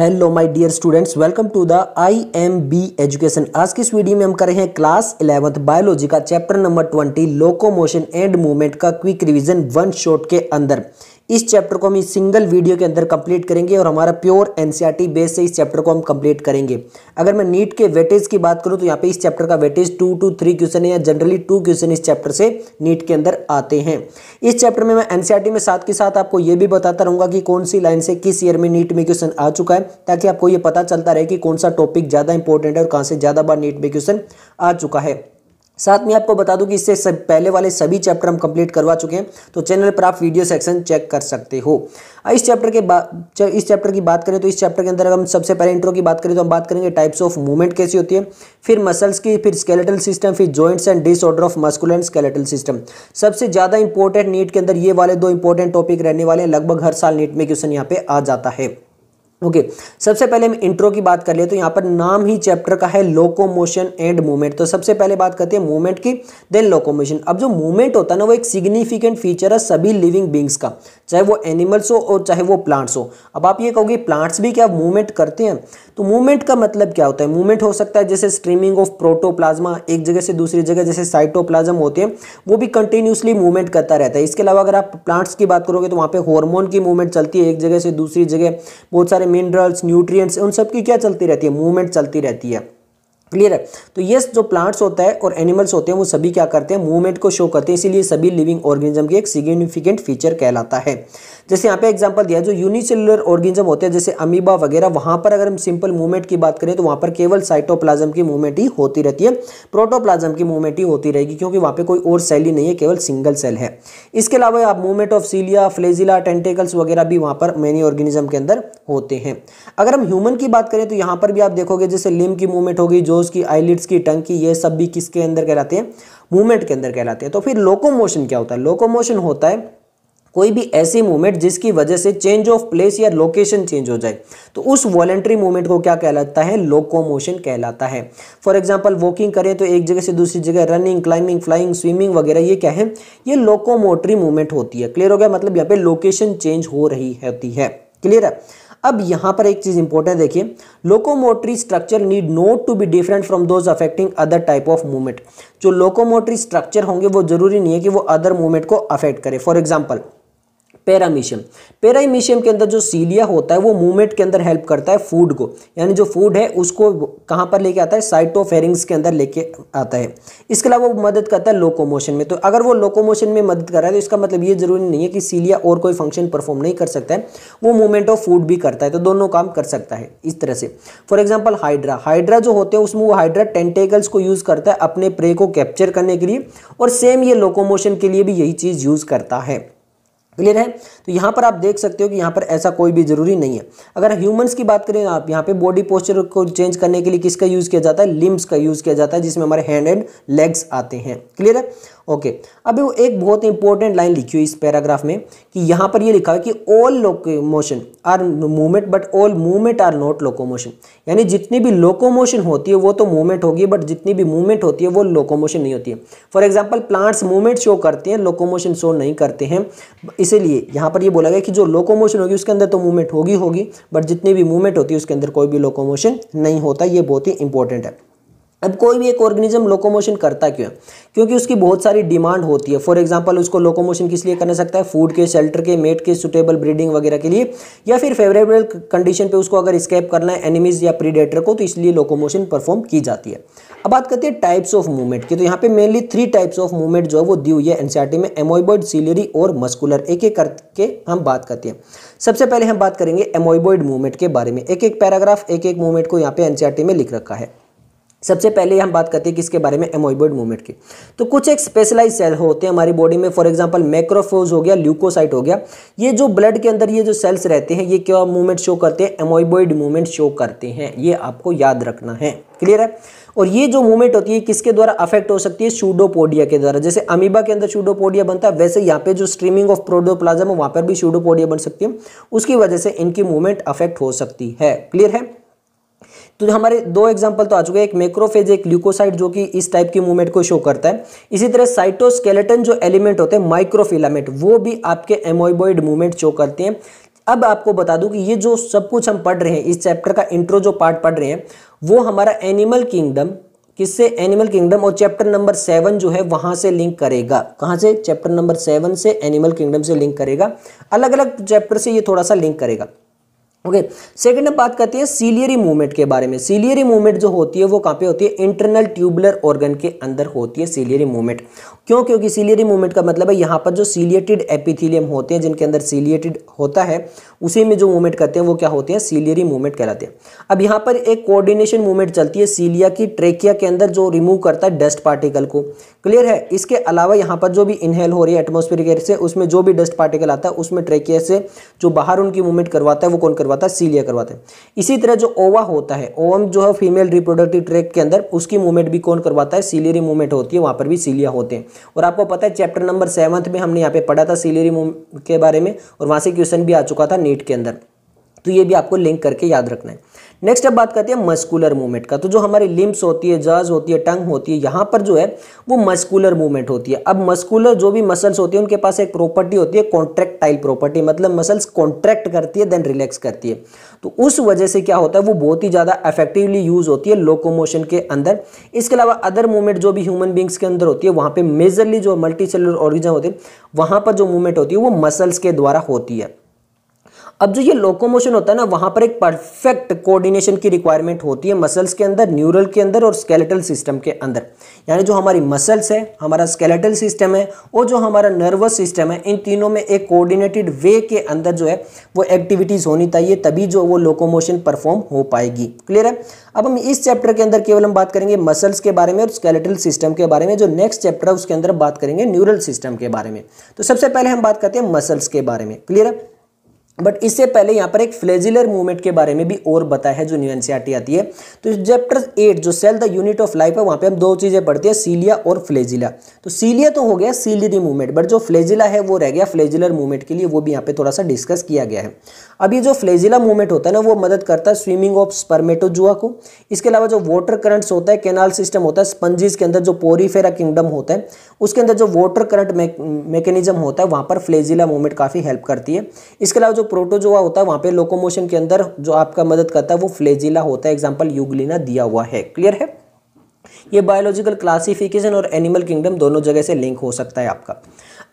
Hello my dear students welcome to the I M B education आज की इस video में हम कर रहे हैं क्लास इलेवंथ बायोलॉजी का chapter number twenty locomotion and movement का क्विक रिवीजन वन शॉट के अंदर इस चैप्टर को हम इस सिंगल वीडियो के अंदर कंप्लीट करेंगे और हमारा प्योर एनसीईआरटी बेस से इस चैप्टर को हम कंप्लीट करेंगे अगर मैं नीट के वेटेज की बात करूँ तो यहाँ पे इस चैप्टर का weightage two two three question है या जनरली टू क्वेश्चन इस चैप्टर से नीट के अंदर आते हैं इस चैप्टर में मैं एनसीईआरटी में साथ के साथ आपको ये भी बताता रहूँगा कि कौन सी लाइन से किस ईयर में नीट में क्वेश्चन आ चुका है ताकि आपको ये पता चलता रहे कि कौन सा टॉपिक ज़्यादा इंपॉर्टेंट है और कहाँ से ज़्यादा बार नीट में क्वेश्चन आ चुका है साथ में आपको बता दूं कि इससे सब पहले वाले सभी चैप्टर हम कंप्लीट करवा चुके हैं तो चैनल पर आप वीडियो सेक्शन चेक कर सकते हो इस चैप्टर के बाद इस चैप्टर की बात करें तो इस चैप्टर के अंदर अगर हम सबसे पहले इंट्रो की बात करें तो हम बात करेंगे टाइप्स ऑफ मूवमेंट कैसी होती है फिर मसल्स की फिर स्केलेटल सिस्टम फिर joints and disorder of muscular and skeletal system सबसे ज़्यादा इंपॉर्टेंट नीट के अंदर ये वाले दो इंपॉर्टेंट टॉपिक रहने वाले लगभग हर साल नीट में क्वेश्चन यहाँ पर आ जाता है ओके okay. सबसे पहले हम इंट्रो की बात कर ले तो यहाँ पर नाम ही चैप्टर का है लोकोमोशन एंड मूवमेंट तो सबसे पहले बात करते हैं मूवमेंट की देन लोकोमोशन अब जो मूवमेंट होता है ना वो एक सिग्निफिकेंट फीचर है सभी लिविंग बींग्स का चाहे वो एनिमल्स हो और चाहे वो प्लांट्स हो अब आप ये कहोगे प्लांट्स भी क्या मूवमेंट करते हैं तो मूवमेंट का मतलब क्या होता है मूवमेंट हो सकता है जैसे स्ट्रीमिंग ऑफ प्रोटोप्लाज्मा एक जगह से दूसरी जगह जैसे साइटोप्लाज्म होते हैं वो भी कंटिन्यूसली मूवमेंट करता रहता है इसके अलावा अगर आप प्लांट्स की बात करोगे तो वहाँ पर हॉर्मोन की मूवमेंट चलती है एक जगह से दूसरी जगह बहुत सारे मिनरल्स न्यूट्रिएंट्स उन सब की क्या चलती रहती है मूवमेंट चलती रहती है क्लियर है तो ये जो प्लांट्स होता है और एनिमल्स होते हैं वो सभी क्या करते हैं मूवमेंट को शो करते हैं इसीलिए सभी लिविंग ऑर्गेनिज्म की एक सिग्निफिकेंट फीचर कहलाता है जैसे यहाँ पे एग्जांपल दिया जो यूनिसेलुलर ऑर्गेनिज्म होते हैं जैसे अमीबा वगैरह वहाँ पर अगर हम सिंपल मूवमेंट की बात करें तो वहाँ पर केवल साइटोप्लाज्म की मूवमेंट ही होती रहती है प्रोटोप्लाज्म की मूवमेंट ही होती रहेगी क्योंकि वहाँ पे कोई और सेल ही नहीं है केवल सिंगल सेल है इसके अलावा आप movement of cilia flagella tentacles वगैरह भी वहाँ पर मैनी ऑर्गेनिज्म के अंदर होते हैं अगर हम ह्यूमन की बात करें तो यहाँ पर भी आप देखोगे जैसे लिम की मूवमेंट होगी जोस की आईलिट्स की टंग की ये सब भी किसके अंदर कहलाते हैं मूवमेंट के अंदर कहलाते हैं तो फिर लोकोमोशन क्या होता है लोकोमोशन होता है कोई भी ऐसी मूवमेंट जिसकी वजह से चेंज ऑफ प्लेस या लोकेशन चेंज हो जाए तो उस वॉलेंट्री मूवमेंट को क्या कहलाता है लोकोमोशन कहलाता है फॉर एग्जाम्पल वॉकिंग करें तो एक जगह से दूसरी जगह रनिंग क्लाइंबिंग फ्लाइंग स्विमिंग वगैरह ये क्या है ये लोकोमोटरी मूवमेंट होती है क्लियर हो गया मतलब यहाँ पे लोकेशन चेंज हो रही होती है क्लियर है अब यहाँ पर एक चीज़ इंपॉर्टेंट देखिए locomotory structure need not to be different from those affecting other type of movement जो लोकोमोटरी स्ट्रक्चर होंगे वो जरूरी नहीं है कि वो अदर मूवमेंट को अफेक्ट करे फॉर एग्जाम्पल पैरामीशियम पैरामीशियम के अंदर जो सीलिया होता है वो मूवमेंट के अंदर हेल्प करता है फूड को यानी जो फूड है उसको कहाँ पर लेके आता है साइटोफेरिंग्स के अंदर लेके आता है इसके अलावा वो मदद करता है लोकोमोशन में तो अगर वो लोकोमोशन में मदद कर रहा है तो इसका मतलब ये जरूरी नहीं है कि सीलिया और कोई फंक्शन परफॉर्म नहीं कर सकता है वो मूवमेंट ऑफ फूड भी करता है तो दोनों काम कर सकता है इस तरह से फॉर एग्जाम्पल हाइड्रा हाइड्रा जो होते हैं उसमें वो हाइड्रा टेंटेगल्स को यूज़ करता है अपने प्रे को कैप्चर करने के लिए और सेम ये लोकोमोशन के लिए भी यही चीज़ यूज़ करता है क्लियर है तो यहाँ पर आप देख सकते हो कि यहाँ पर ऐसा कोई भी जरूरी नहीं है अगर ह्यूमंस की बात करें आप यहाँ पे बॉडी पोस्चर को चेंज करने के लिए किसका यूज़ किया जाता है लिम्स का यूज़ किया जाता है जिसमें हमारे हैंड एंड लेग्स आते हैं क्लियर है ओके अभी वो एक बहुत इंपॉर्टेंट लाइन लिखी हुई इस पैराग्राफ में कि यहाँ पर ये लिखा है कि all locomotion are movement but all movement are not locomotion यानी जितनी भी लोकोमोशन होती है वो तो मूवमेंट होगी बट जितनी भी मूवमेंट होती है वो लोकोमोशन नहीं होती है for example plants movement show करते हैं लोकोमोशन शो नहीं करते हैं इसीलिए यहाँ पर ये बोला गया कि जो लोकोमोशन होगी उसके अंदर तो मूवमेंट होगी होगी बट जितनी भी मूवमेंट होती है उसके अंदर कोई भी लोकोमोशन नहीं होता ये बहुत ही इंपॉर्टेंट है अब कोई भी एक ऑर्गेनिज्म लोकोमोशन करता क्यों क्योंकि उसकी बहुत सारी डिमांड होती है फॉर एग्जांपल उसको लोकोमोशन किस लिए करना सकता है फूड के शेल्टर के मेट के सुटेबल ब्रीडिंग वगैरह के लिए या फिर फेवरेबल कंडीशन पे उसको अगर स्केप करना है एनिमीज या प्रीडेटर को तो इसलिए लोकोमोशन परफॉर्म की जाती है अब बात करते हैं टाइप्स ऑफ मूवमेंट की तो यहाँ पे mainly three types of movement जो है वो दी हुई है एनसीआरटी में एमोइबॉइड सीलरी और मस्कुलर एक एक करके हम बात करते हैं सबसे पहले हम बात करेंगे एमोइबॉइड मूवमेंट के बारे में एक एक पैराग्राफ एक एक मूवमेंट को यहाँ पे एनसीआरटी में लिख रखा है सबसे पहले हम बात करते हैं किसके बारे में एमोइबोइड मूवमेंट की तो कुछ एक स्पेशलाइज सेल होते हैं हमारी बॉडी में फॉर एग्जांपल मैक्रोफोज हो गया ल्यूकोसाइट हो गया ये जो ब्लड के अंदर ये जो सेल्स रहते हैं ये क्या मूवमेंट शो करते हैं एमोइबोइड मूवमेंट शो करते हैं ये आपको याद रखना है क्लियर है और ये जो मूवमेंट होती है किसके द्वारा अफेक्ट हो सकती है शूडोपोडिया के द्वारा जैसे अमीबा के अंदर शूडोपोडिया बनता है वैसे यहाँ पे जो स्ट्रीमिंग ऑफ प्रोडोप्लाजम है वहाँ पर भी शूडोपोडिया बन सकती है उसकी वजह से इनकी मूवमेंट अफेक्ट हो सकती है क्लियर है तो हमारे दो एग्जाम्पल तो आ चुके हैं एक मैक्रोफेज एक ल्यूकोसाइड जो कि इस टाइप की मूवमेंट को शो करता है इसी तरह साइटोस्केलेटन जो एलिमेंट होते हैं माइक्रोफिलामेंट वो भी आपके एमोइबॉइड मूवमेंट शो करते हैं अब आपको बता दूं कि ये जो सब कुछ हम पढ़ रहे हैं इस चैप्टर का इंट्रो जो पार्ट पढ़ रहे हैं वो हमारा एनिमल किंगडम किससे एनिमल किंगडम और चैप्टर नंबर सेवन जो है वहां से लिंक करेगा कहां से चैप्टर नंबर सेवन से एनिमल किंगडम से लिंक करेगा अलग अलग चैप्टर से ये थोड़ा सा लिंक करेगा ओके सेकंड बात करते हैं सीलियरी मूवमेंट के बारे में सीलियरी मूवमेंट जो होती है वो कहाँ पे होती है इंटरनल ट्यूबुलर ऑर्गन के अंदर होती है सीलियरी मूवमेंट क्यों क्योंकि सीलियरी मूवमेंट का मतलब है यहाँ पर जो सीलिएटेड एपिथीलियम होते हैं जिनके अंदर सीलिएटेड होता है उसी में जो मूवमेंट करते हैं वो क्या होते हैं सीलियरी मूवमेंट कहलाते हैं अब यहाँ पर एक कोऑर्डिनेशन मूवमेंट चलती है सीलिया की ट्रेकिया के अंदर जो रिमूव करता है डस्ट पार्टिकल को क्लियर है इसके अलावा यहाँ पर जो भी इनहेल हो रही है एटमोस्फेरिक एयर से उसमें जो भी डस्ट पार्टिकल आता है उसमें ट्रेकिया से जो बाहर उनकी मूवमेंट करवाता है वो कौन करवाता है सीलिया करवाता है इसी तरह जो ओवा होता है ओवम जो है फीमेल रिप्रोडक्टिव ट्रैक के अंदर उसकी मूवमेंट भी कौन करवाता है सीलियरी मूवमेंट होती है वहाँ पर भी सीलिया होते हैं और आपको पता है चैप्टर नंबर सेवन्थ में हमने यहाँ पे पढ़ा था सीलियरी के बारे में और वहाँ से क्वेश्चन भी आ चुका था नीट के अंदर तो ये भी आपको लिंक करके याद रखना है नेक्स्ट अब बात करते हैं मस्कुलर मूवमेंट का तो जो हमारी लिम्स होती है जज होती है टंग होती है यहाँ पर जो है वो मस्कुलर मूवमेंट होती है अब मस्कुलर जो भी मसल्स होती है उनके पास एक प्रॉपर्टी होती है कॉन्ट्रैक्टाइल प्रॉपर्टी मतलब मसल्स कॉन्ट्रैक्ट करती है देन रिलैक्स करती है तो उस वजह से क्या होता है वो बहुत ही ज़्यादा इफेक्टिवली यूज होती है लोकोमोशन के अंदर इसके अलावा अदर मूवमेंट जो भी ह्यूमन बींग्स के अंदर होती है वहाँ पर मेजरली जो मल्टी सेलर ऑर्गेनिज्म होते हैं वहाँ पर जो मूवमेंट होती है वो मसल्स के द्वारा होती है अब जो ये लोकोमोशन होता है ना वहाँ पर एक परफेक्ट कोऑर्डिनेशन की रिक्वायरमेंट होती है मसल्स के अंदर न्यूरल के अंदर और स्केलेटल सिस्टम के अंदर यानी जो हमारी मसल्स है हमारा स्केलेटल सिस्टम है और जो हमारा नर्वस सिस्टम है इन तीनों में एक कोऑर्डिनेटेड वे के अंदर जो है वो एक्टिविटीज़ होनी चाहिए तभी जो वो लोकोमोशन परफॉर्म हो पाएगी क्लियर है अब हम इस चैप्टर के अंदर केवल हम बात करेंगे मसल्स के बारे में और स्केलेटल सिस्टम के बारे में जो नेक्स्ट चैप्टर है उसके अंदर बात करेंगे न्यूरल सिस्टम के बारे में तो सबसे पहले हम बात करते हैं मसल्स के बारे में क्लियर है बट इससे पहले यहाँ पर एक फ्लेजिलर मूवमेंट के बारे में भी और बताया है जो न्यू एनसीईआरटी e आती है तो चैप्टर एट जो cell the unit of life है वहाँ पे हम दो चीज़ें पढ़ते हैं सीलिया और फ्लेजिला तो सीलिया तो हो गया सीलियरी मूवमेंट बट जो फ्लेजिला है वो रह गया फ्लेजिलर मूवमेंट के लिए वो भी यहाँ पे थोड़ा सा डिस्कस किया गया है अब ये जो फ्लेजिला मूवमेंट होता है ना वो मदद करता है स्विमिंग ऑफ स्पर्मेटोजुआ को इसके अलावा जो वाटर करंट्स होता है कैनाल सिस्टम होता है स्पंजिस के अंदर जो पोरीफेरा किंगडम होता है उसके अंदर जो वाटर करंट मैकेनिज्म होता है वहाँ पर फ्लेजिला मूवमेंट काफ़ी हेल्प करती है इसके अलावा जो प्रोटोजोआ होता है वहाँ पे लोकोमोशन के अंदर जो आपका मदद करता है वो फ्लेजिला होता है एग्जाम्पल यूगलिना दिया हुआ है क्लियर है ये बायोलॉजिकल क्लासिफिकेशन और एनिमल किंगडम दोनों जगह से लिंक हो सकता है आपका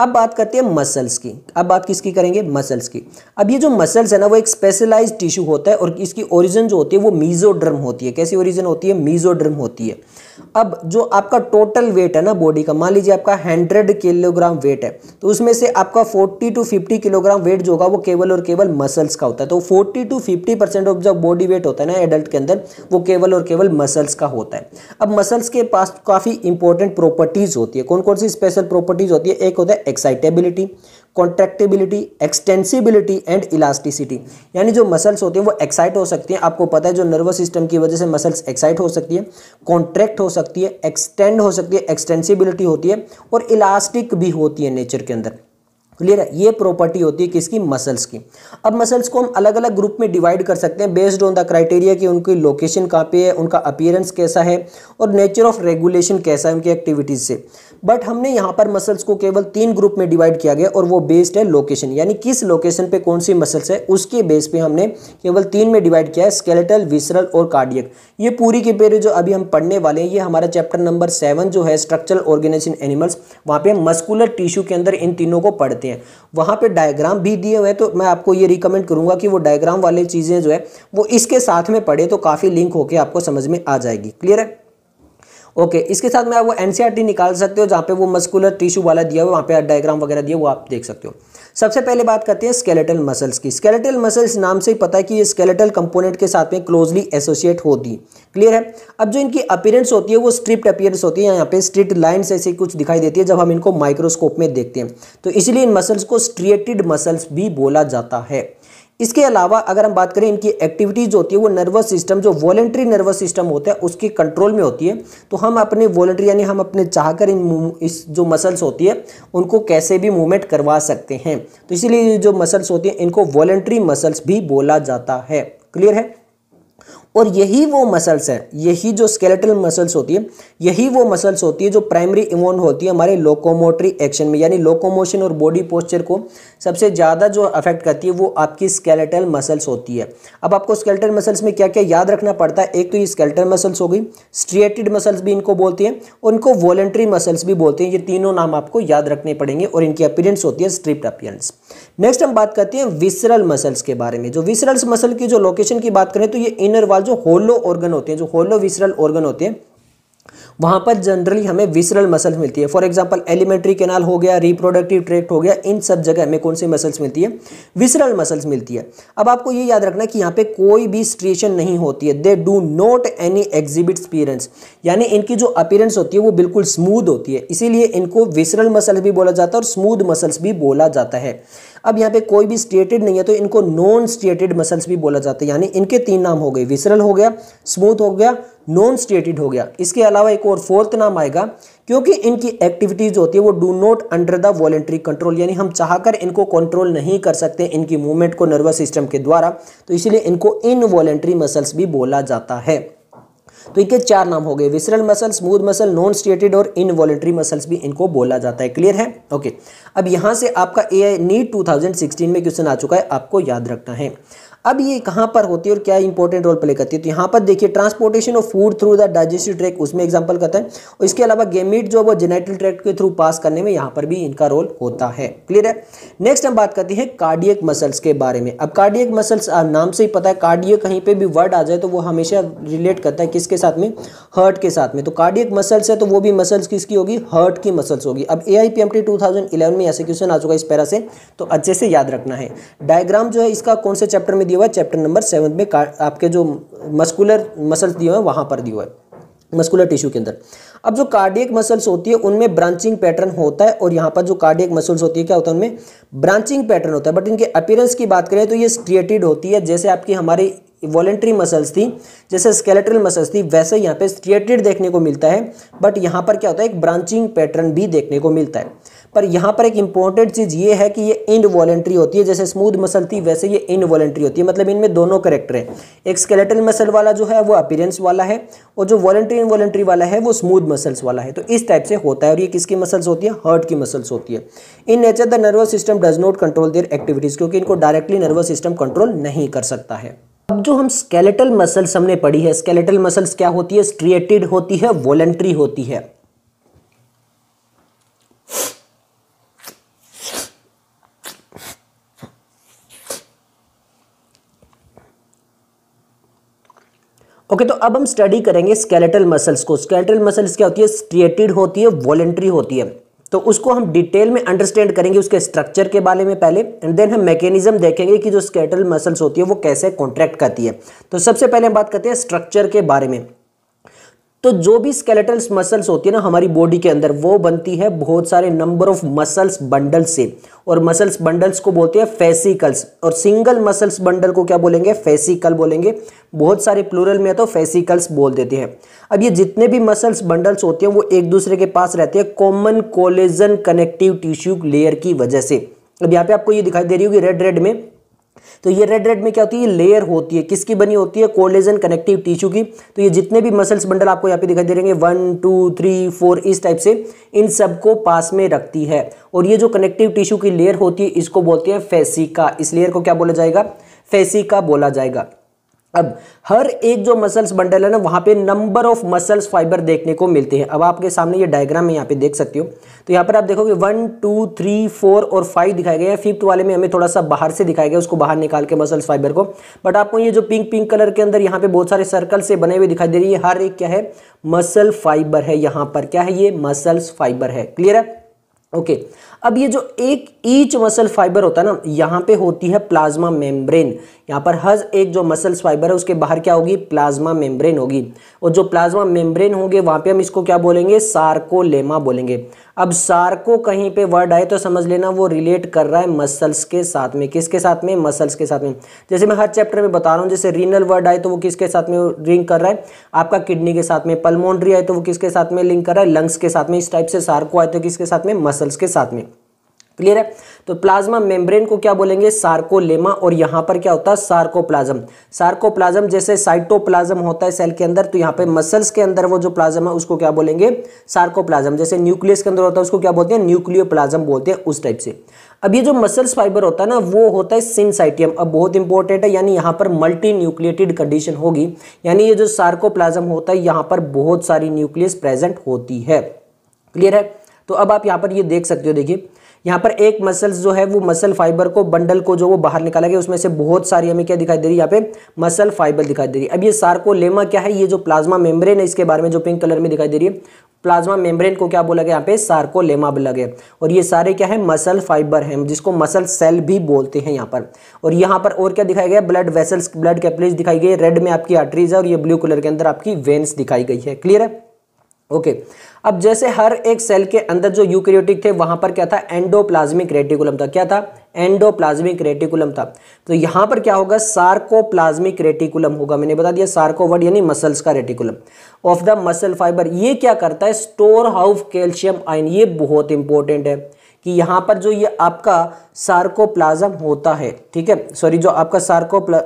अब बात करते हैं मसल्स की अब बात किसकी करेंगे मसल्स की अब ये जो मसल्स है ना वो एक स्पेशलाइज्ड टिश्यू होता है और इसकी ओरिजिन जो होती है वो मीजोड्रम होती है कैसी ओरिजिन होती है मीजोड्रम होती है अब जो आपका टोटल वेट है ना बॉडी का मान लीजिए आपका 100 किलोग्राम वेट है तो उसमें से आपका 40 टू 50 किलोग्राम वेट जो होगा वो केवल और केवल मसल्स का होता है तो 40 टू 50 परसेंट ऑफ जो बॉडी वेट होता है ना एडल्ट के अंदर वो केवल और केवल मसल्स का होता है अब मसल्स के पास काफ़ी इंपॉर्टेंट प्रॉपर्टीज़ होती है कौन कौन सी स्पेशल प्रॉपर्टीज़ होती है एक होता है excitability contractability extensibility and elasticity यानी जो मसल्स होते हैं वो एक्साइट हो सकती हैं आपको पता है जो नर्वस सिस्टम की वजह से मसल्स एक्साइट हो सकती है कॉन्ट्रैक्ट हो सकती है एक्सटेंड हो सकती है एक्सटेंसिबिलिटी होती है और इलास्टिक भी होती है नेचर के अंदर क्लियर है ये प्रॉपर्टी होती है किसकी मसल्स की अब मसल्स को हम अलग अलग ग्रुप में डिवाइड कर सकते हैं बेस्ड ऑन द क्राइटेरिया कि उनकी लोकेशन कहाँ पे है उनका अपियरेंस कैसा है और नेचर ऑफ रेगुलेशन कैसा है उनकी एक्टिविटीज़ से बट हमने यहाँ पर मसल्स को केवल तीन ग्रुप में डिवाइड किया गया और वो बेस्ड है लोकेशन यानी किस लोकेशन पे कौन सी मसल्स है उसके बेस पे हमने केवल तीन में डिवाइड किया है स्केलेटल विसरल और कार्डियक ये पूरी की पेरे जो अभी हम पढ़ने वाले हैं ये हमारा चैप्टर नंबर सेवन जो है स्ट्रक्चरल ऑर्गेनाइज इन एनिमल्स वहाँ पे मस्कुलर टिश्यू के अंदर इन तीनों को पढ़ते हैं वहाँ पर डायग्राम भी दिए हुए हैं तो मैं आपको ये रिकमेंड करूँगा कि वो डायग्राम वाली चीज़ें जो है वो इसके साथ में पढ़े तो काफ़ी लिंक होकर आपको समझ में आ जाएगी क्लियर है ओके इसके साथ में आप वो एनसीईआरटी e निकाल सकते हो जहाँ पे वो मस्कुलर टिश्यू वाला दिया हुआ वहाँ पे डायग्राम वगैरह दिया वो आप देख सकते हो सबसे पहले बात करते हैं स्केलेटल मसल्स की स्केलेटल मसल्स नाम से ही पता है कि ये स्केलेटल कंपोनेंट के साथ में क्लोजली एसोसिएट होती है क्लियर है अब जो इनकी अपीयरेंस होती है वो स्ट्रिप्ट अपीयरेंस होती है यहाँ पे स्ट्रिट लाइन्स ऐसी कुछ दिखाई देती है जब हम इनको माइक्रोस्कोप में देखते हैं तो इसलिए इन मसल्स को स्ट्रिएटेड मसल्स भी बोला जाता है इसके अलावा अगर हम बात करें इनकी एक्टिविटीज़ होती है वो नर्वस सिस्टम जो वॉलेंट्री नर्वस सिस्टम होता है उसकी कंट्रोल में होती है तो हम अपने वॉलेंट्री यानी हम अपने चाहकर इन इस जो मसल्स होती है उनको कैसे भी मूवमेंट करवा सकते हैं तो इसीलिए जो मसल्स होती हैं इनको वॉलेंट्री मसल्स भी बोला जाता है क्लियर है और यही वो मसल्स है यही जो स्केलेटल मसल्स होती है यही वो मसल्स होती है जो प्राइमरी इवॉल्व होती है हमारे लोकोमोटरी एक्शन में यानी लोकोमोशन और बॉडी पोस्चर को सबसे ज़्यादा जो अफेक्ट करती है वो आपकी स्केलेटल मसल्स होती है अब आपको स्केलेटल मसल्स में क्या क्या याद रखना पड़ता है एक तो ये स्केलेटल मसल्स हो गई स्ट्रिएटेड मसल्स भी इनको बोलते हैं और इनको वॉलेंट्री मसल्स भी बोलते हैं ये तीनों नाम आपको याद रखने पड़ेंगे और इनकी अपीरेंस होती है स्ट्रिप्ट अपीरेंस नेक्स्ट हम बात करते हैं विसरल मसल्स के बारे में जो विसरल मसल की जो लोकेशन की बात करें तो ये इनर वाल जो होलो ऑर्गन होते हैं जो होलो विसरल ऑर्गन होते हैं वहां पर जनरली हमें विसरल मसल्स मिलती है फॉर एग्जांपल एलिमेंट्री केनाल हो गया रिप्रोडक्टिव ट्रैक्ट हो गया इन सब जगह हमें कौन सी मसल्स मिलती है विसरल मसल्स मिलती है अब आपको ये याद रखना कि यहाँ पे कोई भी स्ट्रेशन नहीं होती है they do not any exhibit appearance यानी इनकी जो अपीरेंस होती है वो बिल्कुल स्मूद होती है इसीलिए इनको विसरल मसल्स भी बोला जाता है और स्मूद मसल्स भी बोला जाता है अब यहाँ पे कोई भी स्टेटेड नहीं है तो इनको नॉन स्टेटेड मसल्स भी बोला जाता है यानी इनके तीन नाम हो गए विसरल हो गया स्मूथ हो गया नॉन स्टेटेड हो गया इसके अलावा एक और फोर्थ नाम आएगा क्योंकि इनकी एक्टिविटीज होती है वो do not under the voluntary control यानी हम चाहकर इनको कंट्रोल नहीं कर सकते इनकी मूवमेंट को नर्वस सिस्टम के द्वारा तो इसलिए इनको इनवॉलेंट्री मसल्स भी बोला जाता है तो इनके चार नाम हो गए visceral muscle smooth muscle non striated और इनवॉलेटरी मसल्स भी इनको बोला जाता है क्लियर है ओके अब यहाँ से आपका ए आई नीट टू में क्वेश्चन आ चुका है आपको याद रखना है अब ये कहाँ पर होती है और क्या इंपॉर्टेंट रोल प्ले करती है तो यहाँ पर देखिए transportation of food through the digestive tract उसमें एग्जाम्पल करता है और इसके अलावा गेमिट जो वो जेनेटल ट्रैक के थ्रू पास करने में यहाँ पर भी इनका रोल होता है क्लियर है नेक्स्ट हम बात करते हैं कार्डियक मसल्स के बारे में अब कार्डियक मसल्स नाम से ही पता है कार्डियक कहीं पर भी वर्ड आ जाए तो वो हमेशा रिलेट करता है किसके साथ में हर्ट के साथ में तो कार्डियक मसल्स है तो वो भी मसल्स किसकी होगी हर्ट की मसल्स होगी अब A I P M T two thousand eleven में ऐसे क्वेश्चन आ चुका है इस पैरा से तो अच्छे से याद रखना है डायग्राम जो है इसका कौन से चैप्टर में दिया दिया हुआ है चैप्टर नंबर सेवन में आपके जो मस्कुलर मसल्स दिए हुए हैं वहाँ पर दिया हुआ है मस्कुलर टिश्यू के अंदर अब जो कार्डियक मसल्स होती है उनमें ब्रांचिंग पैटर्न होता है और यहाँ पर जो कार्डियक मसल्स होती है क्या होता है उनमें ब्रांचिंग पैटर्न होता है बट इनके अपीयरेंस की बात करें तो ये स्ट्रिएटेड होती है जैसे आपकी हमारी वॉलेंट्री मसल्स थी जैसे स्केलेटल मसल्स थी वैसे यहाँ पे स्ट्रिएटेड देखने को मिलता है बट यहाँ पर क्या होता है एक ब्रांचिंग पैटर्न भी देखने को मिलता है पर यहाँ पर एक इंपॉर्टेंट चीज़ ये है कि ये इनवॉलेंट्री होती है जैसे स्मूथ मसल थी वैसे ये इनवॉलेंट्री होती है मतलब इनमें दोनों करेक्टर है एक स्केलेटल मसल वाला जो है वो अपीरेंस वाला है और जो वॉलेंट्री इनवॉलेंट्री वाला है वो स्मूथ मसल्स वाला है तो इस टाइप से होता है और ये किसकी मसल्स होती है हर्ट की मसल्स होती है in nature the nervous system does not control their activities क्योंकि इनको डायरेक्टली नर्वस सिस्टम कंट्रोल नहीं कर सकता है अब जो हम स्केलेटल मसल्स हमने पढ़ी है स्केलेटल मसल्स क्या होती है स्ट्रिएटेड होती है वॉलेंट्री होती है ओके तो अब हम स्टडी करेंगे स्केलेटल मसल्स को स्केलेटल मसल्स क्या होती है स्ट्रिएटेड होती है वॉलेंट्री होती है तो उसको हम डिटेल में अंडरस्टैंड करेंगे उसके स्ट्रक्चर के बारे में पहले एंड देन हम मैकेनिज्म देखेंगे कि जो स्केलेटल मसल्स होती है वो कैसे कॉन्ट्रैक्ट करती है तो सबसे पहले हम बात करते हैं स्ट्रक्चर के बारे में तो जो भी स्केलेटल मसल्स होती है ना हमारी बॉडी के अंदर वो बनती है बहुत सारे नंबर ऑफ मसल्स बंडल से और मसल्स बंडल्स को बोलते हैं फेसिकल्स और सिंगल मसल्स बंडल को क्या बोलेंगे फेसिकल बोलेंगे बहुत सारे प्लूरल में तो फेसिकल्स बोल देते हैं अब ये जितने भी मसल्स बंडल्स होते हैं वो एक दूसरे के पास रहते हैं common collagen connective tissue layer की वजह से अब यहाँ पे आपको ये दिखाई दे रही होगी रेड रेड में तो ये रेड रेड में क्या होती है लेयर होती है किसकी बनी होती है कोलेजन कनेक्टिव टिश्यू की तो ये जितने भी मसल्स बंडल आपको यहाँ पे दिखाई दे रहे हैं वन टू थ्री फोर इस टाइप से इन सबको पास में रखती है और ये जो कनेक्टिव टिश्यू की लेयर होती है इसको बोलते हैं फेसिका इस लेयर को क्या बोला जाएगा फेसिका बोला जाएगा अब हर एक जो मसल्स बंडल है ना वहाँ पे नंबर ऑफ मसल्स फाइबर देखने को मिलते हैं अब आपके सामने ये डायग्राम में यहाँ पे देख सकते हो तो यहाँ पर आप देखोगे वन टू थ्री फोर और फाइव दिखाए गए हैं फिफ्थ वाले में हमें थोड़ा सा बाहर से दिखाया गया उसको बाहर निकाल के मसल्स फाइबर को बट आपको ये जो पिंक पिंक कलर के अंदर यहाँ पे बहुत सारे सर्कल से बने हुए दिखाई दे रही है हर एक क्या है मसल फाइबर है यहाँ पर क्या है ये मसल्स फाइबर है क्लियर है ओके okay. अब ये जो एक ईच मसल फाइबर होता है ना यहाँ पे होती है प्लाज्मा मेम्ब्रेन यहाँ पर हर एक जो मसल फाइबर है उसके बाहर क्या होगी प्लाज्मा मेम्ब्रेन होगी और जो प्लाज्मा मेम्ब्रेन होंगे वहाँ पे हम इसको क्या बोलेंगे सार्कोलेमा बोलेंगे अब सार्को कहीं पे वर्ड आए तो समझ लेना वो रिलेट कर रहा है मसल्स के साथ में किसके साथ में मसल्स के साथ में जैसे मैं हर चैप्टर में बता रहा हूँ जैसे रीनल वर्ड आए तो वो किसके साथ में रिंक कर रहा है आपका किडनी के साथ में पलमोन्ड्री आए तो वो किसके साथ में लिंक कर रहा है लंग्स के साथ में इस टाइप से सार्को आए तो किसके साथ में मसल्स के साथ में क्लियर है तो प्लाज्मा मेम्ब्रेन को क्या बोलेंगे सार्कोलेमा और यहां पर क्या होता है सार्कोप्लाज्म सार्कोप्लाज्म जैसे साइटोप्लाज्म होता है सेल के अंदर तो यहां पे मसल्स के अंदर वो जो प्लाज्म है उसको क्या बोलेंगे सार्कोप्लाज्म जैसे न्यूक्लियस के अंदर होता है उसको क्या बोलते हैं न्यूक्लियो बोलते हैं उस टाइप से अब ये जो मसल्स फाइबर होता है ना वो होता है सिनसाइटियम अब बहुत इंपॉर्टेंट है यानी यहाँ पर मल्टी न्यूक्लिएटेड कंडीशन होगी यानी ये जो सार्कोप्लाज्म होता है यहाँ पर बहुत सारी न्यूक्लियस प्रेजेंट होती है क्लियर है तो अब आप यहाँ पर ये देख सकते हो देखिए यहाँ पर एक मसल्स जो है वो मसल फाइबर को बंडल को जो वो बाहर निकाला गया उसमें से बहुत सारी हमें क्या दिखाई दे रही है यहाँ पे मसल फाइबर दिखाई दे रही है अब ये सार्कोलेमा क्या है ये जो प्लाज्मा मेम्ब्रेन है इसके बारे में जो पिंक कलर में दिखाई दे रही है प्लाज्मा मेम्ब्रेन को क्या बोला गया यहाँ पे सार्कोलेमा बोला गया और ये सारे क्या है मसल फाइबर है जिसको मसल सेल भी बोलते हैं यहाँ पर और यहाँ पर और क्या दिखाया गया ब्लड वेसल्स ब्लड कैपलेज दिखाई गई रेड में आपकी आर्टरीज है और ये ब्लू कलर के अंदर आपकी वेन्स दिखाई गई है क्लियर है ओके okay. अब जैसे हर एक सेल के अंदर जो यूक्रियोटिक थे वहां पर क्या था एंडोप्लाज्मिक रेटिकुलम था क्या था एंडोप्लाज्मिक रेटिकुलम था तो यहां पर क्या होगा सार्कोप्लाज्मिक रेटिकुलम होगा मैंने बता दिया सार्को वर्ड यानी मसल्स का reticulum of the muscle fiber ये क्या करता है स्टोर हाउफ कैल्शियम आयन ये बहुत इंपॉर्टेंट है कि यहां पर जो ये आपका सार्कोप्लाज्म होता है ठीक है सॉरी जो आपका सार्कोप्ला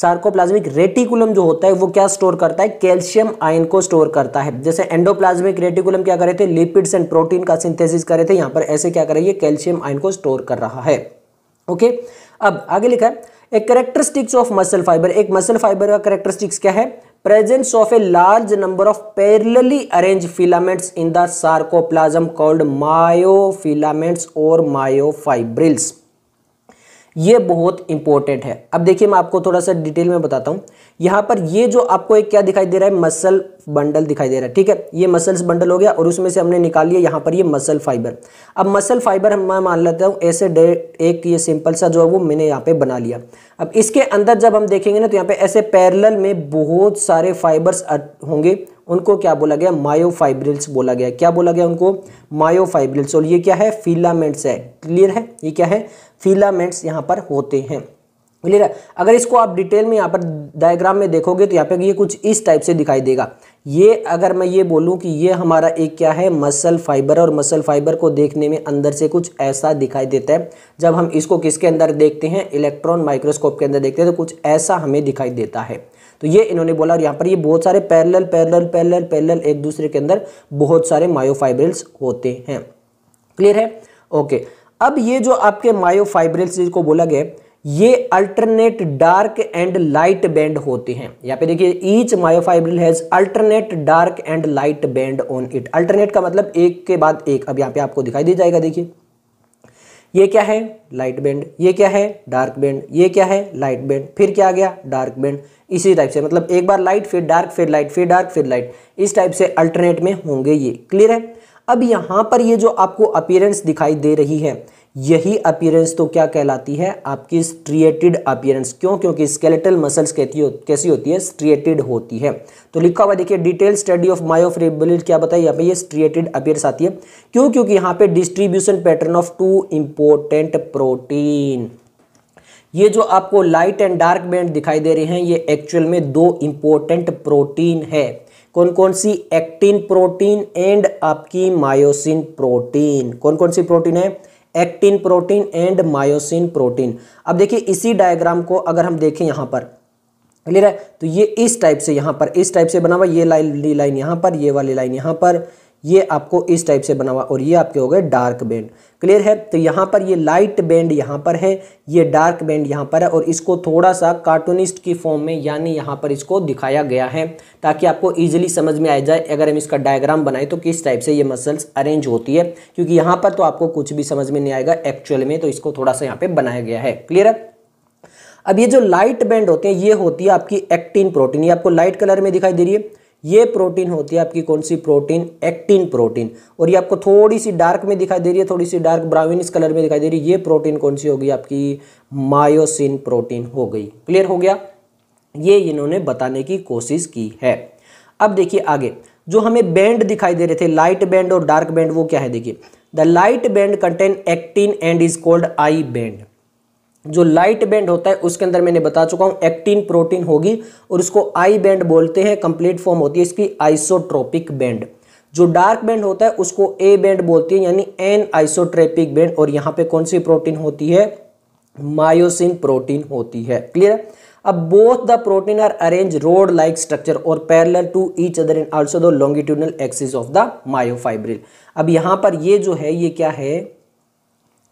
सार्कोप्लाज्मिक रेटिकुलम जो होता है वो क्या स्टोर करता है कैल्शियम आयन को स्टोर करता है जैसे एंडोप्लाज्मिक रेटिकुलम क्या करे थे लिपिड्स एंड प्रोटीन का सिंथेसिस करे थे यहाँ पर ऐसे क्या करेंगे कैल्शियम आयन को स्टोर कर रहा है ओके अब आगे लिखा है करेक्टरिस्टिक्स ऑफ मसल फाइबर एक मसल फाइबर का करेक्टरिस्टिक्स क्या है presence of a large number of parallelly arranged filaments in the sarcoplasm called myofilaments और मायोफाइब्रिल्स ये बहुत इंपॉर्टेंट है अब देखिए मैं आपको थोड़ा सा डिटेल में बताता हूँ यहाँ पर ये जो आपको एक क्या दिखाई दे रहा है मसल बंडल दिखाई दे रहा है ठीक है ये मसल्स बंडल हो गया और उसमें से हमने निकाल लिया यहाँ पर ये मसल फाइबर अब मसल फाइबर हम मैं मान लेता हूँ ऐसे एक ये सिंपल सा जो है वो मैंने यहाँ पे बना लिया अब इसके अंदर जब हम देखेंगे ना तो यहाँ पे ऐसे पैरल में बहुत सारे फाइबर्स होंगे उनको क्या बोला गया मायोफाइब्रिल्स बोला गया क्या बोला गया उनको मायोफाइब्रिल्स और ये क्या है फिलामेंट्स है क्लियर है ये क्या है फिलामेंट्स यहाँ पर होते हैं क्लियर है अगर इसको आप डिटेल में यहाँ पर डायग्राम में देखोगे तो यहाँ पे ये कुछ इस टाइप से दिखाई देगा ये अगर मैं ये बोलूं कि ये हमारा एक क्या है मसल फाइबर और मसल फाइबर को देखने में अंदर से कुछ ऐसा दिखाई देता है जब हम इसको किसके अंदर देखते हैं इलेक्ट्रॉन माइक्रोस्कोप के अंदर देखते हैं तो कुछ ऐसा हमें दिखाई देता है तो ये इन्होंने बोला और यहाँ पर ये बहुत सारे पैरल पैरल पैरल पैरल एक दूसरे के अंदर बहुत सारे मायोफाइब्रिल्स होते हैं क्लियर है ओके अब ये जो आपके मायोफाइब्रिल्स जिसको बोला गया ये alternate dark and light band होते हैं यहाँ पे देखिए each myofibril has alternate dark and light band on it alternate का मतलब एक के बाद एक अब यहाँ पे आपको दिखाई दे जाएगा देखिए ये क्या है लाइट बैंड ये क्या है डार्क बैंड ये क्या है लाइट बैंड फिर क्या आ गया डार्क बैंड इसी टाइप से मतलब एक बार लाइट फिर डार्क फिर लाइट फिर डार्क फिर लाइट इस टाइप से अल्टरनेट में होंगे ये क्लियर है अब यहाँ पर ये जो आपको अपीयरेंस दिखाई दे रही है यही अपियरेंस तो क्या कहलाती है आपकी स्ट्रिएटेड अपियरेंस क्यों क्योंकि स्केलेटल मसल्स कहती हो कैसी होती है स्ट्रिएटेड होती है तो लिखा हुआ देखिए डिटेल स्टडी ऑफ मायोफिब्रिलेट क्या बताइए यहाँ पे ये स्ट्रिएटेड अपियरेंस आती है क्यों क्योंकि यहाँ पे distribution pattern of two important protein ये जो आपको लाइट एंड डार्क बैंड दिखाई दे रहे हैं ये एक्चुअल में दो इंपॉर्टेंट प्रोटीन है कौन कौन सी एक्टिन प्रोटीन एंड आपकी मायोसिन प्रोटीन कौन कौन सी प्रोटीन है actin protein and myosin protein अब देखिए इसी डायग्राम को अगर हम देखें यहाँ पर क्लियर है तो ये इस टाइप से यहाँ पर इस टाइप से बना हुआ ये लाइन लाइन यहाँ पर ये वाली लाइन यहाँ पर ये आपको इस टाइप से बना हुआ और ये आपके हो गए डार्क बैंड क्लियर है तो यहाँ पर ये लाइट बैंड यहाँ पर है ये डार्क बैंड यहाँ पर है और इसको थोड़ा सा कार्टूनिस्ट की फॉर्म में यानी यहाँ पर इसको दिखाया गया है ताकि आपको ईजिली समझ में आ जाए अगर हम इसका डायग्राम बनाए तो किस टाइप से ये मसल्स अरेंज होती है क्योंकि यहाँ पर तो आपको कुछ भी समझ में नहीं आएगा एक्चुअल में तो इसको थोड़ा सा यहाँ पर बनाया गया है क्लियर है अब ये जो लाइट बैंड होते हैं ये होती है आपकी एक्टिन प्रोटीन ये आपको लाइट कलर में दिखाई दे रही है ये प्रोटीन होती है आपकी कौन सी प्रोटीन एक्टिन प्रोटीन और ये आपको थोड़ी सी डार्क में दिखाई दे रही है थोड़ी सी डार्क ब्राउनिस कलर में दिखाई दे रही है ये प्रोटीन कौन सी होगी आपकी मायोसिन प्रोटीन हो गई क्लियर हो गया ये इन्होंने बताने की कोशिश की है अब देखिए आगे जो हमें बैंड दिखाई दे रहे थे लाइट बैंड और डार्क बैंड वो क्या है देखिए the light band contain actin and is called I band जो लाइट बैंड होता है उसके अंदर मैंने बता चुका हूँ एक्टिन प्रोटीन होगी और उसको आई बैंड बोलते हैं कंप्लीट फॉर्म होती है इसकी आइसोट्रोपिक बैंड जो डार्क बैंड होता है उसको ए बैंड बोलती है यानी एन आइसोट्रेपिक बैंड और यहाँ पे कौन सी प्रोटीन होती है मायोसिन प्रोटीन होती है क्लियर अब both the protein are arrange rod like structure और parallel to each other in also the longitudinal axis of the myofibril अब यहां पर ये जो है ये क्या है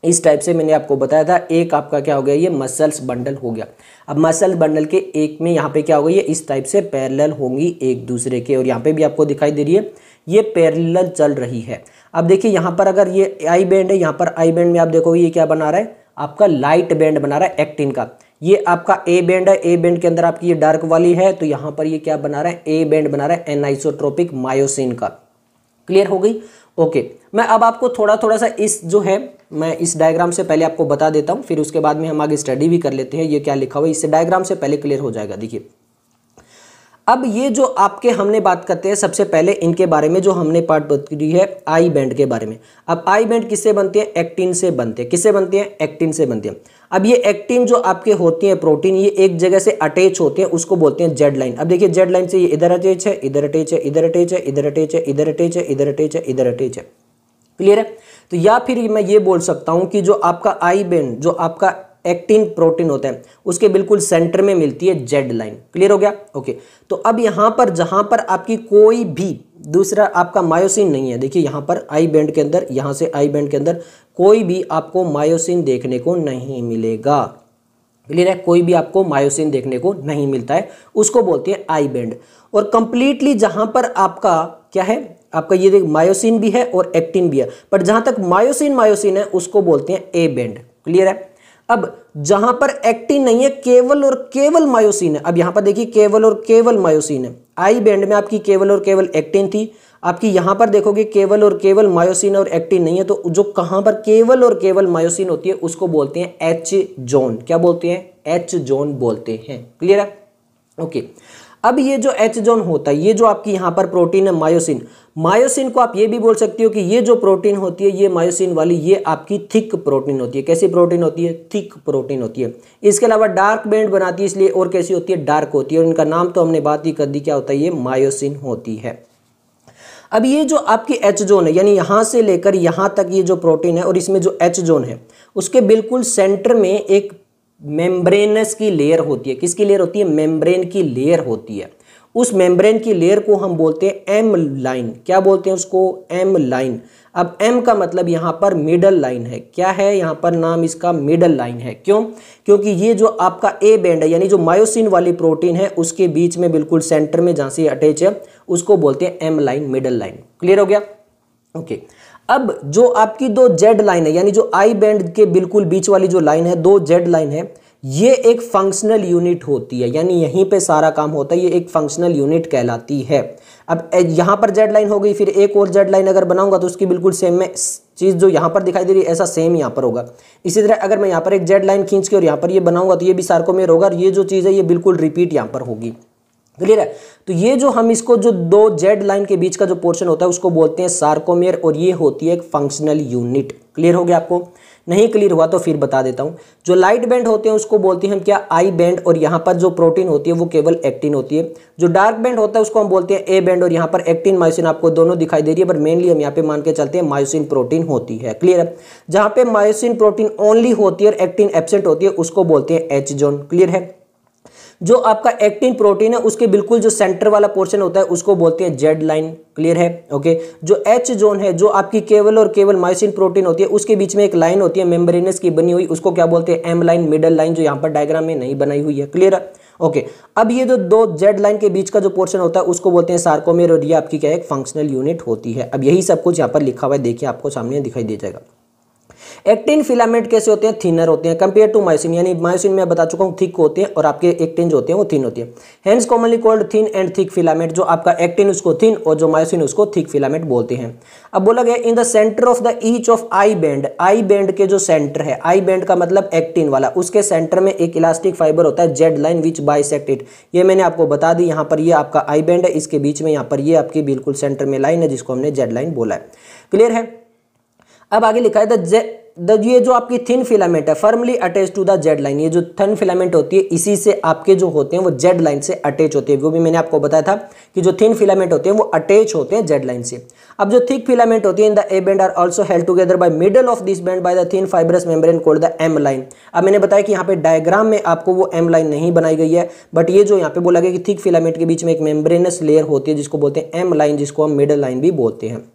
इस टाइप से मैंने आपको बताया था एक आपका क्या हो गया ये मसल्स बंडल हो गया अब मसल्स बंडल के एक में यहाँ पे क्या हो गई ये इस टाइप से पैरेलल होंगी एक दूसरे के और यहाँ पे भी आपको दिखाई दे रही है ये पैरेलल चल रही है अब देखिए यहाँ पर अगर ये आई बैंड है यहाँ पर आई बैंड में आप देखोगे ये क्या बना रहा है आपका लाइट बैंड बना रहा है एक्टिन का ये आपका ए बैंड है ए बैंड के अंदर आपकी ये डार्क वाली है तो यहाँ पर ये क्या बना रहा है ए बैंड बना रहा है एनाइसोट्रोपिक मायोसिन का क्लियर हो गई ओके मैं अब आपको थोड़ा थोड़ा सा इस जो है मैं इस डायग्राम से पहले आपको बता देता हूँ फिर उसके बाद में हम आगे स्टडी भी कर लेते हैं ये क्या लिखा हुआ है इससे डायग्राम से पहले क्लियर हो जाएगा देखिए अब ये जो आपके हमने बात करते हैं सबसे पहले इनके बारे में जो हमने पार्ट बात की है आई बैंड के बारे में अब आई बैंड किससे बनते हैं एक्टिन से बनते हैं किससे बनते हैं एक्टिन से बनते हैं अब ये एक्टिन जो आपके होती हैं प्रोटीन ये एक जगह से अटैच होते हैं उसको बोलते हैं जेड लाइन अब देखिए जेड लाइन से ये इधर अटैच है इधर अटैच है इधर अटैच है इधर अटैच है इधर अटैच है इधर अटैच है इधर अटैच है क्लियर है तो या फिर मैं ये बोल सकता हूँ कि जो आपका आई बेन जो आपका एक्टिन प्रोटीन होता है उसके बिल्कुल सेंटर में मिलती है जेड लाइन क्लियर हो गया ओके तो अब यहाँ पर जहाँ पर आपकी कोई भी दूसरा आपका मायोसिन नहीं है देखिए यहाँ पर आई बैंड के अंदर यहाँ से आई बैंड के अंदर कोई भी आपको मायोसिन देखने को नहीं मिलेगा क्लियर है कोई भी आपको मायोसिन देखने को नहीं मिलता है उसको बोलते हैं आई बैंड और कंप्लीटली जहां पर आपका क्या है आपका ये देख मायोसिन भी है और एक्टिन भी है पर जहां तक मायोसिन मायोसिन है उसको बोलते हैं ए बैंड क्लियर है अब जहां पर एक्टिन नहीं है केवल और केवल मायोसिन है अब यहां पर देखिए केवल और केवल मायोसिन है आई बैंड में आपकी केवल और केवल एक्टिन थी आपकी यहां पर देखोगे केवल और केवल मायोसिन और एक्टिन नहीं है तो जो कहां पर केवल और केवल मायोसिन होती है उसको बोलते हैं एच जोन क्या बोलते हैं एच जोन बोलते हैं क्लियर है ओके अब ये जो एच जोन होता है ये जो आपकी यहाँ पर प्रोटीन है मायोसिन मायोसिन को आप ये भी बोल सकते हो कि ये जो प्रोटीन होती है ये मायोसिन वाली ये आपकी थिक प्रोटीन होती है कैसी प्रोटीन होती है थिक प्रोटीन होती है इसके अलावा डार्क बैंड बनाती है इसलिए और कैसी होती है डार्क होती है और इनका नाम तो हमने बात ही कर दी क्या होता है ये मायोसिन होती है अब ये जो आपकी एच जोन है यानी यहाँ से लेकर यहाँ तक ये जो प्रोटीन है और इसमें जो एच जोन है उसके बिल्कुल सेंटर में एक मेम्ब्रेनस की लेयर होती है किसकी लेयर होती है मेम्ब्रेन की लेयर होती है उस मेम्ब्रेन की लेयर को हम बोलते हैं एम लाइन क्या बोलते हैं उसको एम लाइन अब एम का मतलब यहाँ पर मिडल लाइन है क्या है यहाँ पर नाम इसका मिडल लाइन है क्यों क्योंकि ये जो आपका ए बैंड है यानी जो मायोसिन वाली प्रोटीन है उसके बीच में बिल्कुल सेंटर में जहाँ से अटैच है उसको बोलते हैं M line middle line clear हो गया ओके अब जो आपकी दो जेड लाइन है यानी जो आई बैंड के बिल्कुल बीच वाली जो लाइन है दो जेड लाइन है ये एक फंक्शनल यूनिट होती है यानी यहीं पे सारा काम होता है ये एक फंक्शनल यूनिट कहलाती है अब यहाँ पर जेड लाइन हो गई फिर एक और जेड लाइन अगर बनाऊंगा तो उसकी बिल्कुल सेम में चीज़ जो यहाँ पर दिखाई दे रही है ऐसा सेम यहाँ पर होगा इसी तरह अगर मैं यहाँ पर एक जेड लाइन खींच के और यहाँ पर ये बनाऊंगा तो ये भी सार्कोमेर होगा और ये जो चीज़ है ये बिल्कुल रिपीट यहाँ पर होगी क्लियर है तो ये जो हम इसको जो दो जेड लाइन के बीच का जो पोर्शन होता है उसको बोलते हैं सार्कोमेयर और ये होती है एक फंक्शनल यूनिट क्लियर हो गया आपको नहीं क्लियर हुआ तो फिर बता देता हूँ जो लाइट बैंड होते हैं उसको बोलते हैं हम क्या आई बैंड और यहाँ पर जो प्रोटीन होती है वो केवल एक्टिन होती है जो डार्क बैंड होता है उसको हम बोलते हैं ए बैंड और यहाँ पर एक्टिन मायोसिन आपको दोनों दिखाई दे रही है पर मेनली हम यहाँ पे मान के चलते हैं मायोसिन प्रोटीन होती है क्लियर है जहाँ पे मायोसिन प्रोटीन ओनली होती है और एक्टिन एबसेंट होती है उसको बोलते हैं एच जोन क्लियर है जो आपका एक्टिन प्रोटीन है उसके बिल्कुल जो सेंटर वाला पोर्शन होता है उसको बोलते हैं जेड लाइन क्लियर है ओके जो एच जोन है जो आपकी केवल और केवल मायोसिन प्रोटीन होती है उसके बीच में एक लाइन होती है मेम्ब्रेनस की बनी हुई उसको क्या बोलते हैं एम लाइन मिडल लाइन जो यहाँ पर डायग्राम में नहीं बनाई हुई है क्लियर है ओके okay. अब ये जो दो जेड लाइन के बीच का जो पोर्शन होता है उसको बोलते हैं सार्कोमेर और ये आपकी क्या है एक फंक्शनल यूनिट होती है अब यही सब कुछ यहाँ पर लिखा हुआ है देखिए आपको सामने दिखाई दे जाएगा एक्टिन फिलामेंट कैसे होते हैं थिनर होते हैं कंपेयर टू मायोसिन यानी मायोसिन में बता चुका हूँ थिक होते हैं और आपके एक्टिन जो होते हैं वो थिन होते हैं hence commonly called thin and thick filament जो आपका एक्टिन उसको थिन और जो मायोसिन उसको थिक फिलामेंट बोलते हैं अब बोला गया in the centre of the each of I band I band के जो सेंटर है आई बैंड का मतलब एक्टिन वाला उसके सेंटर में एक इलास्टिक फाइबर होता है जेड लाइन विच बाइसेक्टेड ये मैंने आपको बता दी यहाँ पर ये आपका आई बैंड है इसके बीच में यहाँ पर ये आपकी बिल्कुल सेंटर में लाइन है जिसको हमने जेड लाइन बोला है क्लियर है अब आगे लिखा है द द ये जो आपकी थिन फिलामेंट है firmly attach to the Z line ये जो थिन फिलामेंट होती है इसी से आपके जो होते हैं वो जेड लाइन से अटैच होते हैं वो भी मैंने आपको बताया था कि जो थिन फिलामेंट होते हैं वो अटैच होते हैं जेड लाइन से अब जो थिक फिलामेंट होती है in the A band are also held together by middle of this band by the thin fibrous membrane called the M line अब मैंने बताया कि यहाँ पे डायग्राम में आपको वो एम लाइन नहीं बनाई गई है बट ये जो यहाँ पे बोला गया कि थिक फिलामेंट के बीच में एक मेम्ब्रेनस लेयर होती है जिसको बोलते हैं एम लाइन जिसको हम मिडल लाइन भी बोलते हैं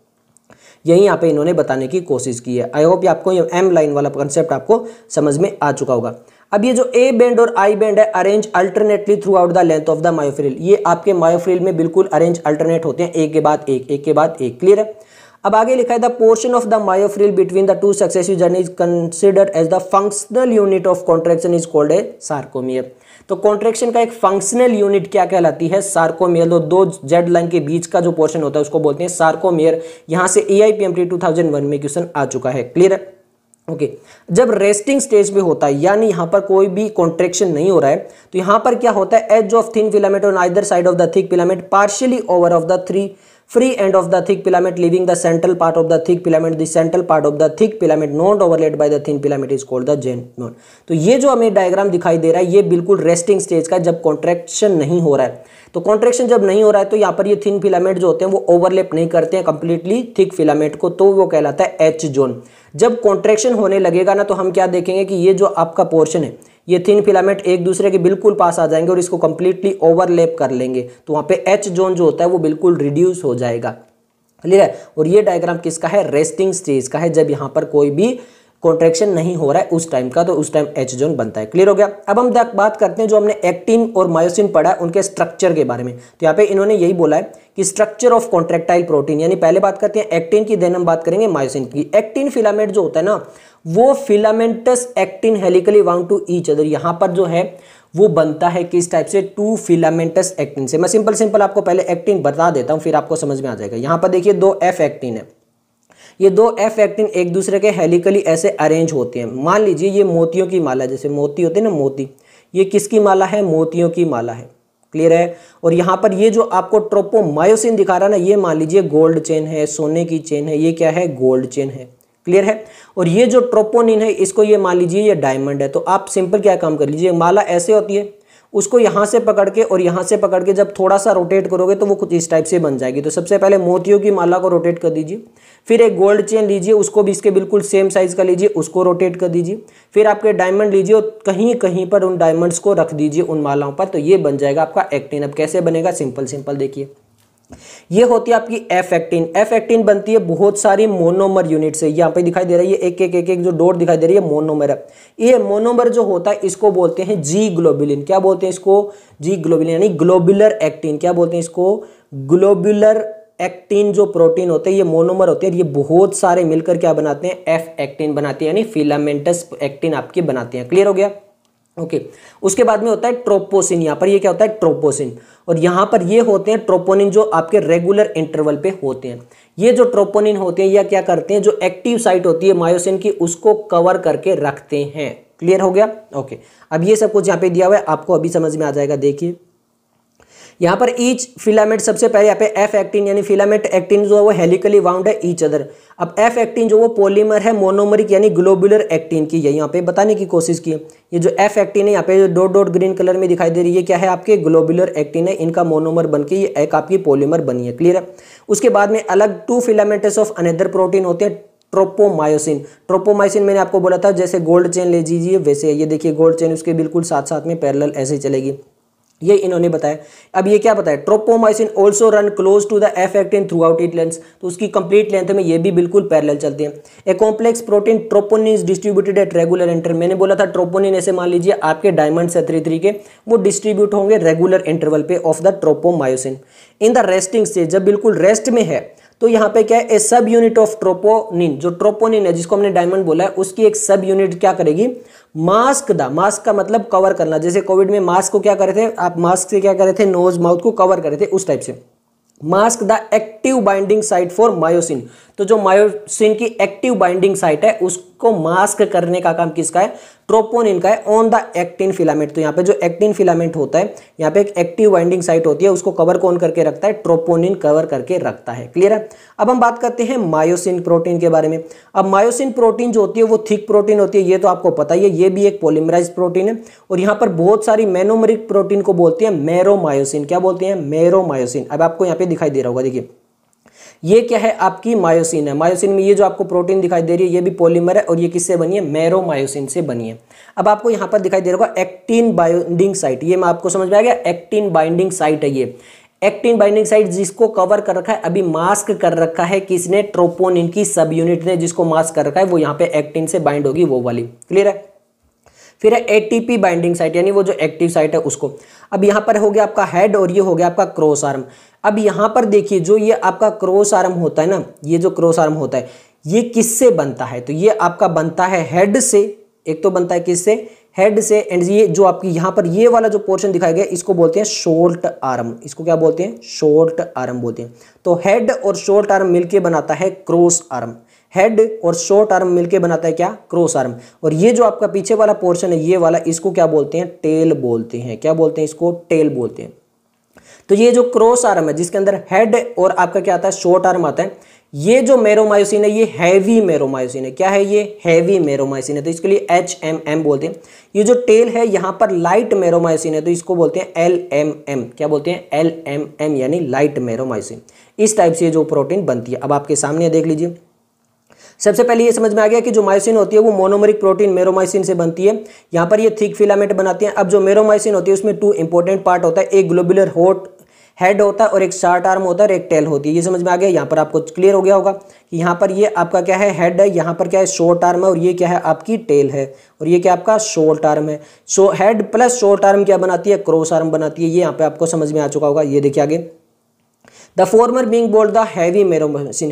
यही यहाँ पे इन्होंने बताने की कोशिश की है आई होप आपको एम लाइन वाला कंसेप्ट आपको समझ में आ चुका होगा अब ये जो ए बैंड और आई बैंड है arrange alternately throughout the length of the myofibril ये आपके मायोफ्रिल में बिल्कुल अरेंज अल्टरनेट होते हैं एक के बाद एक एक के बाद एक क्लियर है अब आगे लिखा है the portion of the myofibril between the two successive journey is considered as the functional unit of contraction is called a sarcomere तो कॉन्ट्रेक्शन का एक फंक्शनल यूनिट क्या कहलाती है सार्कोमियर दो जेड लाइन के बीच का जो पोर्शन होता है उसको बोलते हैं सार्कोमेयर यहां से A I P M T two thousand one में क्वेश्चन आ चुका है क्लियर ओके okay. जब रेस्टिंग स्टेज में होता है यानी यहां पर कोई भी कॉन्ट्रेक्शन नहीं हो रहा है तो यहां पर क्या होता है edge of thin filament on either side of the thick filament partially overlap the free free end of the thick filament leaving the central part of the thick filament the central part of the thick filament not overlaid by the thin filament is called the genome तो ये जो हमें diagram दिखाई दे रहा है ये बिल्कुल resting stage का जब कॉन्ट्रैक्शन नहीं हो रहा है तो कॉन्ट्रेक्शन जब नहीं हो रहा है तो यहाँ पर ये थिन फिलामेंट जो होते हैं वो ओवरलेप नहीं करते हैं कंप्लीटली थिक फिलामेंट को तो वो कहलाता है एच जोन जब कॉन्ट्रेक्शन होने लगेगा ना तो हम क्या देखेंगे कि ये जो आपका पोर्शन है ये थिन फिलामेंट एक दूसरे के बिल्कुल पास आ जाएंगे और इसको कंप्लीटली ओवरलेप कर लेंगे तो वहाँ पे एच जोन जो होता है वो बिल्कुल रिड्यूस हो जाएगा क्लियर है और ये डायग्राम किसका है रेस्टिंग स्टेज का है जब यहाँ पर कोई भी कॉन्ट्रेक्शन नहीं हो रहा है उस टाइम का तो उस टाइम एच जोन बनता है क्लियर हो गया अब हम बात करते हैं जो हमने एक्टिन और मायोसिन पढ़ा है उनके स्ट्रक्चर के बारे में तो यहाँ पे इन्होंने यही बोला है कि स्ट्रक्चर ऑफ कॉन्ट्रेक्टाइल प्रोटीन यानी पहले बात करते हैं एक्टिन की देन हम बात करेंगे मायोसिन की एक्टिन फिलामेंट जो होता है ना वो filaments actin helically wound to each other यहाँ पर जो है वो बनता है किस टाइप से टू फिलामेंटस एक्टिन से मैं सिंपल सिंपल आपको पहले एक्टिन बता देता हूँ फिर आपको समझ में आ जाएगा यहाँ पर देखिए दो एफ एक्टिन है ये दो एफ एक्टिन एक दूसरे के हेलिकली ऐसे अरेंज होते हैं मान लीजिए ये मोतियों की माला जैसे मोती होते हैं ना मोती ये किसकी माला है मोतियों की माला है क्लियर है और यहाँ पर ये जो आपको ट्रोपोमायोसिन दिखा रहा है ना ये मान लीजिए गोल्ड चेन है सोने की चेन है ये क्या है गोल्ड चेन है क्लियर है और ये जो ट्रोपोनिन है इसको ये मान लीजिए ये डायमंड है तो आप सिंपल क्या काम कर लीजिए माला ऐसे होती है उसको यहाँ से पकड़ के और यहाँ से पकड़ के जब थोड़ा सा रोटेट करोगे तो वो कुछ इस टाइप से बन जाएगी तो सबसे पहले मोतियों की माला को रोटेट कर दीजिए फिर एक गोल्ड चेन लीजिए उसको भी इसके बिल्कुल सेम साइज़ का लीजिए उसको रोटेट कर दीजिए फिर आपके डायमंड लीजिए और कहीं कहीं पर उन डायमंड्स को रख दीजिए उन मालाओं पर तो ये बन जाएगा आपका एक्टिन अब कैसे बनेगा सिंपल सिंपल देखिए ये होती है आपकी एफ एक्टिन एफ एक्टिन बनती है बहुत सारी मोनोमर यूनिट से यहाँ पे दिखाई दे रही है एक एक एक एक जो डोट दिखाई दे रही है मोनोमर है ये मोनोमर जो होता है इसको बोलते हैं जी ग्लोबुलिन क्या बोलते हैं इसको जी ग्लोबुलिन यानी ग्लोबुलर एक्टिन क्या बोलते हैं इसको ग्लोबुलर एक्टिन जो प्रोटीन होते हैं ये मोनोमर होते हैं ये बहुत सारे मिलकर क्या बनाते हैं एफ एक्टिन बनाते हैं यानी फिलामेंटस एक्टिन आपकी बनाते हैं क्लियर हो गया ओके okay. उसके बाद में होता है ट्रोपोसिन यहां पर ये क्या होता है ट्रोपोसिन और यहां पर ये होते हैं ट्रोपोनिन जो आपके रेगुलर इंटरवल पे होते हैं ये जो ट्रोपोनिन होते हैं या क्या करते हैं जो एक्टिव साइट होती है मायोसिन की उसको कवर करके रखते हैं क्लियर हो गया ओके okay. अब ये सब कुछ यहां पे दिया हुआ है आपको अभी समझ में आ जाएगा देखिए यहाँ पर ईच फिलामेंट सबसे पहले यहाँ पे एफ एक्टिन यानी फिलामेंट एक्टिन जो है वो हेलिकली वाउंड है ईच अदर अब एफ एक्टिन जो वो पॉलीमर है मोनोमरिक यानी ग्लोबुलर एक्टिन की है यहाँ पे बताने की कोशिश की ये जो एफ एक्टिन है यहाँ पे डॉट डॉट ग्रीन कलर में दिखाई दे रही है क्या है आपके ग्लोबुलर एक्टिन है इनका मोनोमर बन के ये एक आपकी पॉलीमर बनी है क्लियर है उसके बाद में अलग two filaments of another protein होते हैं ट्रोपोमायोसिन ट्रोपोमायोसिन मैंने आपको बोला था जैसे गोल्ड चेन ले लीजिए वैसे ये देखिए गोल्ड चेन उसके बिल्कुल साथ साथ में पैरेलल ऐसे ही चलेगी ये इन्होंने बताया अब ये क्या बताया tropomyosin also run close to the F actin throughout it length तो उसकी कंप्लीट लेंथ में ये भी बिल्कुल पैरेलल चलते हैं a complex protein troponin is distributed at regular interval मैंने बोला था ट्रोपोनिन ऐसे मान लीजिए आपके डायमंड सत्री थ्री के वो डिस्ट्रीब्यूट होंगे रेगुलर इंटरवल पे of the tropomyosin in the resting stage जब बिल्कुल रेस्ट में है तो यहाँ पे क्या है a subunit of troponin जो ट्रोपोनिन है जिसको हमने डायमंड बोला है उसकी एक सब यूनिट क्या करेगी मास्क द मास्क का मतलब कवर करना जैसे कोविड में मास्क को क्या करे थे आप मास्क से क्या करे थे नोज माउथ को कवर करे थे उस टाइप से mask the active binding site for myosin तो जो मायोसिन की एक्टिव बाइंडिंग साइट है उसको मास्क करने का काम किसका है ट्रोपोनिन का है ऑन द एक्टिन फिलामेंट तो यहाँ पे जो एक्टिन फिलामेंट होता है यहाँ पे एक एक्टिव बाइंडिंग साइट होती है उसको कवर कौन करके रखता है ट्रोपोनिन कवर करके रखता है क्लियर है अब हम बात करते हैं मायोसिन प्रोटीन के बारे में अब मायोसिन प्रोटीन जो होती है वो थिक प्रोटीन होती है ये तो आपको पता ही है ये भी एक पोलिमराइज प्रोटीन है और यहाँ पर बहुत सारी मेनोमरिक प्रोटीन को बोलती है मेरोमायोसिन क्या बोलते हैं मेरोमायोसिन अब आपको यहाँ पे दिखाई दे रहा होगा देखिए ये क्या है आपकी मायोसिन है मायोसिन में ये जो आपको प्रोटीन दिखाई दे रही है ये भी पॉलीमर है और ये किससे बनी है मैरो मायोसिन से बनी है अब आपको यहाँ पर दिखाई दे रहा होगा एक्टिन बाइंडिंग साइट ये मैं आपको समझ में आ गया एक्टिन बाइंडिंग साइट है ये एक्टिन बाइंडिंग साइट जिसको कवर कर रखा है अभी मास्क कर रखा है किसने ट्रोपोनिन की सब यूनिट ने जिसको मास्क कर रखा है वो यहाँ पे एक्टिन से बाइंड होगी वो वाली क्लियर है फिर है एटीपी बाइंडिंग साइट यानी वो जो एक्टिव साइट है उसको अब यहां पर हो गया आपका हेड और ये हो गया आपका क्रॉस आर्म अब यहां पर देखिए जो ये आपका क्रॉस आर्म होता है ना ये जो क्रॉस आर्म होता है ये किससे बनता है तो ये आपका बनता है हेड से एक तो बनता है किससे हेड से एंड ये जो आपकी यहां पर ये वाला जो पोर्शन दिखाया गया इसको बोलते हैं शोर्ट आर्म इसको क्या बोलते हैं शोर्ट आर्म बोलते हैं तो हेड और शोर्ट आर्म मिलके बनाता है क्रॉस आर्म हेड और शॉर्ट आर्म मिलके बनाता है क्या क्रॉस आर्म और ये जो आपका पीछे वाला पोर्शन है ये वाला इसको क्या बोलते हैं टेल बोलते हैं क्या बोलते हैं इसको टेल बोलते हैं तो ये जो क्रॉस आर्म है जिसके अंदर हेड और आपका क्या आता है शॉर्ट आर्म आता है ये जो मेरोमायोसिन है ये हैवी मेरोमायोसिन है क्या है ये हैवी मेरोमायोसिन है तो इसके लिए एच एम एम बोलते हैं ये जो टेल है यहाँ पर लाइट मेरोमायोसिन है तो इसको बोलते हैं एल एम एम क्या बोलते हैं एल एम एम यानी लाइट मेरोमायोसिन इस टाइप से जो प्रोटीन बनती है अब आपके सामने देख लीजिए सबसे पहले ये समझ में आ गया कि जो मायोसिन होती है वो मोनोमरिक प्रोटीन मेरोमाइसिन से बनती है यहाँ पर ये थिक फिलामेंट बनाती है अब जो मेरोमाइसिन होती है उसमें टू इंपॉर्टेंट पार्ट होता है एक ग्लोबुलर होट हेड होता है और एक शार्ट आर्म होता है और एक टेल होती है ये समझ में आ गया यहाँ पर आपको क्लियर हो गया होगा कि यहाँ पर ये आपका क्या है हेड है यहाँ पर क्या है शॉर्ट आर्म है और ये क्या है आपकी टेल है और ये क्या आपका शॉर्ट आर्म है so head plus short arm क्या बनाती है क्रॉस आर्म बनाती है ये यहाँ पर आपको समझ में आ चुका होगा ये देखिए आगे the former being called the heavy meromyosin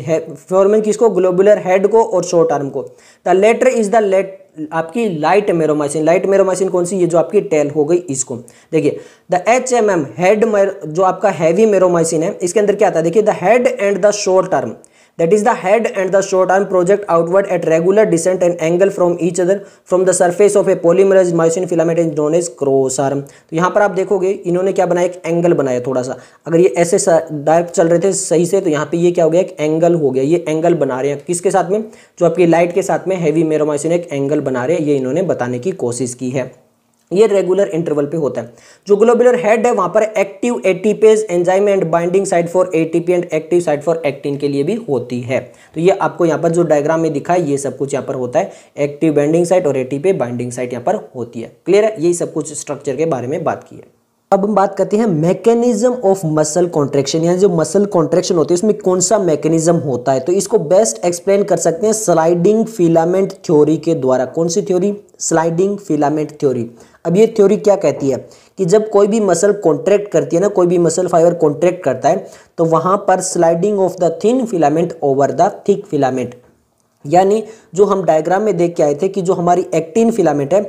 former किसको ग्लोबुलर हेड को और शॉर्ट आर्म को the latter is the late आपकी light meromyosin light meromyosin कौन सी ये जो आपकी टेल हो गई इसको देखिए the H M M head जो आपका हैवी मेरो मशीन है इसके अंदर क्या आता है देखिए the head and the short arm that is the head and the short arm project outward at regular distance and angle from each other from the surface of a polymerised myosin filament is known is cross arm तो यहाँ पर आप देखोगे इन्होंने क्या बनाया एक angle बनाया थोड़ा सा अगर ये ऐसे डायरेक्ट चल रहे थे सही से तो यहाँ पर ये क्या हो गया एक एंगल हो गया ये एंगल बना रहे हैं किसके साथ में जो आपकी लाइट के साथ में हैवी मेरोमाइसिन एक एंगल बना रहे हैं ये इन्होंने बताने की कोशिश की है ये रेगुलर इंटरवल पे होता है जो ग्लोबुलर हेड है वहां पर active ATPase enzyme and binding side for ATP and active side for actin के लिए भी होती है तो ये आपको यहाँ पर जो डायग्राम में दिखा है ये सब कुछ यहाँ पर होता है एक्टिव बाइंडिंग साइट और एटीपी बाइंडिंग साइट यहाँ पर होती है क्लियर है यही सब कुछ स्ट्रक्चर के बारे में बात की है अब हम बात करते हैं मैकेनिज्म ऑफ मसल कॉन्ट्रेक्शन यानी जो मसल कॉन्ट्रेक्शन होती है उसमें कौन सा मैकेनिज्म होता है तो इसको बेस्ट एक्सप्लेन कर सकते हैं स्लाइडिंग फिलामेंट थ्योरी के द्वारा कौन सी थ्योरी स्लाइडिंग फिलामेंट थ्योरी अब ये थ्योरी क्या कहती है कि जब कोई भी मसल कॉन्ट्रैक्ट करती है ना कोई भी मसल फाइबर कॉन्ट्रैक्ट करता है तो वहाँ पर sliding of the thin filament over the thick filament यानी जो हम डायग्राम में देख के आए थे कि जो हमारी एक्टिन फिलामेंट है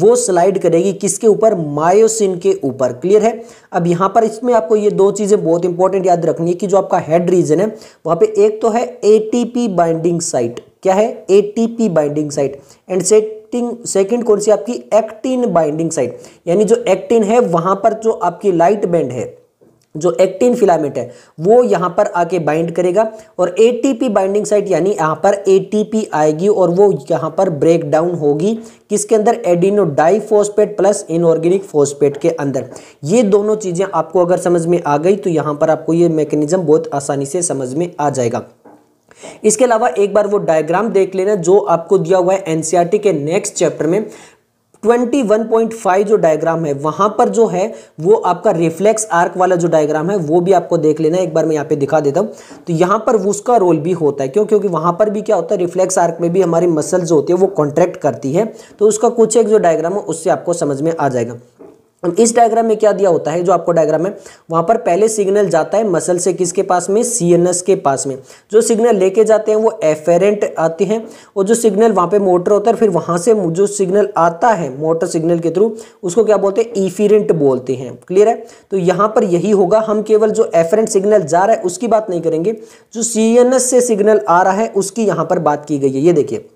वो स्लाइड करेगी किसके ऊपर मायोसिन के ऊपर क्लियर है अब यहाँ पर इसमें आपको ये दो चीज़ें बहुत इंपॉर्टेंट याद रखनी है कि जो आपका हेड रीजन है वहाँ पे एक तो है एटीपी बाइंडिंग साइट क्या है ATP binding site and set acting second कौन सी आपकी एक्टिन बाइंडिंग साइट यानी जो एक्टिन है वहां पर जो आपकी लाइट बैंड है जो एक्टिन फिलामेंट है वो यहाँ पर आके बाइंड करेगा और एटीपी बाइंडिंग साइट यानी यहाँ पर एटीपी आएगी और वो यहां पर ब्रेक डाउन होगी किसके अंदर adeno diphosphate plus inorganic phosphate के अंदर ये दोनों चीज़ें आपको अगर समझ में आ गई तो यहां पर आपको ये मैकेनिज्म बहुत आसानी से समझ में आ जाएगा इसके अलावा एक बार वो डायग्राम देख लेना जो आपको दिया हुआ है एनसीईआरटी e के नेक्स्ट चैप्टर में 21.5 जो डायग्राम है वहां पर जो है वो आपका रिफ्लेक्स आर्क वाला जो डायग्राम है वो भी आपको देख लेना है एक बार मैं यहाँ पे दिखा देता हूँ तो यहाँ पर उसका रोल भी होता है क्यों क्योंकि वहां पर भी क्या होता है रिफ्लेक्स आर्क में भी हमारी मसल जो होती है वो कॉन्ट्रैक्ट करती है तो उसका कुछ एक जो डायग्राम है उससे आपको समझ में आ जाएगा अब इस डायग्राम में क्या दिया होता है जो आपको डायग्राम है वहाँ पर पहले सिग्नल जाता है मसल से किसके पास में सीएनएस के पास में जो सिग्नल लेके जाते हैं वो एफेरेंट आते हैं और जो सिग्नल वहाँ पे मोटर होता है फिर वहाँ से जो सिग्नल आता है मोटर सिग्नल के थ्रू उसको क्या बोलते हैं ईफिरेंट बोलते हैं क्लियर है तो यहाँ पर यही होगा हम केवल जो एफरेंट सिग्नल जा रहा है उसकी बात नहीं करेंगे जो सी से सिग्नल आ रहा है उसकी यहाँ पर बात की गई है ये देखिए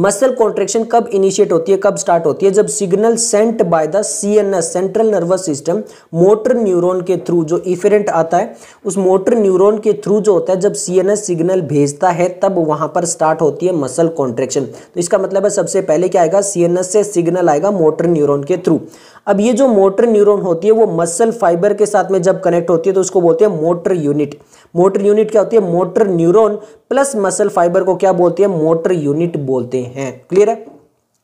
मसल कॉन्ट्रेक्शन कब इनिशिएट होती है कब स्टार्ट होती है जब signal sent by the CNS central nervous system motor neuron के थ्रू जो इफेरेंट आता है उस मोटर न्यूरॉन के थ्रू जो होता है जब सीएनएस सिग्नल भेजता है तब वहां पर स्टार्ट होती है मसल कॉन्ट्रेक्शन तो इसका मतलब है सबसे पहले क्या आएगा सीएनएस से सिग्नल आएगा मोटर न्यूरोन के थ्रू अब ये जो मोटर न्यूरॉन होती है वो मसल फाइबर के साथ में जब कनेक्ट होती है तो उसको बोलते हैं मोटर यूनिट मोटर यूनिट क्या होती है motor neuron plus muscle fiber को क्या बोलते हैं मोटर यूनिट बोलते हैं क्लियर है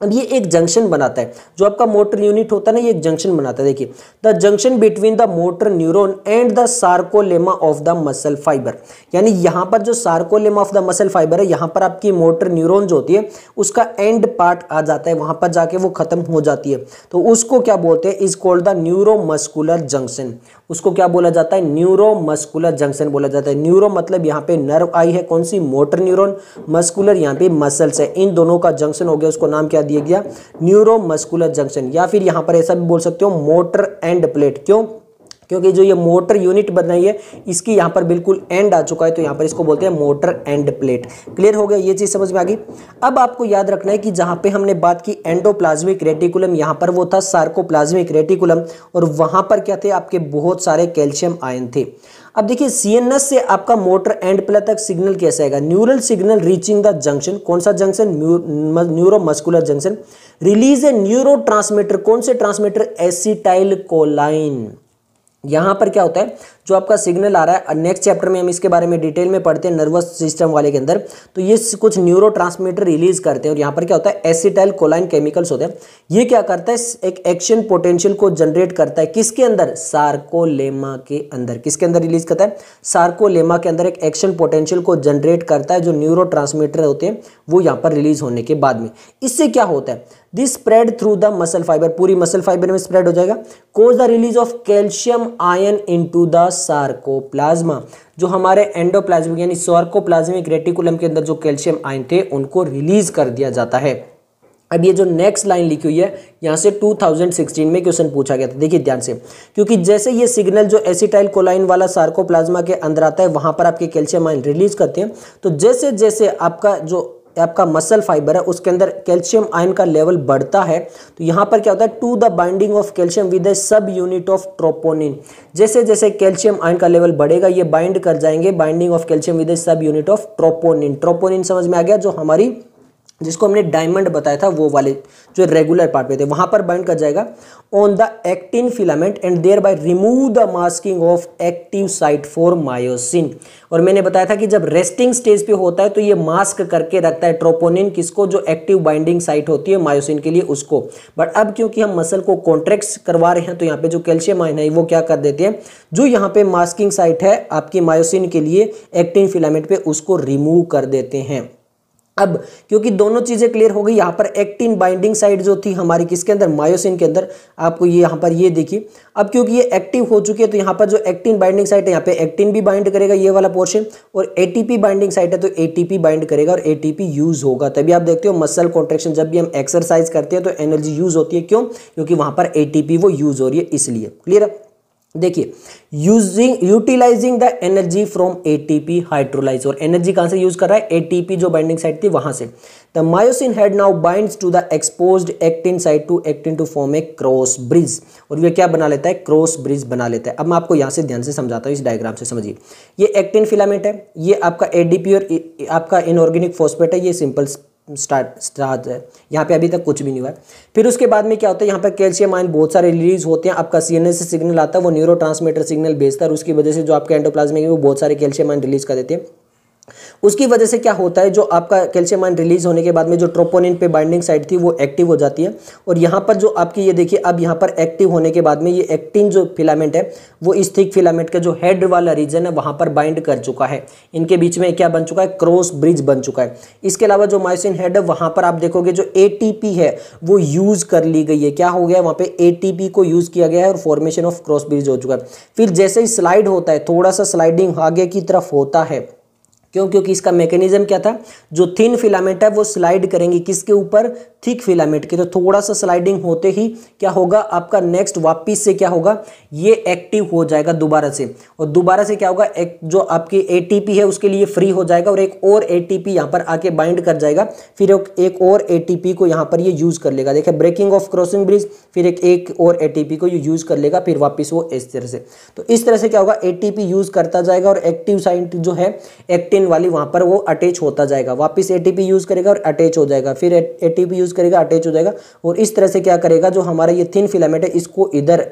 अब ये एक जंक्शन बनाता है जो आपका मोटर यूनिट होता है ना ये एक जंक्शन बनाता है देखिए the junction between the motor neuron and the sarcolemma of the muscle fiber यानी यहाँ पर जो sarcolemma of the muscle fiber है यहाँ पर आपकी मोटर न्यूरोन जो होती है उसका एंड पार्ट आ जाता है वहाँ पर जाके वो खत्म हो जाती है तो उसको क्या बोलते हैं is called the neuro junction उसको क्या बोला जाता है न्यूरोमस्कुलर जंक्शन बोला जाता है न्यूरो मतलब यहाँ पे नर्व आई है कौन सी मोटर न्यूरोन मस्कुलर यहाँ पे मसल्स है इन दोनों का जंक्शन हो गया उसको नाम क्या दिया गया न्यूरोमस्कुलर जंक्शन या फिर यहाँ पर ऐसा भी बोल सकते हो मोटर एंड प्लेट क्यों क्योंकि जो ये मोटर यूनिट बन रही है इसकी यहाँ पर बिल्कुल एंड आ चुका है तो यहाँ पर इसको बोलते हैं मोटर एंड प्लेट क्लियर हो गया ये चीज़ समझ में आ गई अब आपको याद रखना है कि जहाँ पे हमने बात की एंडोप्लाज्मिक रेटिकुलम यहाँ पर वो था सार्कोप्लाज्मिक रेटिकुलम और वहाँ पर क्या थे आपके बहुत सारे कैल्शियम आयन थे अब देखिए सी से आपका मोटर एंड प्ले तक सिग्नल कैसे आएगा neural signal reaching the junction कौन सा junction neuromuscular junction release a neurotransmitter कौन से ट्रांसमीटर एसिटाइल कोलाइन यहाँ पर क्या होता है जो आपका सिग्नल आ रहा है नेक्स्ट चैप्टर में हम इसके बारे में डिटेल में पढ़ते हैं नर्वस सिस्टम वाले के अंदर तो ये कुछ न्यूरो रिलीज करते हैं और यहाँ पर क्या होता है एसिटाइल कोलाइन केमिकल्स होते हैं ये क्या करता है एक एक्शन पोटेंशियल को जनरेट करता है किसके अंदर सार्कोलेमा के अंदर किसके अंदर रिलीज करता है सार्कोलेमा के अंदर एक एक्शन पोटेंशियल को जनरेट करता है जो न्यूरो होते हैं वो यहाँ पर रिलीज होने के बाद में इससे क्या होता है this spread through the muscle fibre पूरी मसल फाइबर में स्प्रेड हो जाएगा cause the release of calcium ion into the sarcoplasm जो हमारे एंडोप्लाज्मिक यानी सार्कोप्लाज्मिक रेटिकुलम के अंदर जो कैल्शियम आयन थे उनको रिलीज कर दिया जाता है अब ये जो नेक्स्ट लाइन लिखी हुई है यहाँ से 2016 में क्वेश्चन पूछा गया था देखिए ध्यान से क्योंकि जैसे ये सिग्नल जो एसिटाइल कोलाइन वाला सार्कोप्लाज्मा के अंदर आता है वहाँ पर आपके कैल्शियम आयन रिलीज करते हैं तो जैसे जैसे आपका जो आपका मसल फाइबर है उसके अंदर कैल्शियम आयन का लेवल बढ़ता है तो यहाँ पर क्या होता है to the binding of calcium with a subunit of troponin जैसे जैसे कैल्शियम आयन का लेवल बढ़ेगा ये बाइंड कर जाएंगे binding of calcium with a subunit of troponin troponin समझ में आ गया जो हमारी जिसको हमने डायमंड बताया था वो वाले जो रेगुलर पार्ट पे थे वहां पर बाइंड कर जाएगा on the actin filament and thereby remove the masking of active site for myosin और मैंने बताया था कि जब रेस्टिंग स्टेज पे होता है तो ये मास्क करके रखता है ट्रोपोनिन किसको जो एक्टिव बाइंडिंग साइट होती है मायोसिन के लिए उसको बट अब क्योंकि हम मसल को कॉन्ट्रैक्ट करवा रहे हैं तो यहाँ पे जो कैल्शियम आयन है वो क्या कर देते हैं जो यहाँ पे मास्किंग साइट है आपकी मायोसिन के लिए एक्टिन फिलामेंट पे उसको रिमूव कर देते हैं अब क्योंकि दोनों चीज़ें क्लियर हो गई यहाँ पर एक्टिन बाइंडिंग साइट जो थी हमारी किसके अंदर मायोसिन के अंदर आपको ये यहाँ पर ये देखिए अब क्योंकि ये एक्टिव हो चुकी है तो यहाँ पर जो एक्टिन बाइंडिंग साइट है यहाँ पे एक्टिन भी बाइंड करेगा ये वाला पोर्शन और एटीपी बाइंडिंग साइट है तो एटीपी बाइंड करेगा और एटीपी यूज होगा तभी आप देखते हो मसल कॉन्ट्रेक्शन जब भी हम एक्सरसाइज करते हैं तो एनर्जी यूज होती है क्यों क्योंकि वहाँ पर ए वो यूज हो रही है इसलिए क्लियर है देखिए using utilising the energy from ATP hydrolyse और एनर्जी कहां से यूज कर रहा है एटीपी जो बाइंडिंग साइट थी वहां से the myosin head now binds to the exposed actin site to actin to form a cross bridge और ये क्या बना लेता है क्रॉस ब्रिज बना लेता है अब मैं आपको यहां से ध्यान से समझाता हूँ इस डायग्राम से समझिए ये एक्टिन फिलामेंट है ये आपका एडीपी और आपका इनऑर्गेनिक फॉस्फेट है ये सिंपल स्टार्ट स्टार्ट है यहाँ पे अभी तक कुछ भी नहीं हुआ है फिर उसके बाद में क्या होता है यहाँ पर कैल्शियम आयन बहुत सारे रिलीज होते हैं आपका सी से सिग्नल आता है वो न्यूरो सिग्नल भेजता है उसकी वजह से जो आपके एंडोप्लाज्मिक है वो बहुत सारे कैल्शियम आयन रिलीज कर देते हैं उसकी वजह से क्या होता है जो आपका कैल्शियम आयन रिलीज होने के बाद में जो ट्रोपोनिन पे बाइंडिंग साइट थी वो एक्टिव हो जाती है और यहाँ पर जो आपकी ये देखिए अब यहाँ पर एक्टिव होने के बाद में ये एक्टिन जो फिलामेंट है वो इस थिक फिलामेंट का जो हेड वाला रीजन है वहाँ पर बाइंड कर चुका है इनके बीच में क्या बन चुका है क्रॉस ब्रिज बन चुका है इसके अलावा जो माइसिन हेड है वहाँ पर आप देखोगे जो ए है वो यूज़ कर ली गई है क्या हो गया वहाँ पर ए को यूज़ किया गया है और फॉर्मेशन ऑफ क्रॉस ब्रिज हो चुका है फिर जैसे ही स्लाइड होता है थोड़ा सा स्लाइडिंग आगे की तरफ होता है क्यों क्योंकि इसका मैकेनिज्म क्या था जो थिन फिलामेंट है वो स्लाइड करेंगी किसके ऊपर थिक फिलामेंट की तो थोड़ा सा स्लाइडिंग होते ही क्या होगा आपका नेक्स्ट वापिस से क्या होगा ये एक्टिव हो जाएगा दोबारा से और दोबारा से क्या होगा एक जो आपकी एटीपी है उसके लिए फ्री हो जाएगा और एक और एटीपी यहाँ पर आके बाइंड कर जाएगा फिर एक और एटीपी को यहाँ पर ये यूज़ कर लेगा देखिए ब्रेकिंग ऑफ क्रॉसिंग ब्रिज फिर एक एक और एटीपी को ये यूज़ कर लेगा फिर वापस वो इस तरह से तो इस तरह से क्या होगा एटीपी यूज़ करता जाएगा और एक्टिव साइट जो है एक्टिन वाली वहाँ पर वो अटैच होता जाएगा वापस एटीपी यूज़ करेगा और अटैच हो जाएगा फिर एटीपी यूज़ करेगा अटैच हो जाएगा और इस तरह से क्या करेगा जो हमारा ये थिन फिलामेंट है इसको इधर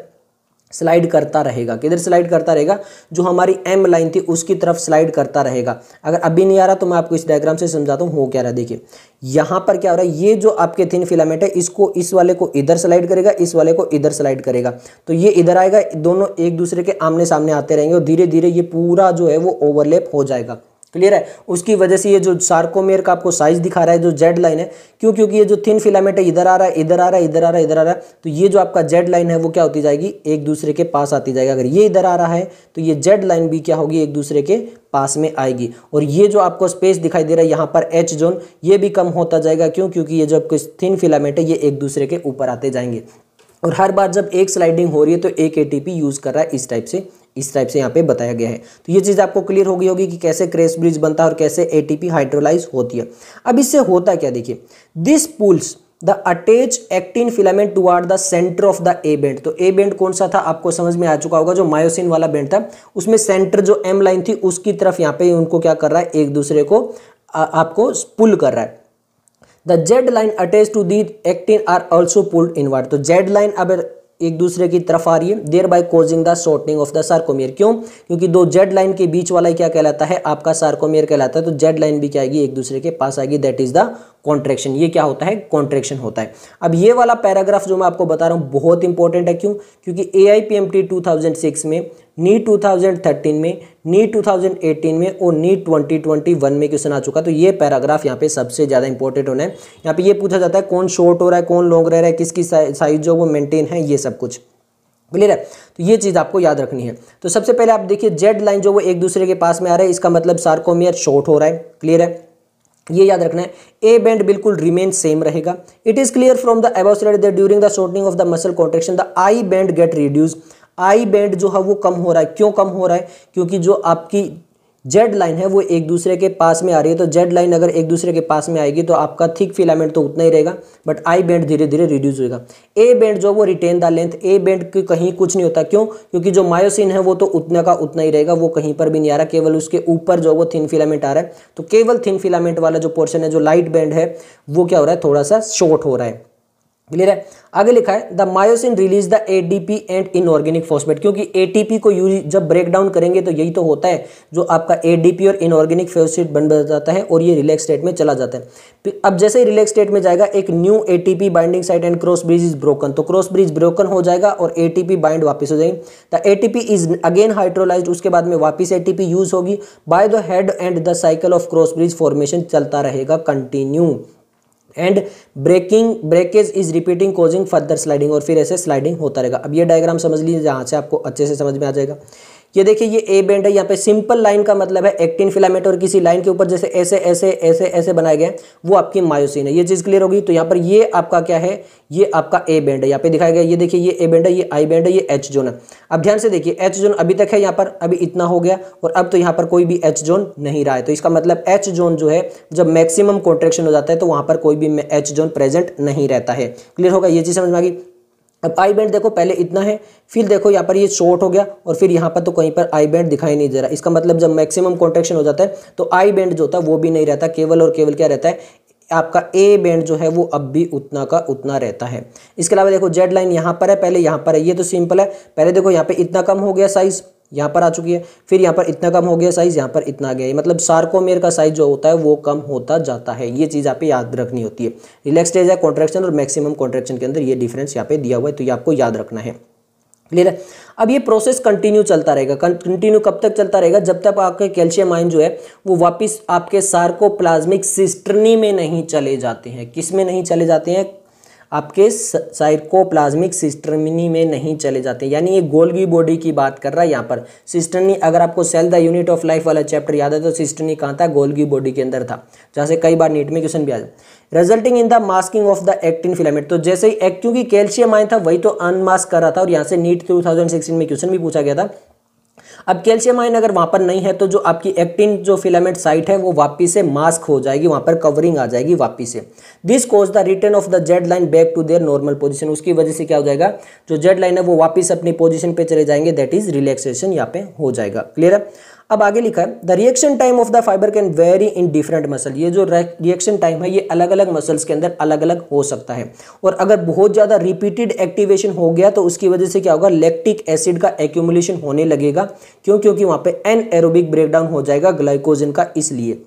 स्लाइड करता रहेगा किधर स्लाइड करता रहेगा जो हमारी एम लाइन थी उसकी तरफ स्लाइड करता रहेगा अगर अभी नहीं आ रहा तो मैं आपको इस डायग्राम से समझाता हूँ हो क्या रहा देखिए यहाँ पर क्या हो रहा है ये जो आपके थिन फिलामेंट है इसको इस वाले को इधर स्लाइड करेगा इस वाले को इधर स्लाइड करेगा तो ये इधर आएगा दोनों एक दूसरे के आमने सामने आते रहेंगे और धीरे धीरे ये पूरा जो है वो ओवरलेप हो जाएगा क्लियर है उसकी वजह से ये जो सार्कोमेयर का आपको साइज दिखा रहा है जो जेड लाइन है क्यों क्योंकि ये जो थिन फिलामेंट है इधर आ रहा है इधर आ रहा है इधर आ रहा है इधर आ रहा है तो ये जो आपका जेड लाइन है वो क्या होती जाएगी एक दूसरे के पास आती जाएगी अगर ये इधर आ रहा है तो ये जेड लाइन भी क्या होगी एक दूसरे के पास में आएगी और ये जो आपको स्पेस दिखाई दे रहा है यहाँ पर एच जोन ये भी कम होता जाएगा क्यों क्योंकि ये जो आपको थिन फिलामेंट है ये एक दूसरे के ऊपर आते जाएंगे और हर बार जब एक स्लाइडिंग हो रही है तो एक एटीपी यूज़ कर रहा है इस टाइप से इस टाइप से यहाँ पे बताया गया है तो ये चीज़ आपको क्लियर हो गई होगी कि कैसे क्रेस ब्रिज बनता है और कैसे एटीपी हाइड्रोलाइज होती है अब इससे होता क्या देखिए this pulls the attach actin filament toward the centre of the A band तो ए बैंड कौन सा था आपको समझ में आ चुका होगा जो मायोसिन वाला बैंड था उसमें सेंटर जो एम लाइन थी उसकी तरफ यहाँ पे उनको क्या कर रहा है एक दूसरे को आ, आपको पुल कर रहा है the Z line attach to the actin are also pulled inward तो जेड लाइन अगर एक दूसरे की तरफ आ रही है thereby causing the shortening of the sarcomere क्यों क्योंकि दो जेड लाइन के बीच वाला क्या कहलाता है आपका सार्कोमियर कहलाता है तो जेड लाइन भी क्या आएगी एक दूसरे के पास आएगी दैट इज द कॉन्ट्रेक्शन ये क्या होता है कॉन्ट्रेक्शन होता है अब ये वाला पैराग्राफ जो मैं आपको बता रहा हूँ बहुत इंपॉर्टेंट है क्यों क्योंकि ए आई में नी 2013 में नी 2018 में और नी 2021 में क्वेश्चन आ चुका तो ये पैराग्राफ यहाँ पे सबसे ज़्यादा इंपॉर्टेंट होना है यहाँ पे ये पूछा जाता है कौन शॉर्ट हो रहा है कौन लॉन्ग रह रहा है किसकी साइज जो वो मेंटेन है ये सब कुछ क्लियर है तो ये चीज़ आपको याद रखनी है तो सबसे पहले आप देखिए जेड लाइन जो वो एक दूसरे के पास में आ रहा है इसका मतलब सार्कोमियर शॉर्ट हो रहा है क्लियर है ये याद रखना है ए बैंड बिल्कुल रिमेन सेम रहेगा it is clear from the absolute that during the shortening of the muscle contraction the I band get reduce I band जो है वो कम हो रहा है क्यों कम हो रहा है क्योंकि जो आपकी जेड लाइन है वो एक दूसरे के पास में आ रही है तो जेड लाइन अगर एक दूसरे के पास में आएगी तो आपका थिक फिलामेंट तो उतना ही रहेगा बट आई बैंड धीरे धीरे रिड्यूस होगा ए बैंड जो वो retain the length A band की कहीं कुछ नहीं होता क्यों क्योंकि जो मायोसिन है वो तो उतना का उतना ही रहेगा वो कहीं पर भी नहीं आ रहा केवल उसके ऊपर जो वो थिन फिलामेंट आ रहा है तो केवल थिन फिलामेंट वाला जो पोर्शन है जो लाइट बैंड है वो क्या हो रहा है थोड़ा सा शॉर्ट हो रहा है क्लियर है आगे लिखा है the myosin release the ADP and inorganic phosphate क्योंकि एटीपी को यूज जब ब्रेक डाउन करेंगे तो यही तो होता है जो आपका एडीपी और इनऑर्गेनिक फॉस्फेट बन जाता है और ये रिलैक्स स्टेट में चला जाता है अब जैसे ही रिलैक्स स्टेट में जाएगा एक new ATP binding site and cross bridge is broken तो क्रॉस ब्रिज ब्रोकन हो जाएगा और एटीपी बाइंड वापस हो जाएगी the ATP is again hydrolyse उसके बाद में वापस एटीपी यूज होगी by the head and the cycle of cross bridge formation चलता रहेगा continue and breaking breakage is repeating causing further sliding और फिर ऐसे स्लाइडिंग होता रहेगा अब ये डायग्राम समझ लीजिए जहाँ से आपको अच्छे से समझ में आ जाएगा ये देखिए ये ए बैंड है यहाँ पे सिंपल लाइन का मतलब है एक्टिन फिलामेंट और किसी लाइन के ऊपर जैसे ऐसे ऐसे ऐसे ऐसे बनाए गए वो आपकी मायोसिन है ये चीज़ क्लियर होगी तो यहाँ पर ये आपका क्या है ये आपका ए बैंड है यहाँ पे दिखाया गया ये देखिए ये ए बैंड है ये आई बैंड है ये एच जोन है अब ध्यान से देखिए एच जोन अभी तक है यहाँ पर अभी इतना हो गया और अब तो यहाँ पर कोई भी एच जोन नहीं रहा है तो इसका मतलब एच जोन जो है जब मैक्सिमम कॉन्ट्रेक्शन हो जाता है तो वहाँ पर कोई भी एच जोन प्रेजेंट नहीं रहता है क्लियर होगा ये चीज़ समझ में आ गई अब आई बैंड देखो पहले इतना है फिर देखो यहाँ पर ये शॉर्ट हो गया और फिर यहाँ पर तो कहीं पर आई बैंड दिखाई नहीं दे रहा इसका मतलब जब मैक्सिमम कॉन्ट्रेक्शन हो जाता है तो आई बैंड जो होता है वो भी नहीं रहता केवल और केवल क्या रहता है आपका ए बैंड जो है वो अब भी उतना का उतना रहता है इसके अलावा देखो जेड लाइन यहाँ पर है पहले यहाँ पर है ये तो सिंपल है पहले देखो यहाँ पर इतना कम हो गया साइज़ यहाँ पर आ चुकी है फिर यहाँ पर इतना कम हो गया साइज़ यहाँ पर इतना आ गया मतलब सार्कोमेर का साइज जो होता है वो कम होता जाता है ये चीज़ आप याद रखनी होती है रिलैक्स स्टेज है कॉन्ट्रेक्शन और मैक्सिमम कॉन्ट्रेक्शन के अंदर ये डिफरेंस यहाँ पे दिया हुआ है तो ये आपको याद रखना है क्लियर है अब ये प्रोसेस कंटिन्यू चलता रहेगा कंटिन्यू कब तक चलता रहेगा जब तक आपके कैल्शियम आयन जो है वो वापस आपके सार्कोप्लाज्मिक सिस्टर्नी में नहीं चले जाते हैं किस में नहीं चले जाते हैं आपके साइकोप्लाज्मिक सिस्टर्मिनी में नहीं चले जाते यानी ये गोल्गी बॉडी की बात कर रहा है यहाँ पर सिस्टनी अगर आपको cell the unit of life वाला चैप्टर याद है तो सिस्टनी कहाँ था गोल्गी बॉडी के अंदर था जहाँ से कई बार नीट में क्वेश्चन भी जाए resulting in the masking of the actin filament तो जैसे ही एक्ट क्योंकि कैल्शियम आया था वही तो अनमास्क कर रहा था और यहाँ से नीट टू में क्वेश्चन भी पूछा गया था अब कैल्शियम आयन अगर वहाँ पर नहीं है तो जो आपकी एक्टिन जो फिलामेंट साइट है वो वापिस से मास्क हो जाएगी वहाँ पर कवरिंग आ जाएगी वापिस से this cause the return of the Z line back to their normal position उसकी वजह से क्या हो जाएगा जो जेड लाइन है वो वापिस अपनी पोजिशन पर चले जाएंगे दैट इज रिलैक्सेशन यहाँ पे हो जाएगा क्लियर है अब आगे लिखा है the reaction time of the fibre can vary in different muscle ये जो रिएक्शन टाइम है ये अलग अलग मसल्स के अंदर अलग अलग हो सकता है और अगर बहुत ज़्यादा रिपीटेड एक्टिवेशन हो गया तो उसकी वजह से क्या होगा लेक्टिक एसिड का एक्यूमुलेशन होने लगेगा क्यों क्योंकि वहाँ पे एन एरोबिक ब्रेकडाउन हो जाएगा ग्लाइकोजन का इसलिए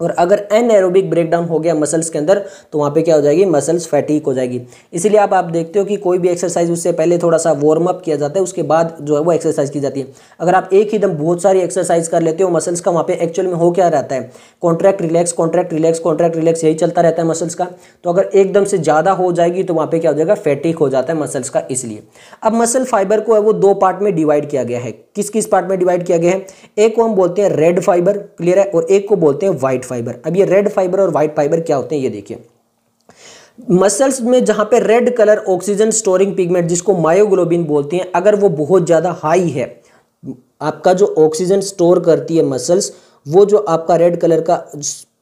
और अगर एन एरोबिक ब्रेकडाउन हो गया मसल्स के अंदर तो वहाँ पे क्या हो जाएगी मसल्स फैटिक हो जाएगी इसलिए आप आप देखते हो कि कोई भी एक्सरसाइज उससे पहले थोड़ा सा वार्म अप किया जाता है उसके बाद जो है वो एक्सरसाइज की जाती है अगर आप एक ही दम बहुत सारी एक्सरसाइज कर लेते हो मसल्स का वहाँ पे एक्चुअल में हो क्या रहता है contract relax contract relax contract relax यही चलता रहता है मसल्स का तो अगर एकदम से ज़्यादा हो जाएगी तो वहाँ पर क्या हो जाएगा फैटिक हो जाता है मसल्स का इसलिए अब मसल फाइबर को है वो दो पार्ट में डिवाइड किया गया है किस किस पार्ट में डिवाइड किया गया है एक को हम बोलते हैं रेड फाइबर क्लियर है और एक को बोलते हैं व्हाइट फाइबर अब ये रेड फाइबर और व्हाइट फाइबर क्या होते हैं ये देखिए मसल्स में जहां पे red colour oxygen storing pigment जिसको मायोग्लोबिन बोलते हैं अगर वो बहुत ज़्यादा हाई है आपका जो ऑक्सीजन स्टोर करती है मसल्स वो जो आपका रेड कलर का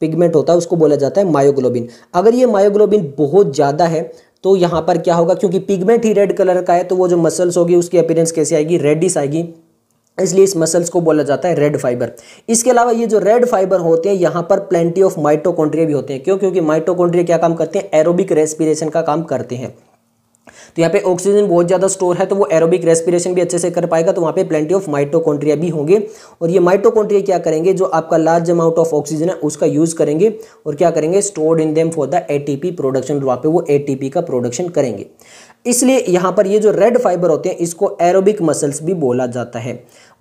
पिगमेंट होता है उसको बोला जाता है मायोग्लोबिन अगर ये मायोग्लोबिन बहुत ज़्यादा है तो यहां पर क्या होगा क्योंकि पिगमेंट ही रेड कलर का है तो वो जो मसल्स होगी उसकी अपीरेंस कैसे आएगी रेडिस आएगी इसलिए इस मसल्स को बोला जाता है रेड फाइबर इसके अलावा ये जो रेड फाइबर होते हैं यहाँ पर प्लेंटी ऑफ माइटोकॉन्ड्रिया भी होते हैं क्यों क्योंकि माइटोकॉन्ड्रिया क्या काम करते हैं एरोबिक रेस्पिरेशन का काम करते हैं तो यहाँ पे ऑक्सीजन बहुत ज़्यादा स्टोर है तो वो एरोबिक रेस्पिरेशन भी अच्छे से कर पाएगा तो वहाँ पे प्लेंटी ऑफ माइटोकॉन्ड्रिया भी होंगे और ये माइटोकॉन्ड्रिया क्या करेंगे जो आपका लार्ज अमाउंट ऑफ ऑक्सीजन है उसका यूज़ करेंगे और क्या करेंगे stored in them for the ATP production वहाँ पे वो एटीपी का प्रोडक्शन करेंगे इसलिए यहाँ पर ये जो रेड फाइबर होते हैं इसको एरोबिक मसल्स भी बोला जाता है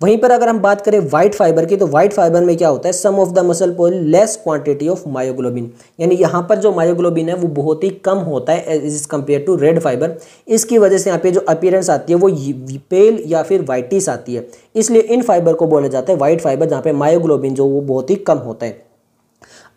वहीं पर अगर हम बात करें वाइट फाइबर की तो वाइट फाइबर में क्या होता है some of the muscle pole less quantity of myoglobin यानी यहाँ पर जो मायोग्लोबिन है वो बहुत ही कम होता है as is compare to red fibre इसकी वजह से यहाँ पे जो अपियरेंस आती है वो पेल या फिर वाइटिस आती है इसलिए इन फाइबर को बोला जाता है वाइट फाइबर जहाँ पे मायोग्लोबिन जो वो बहुत ही कम होता है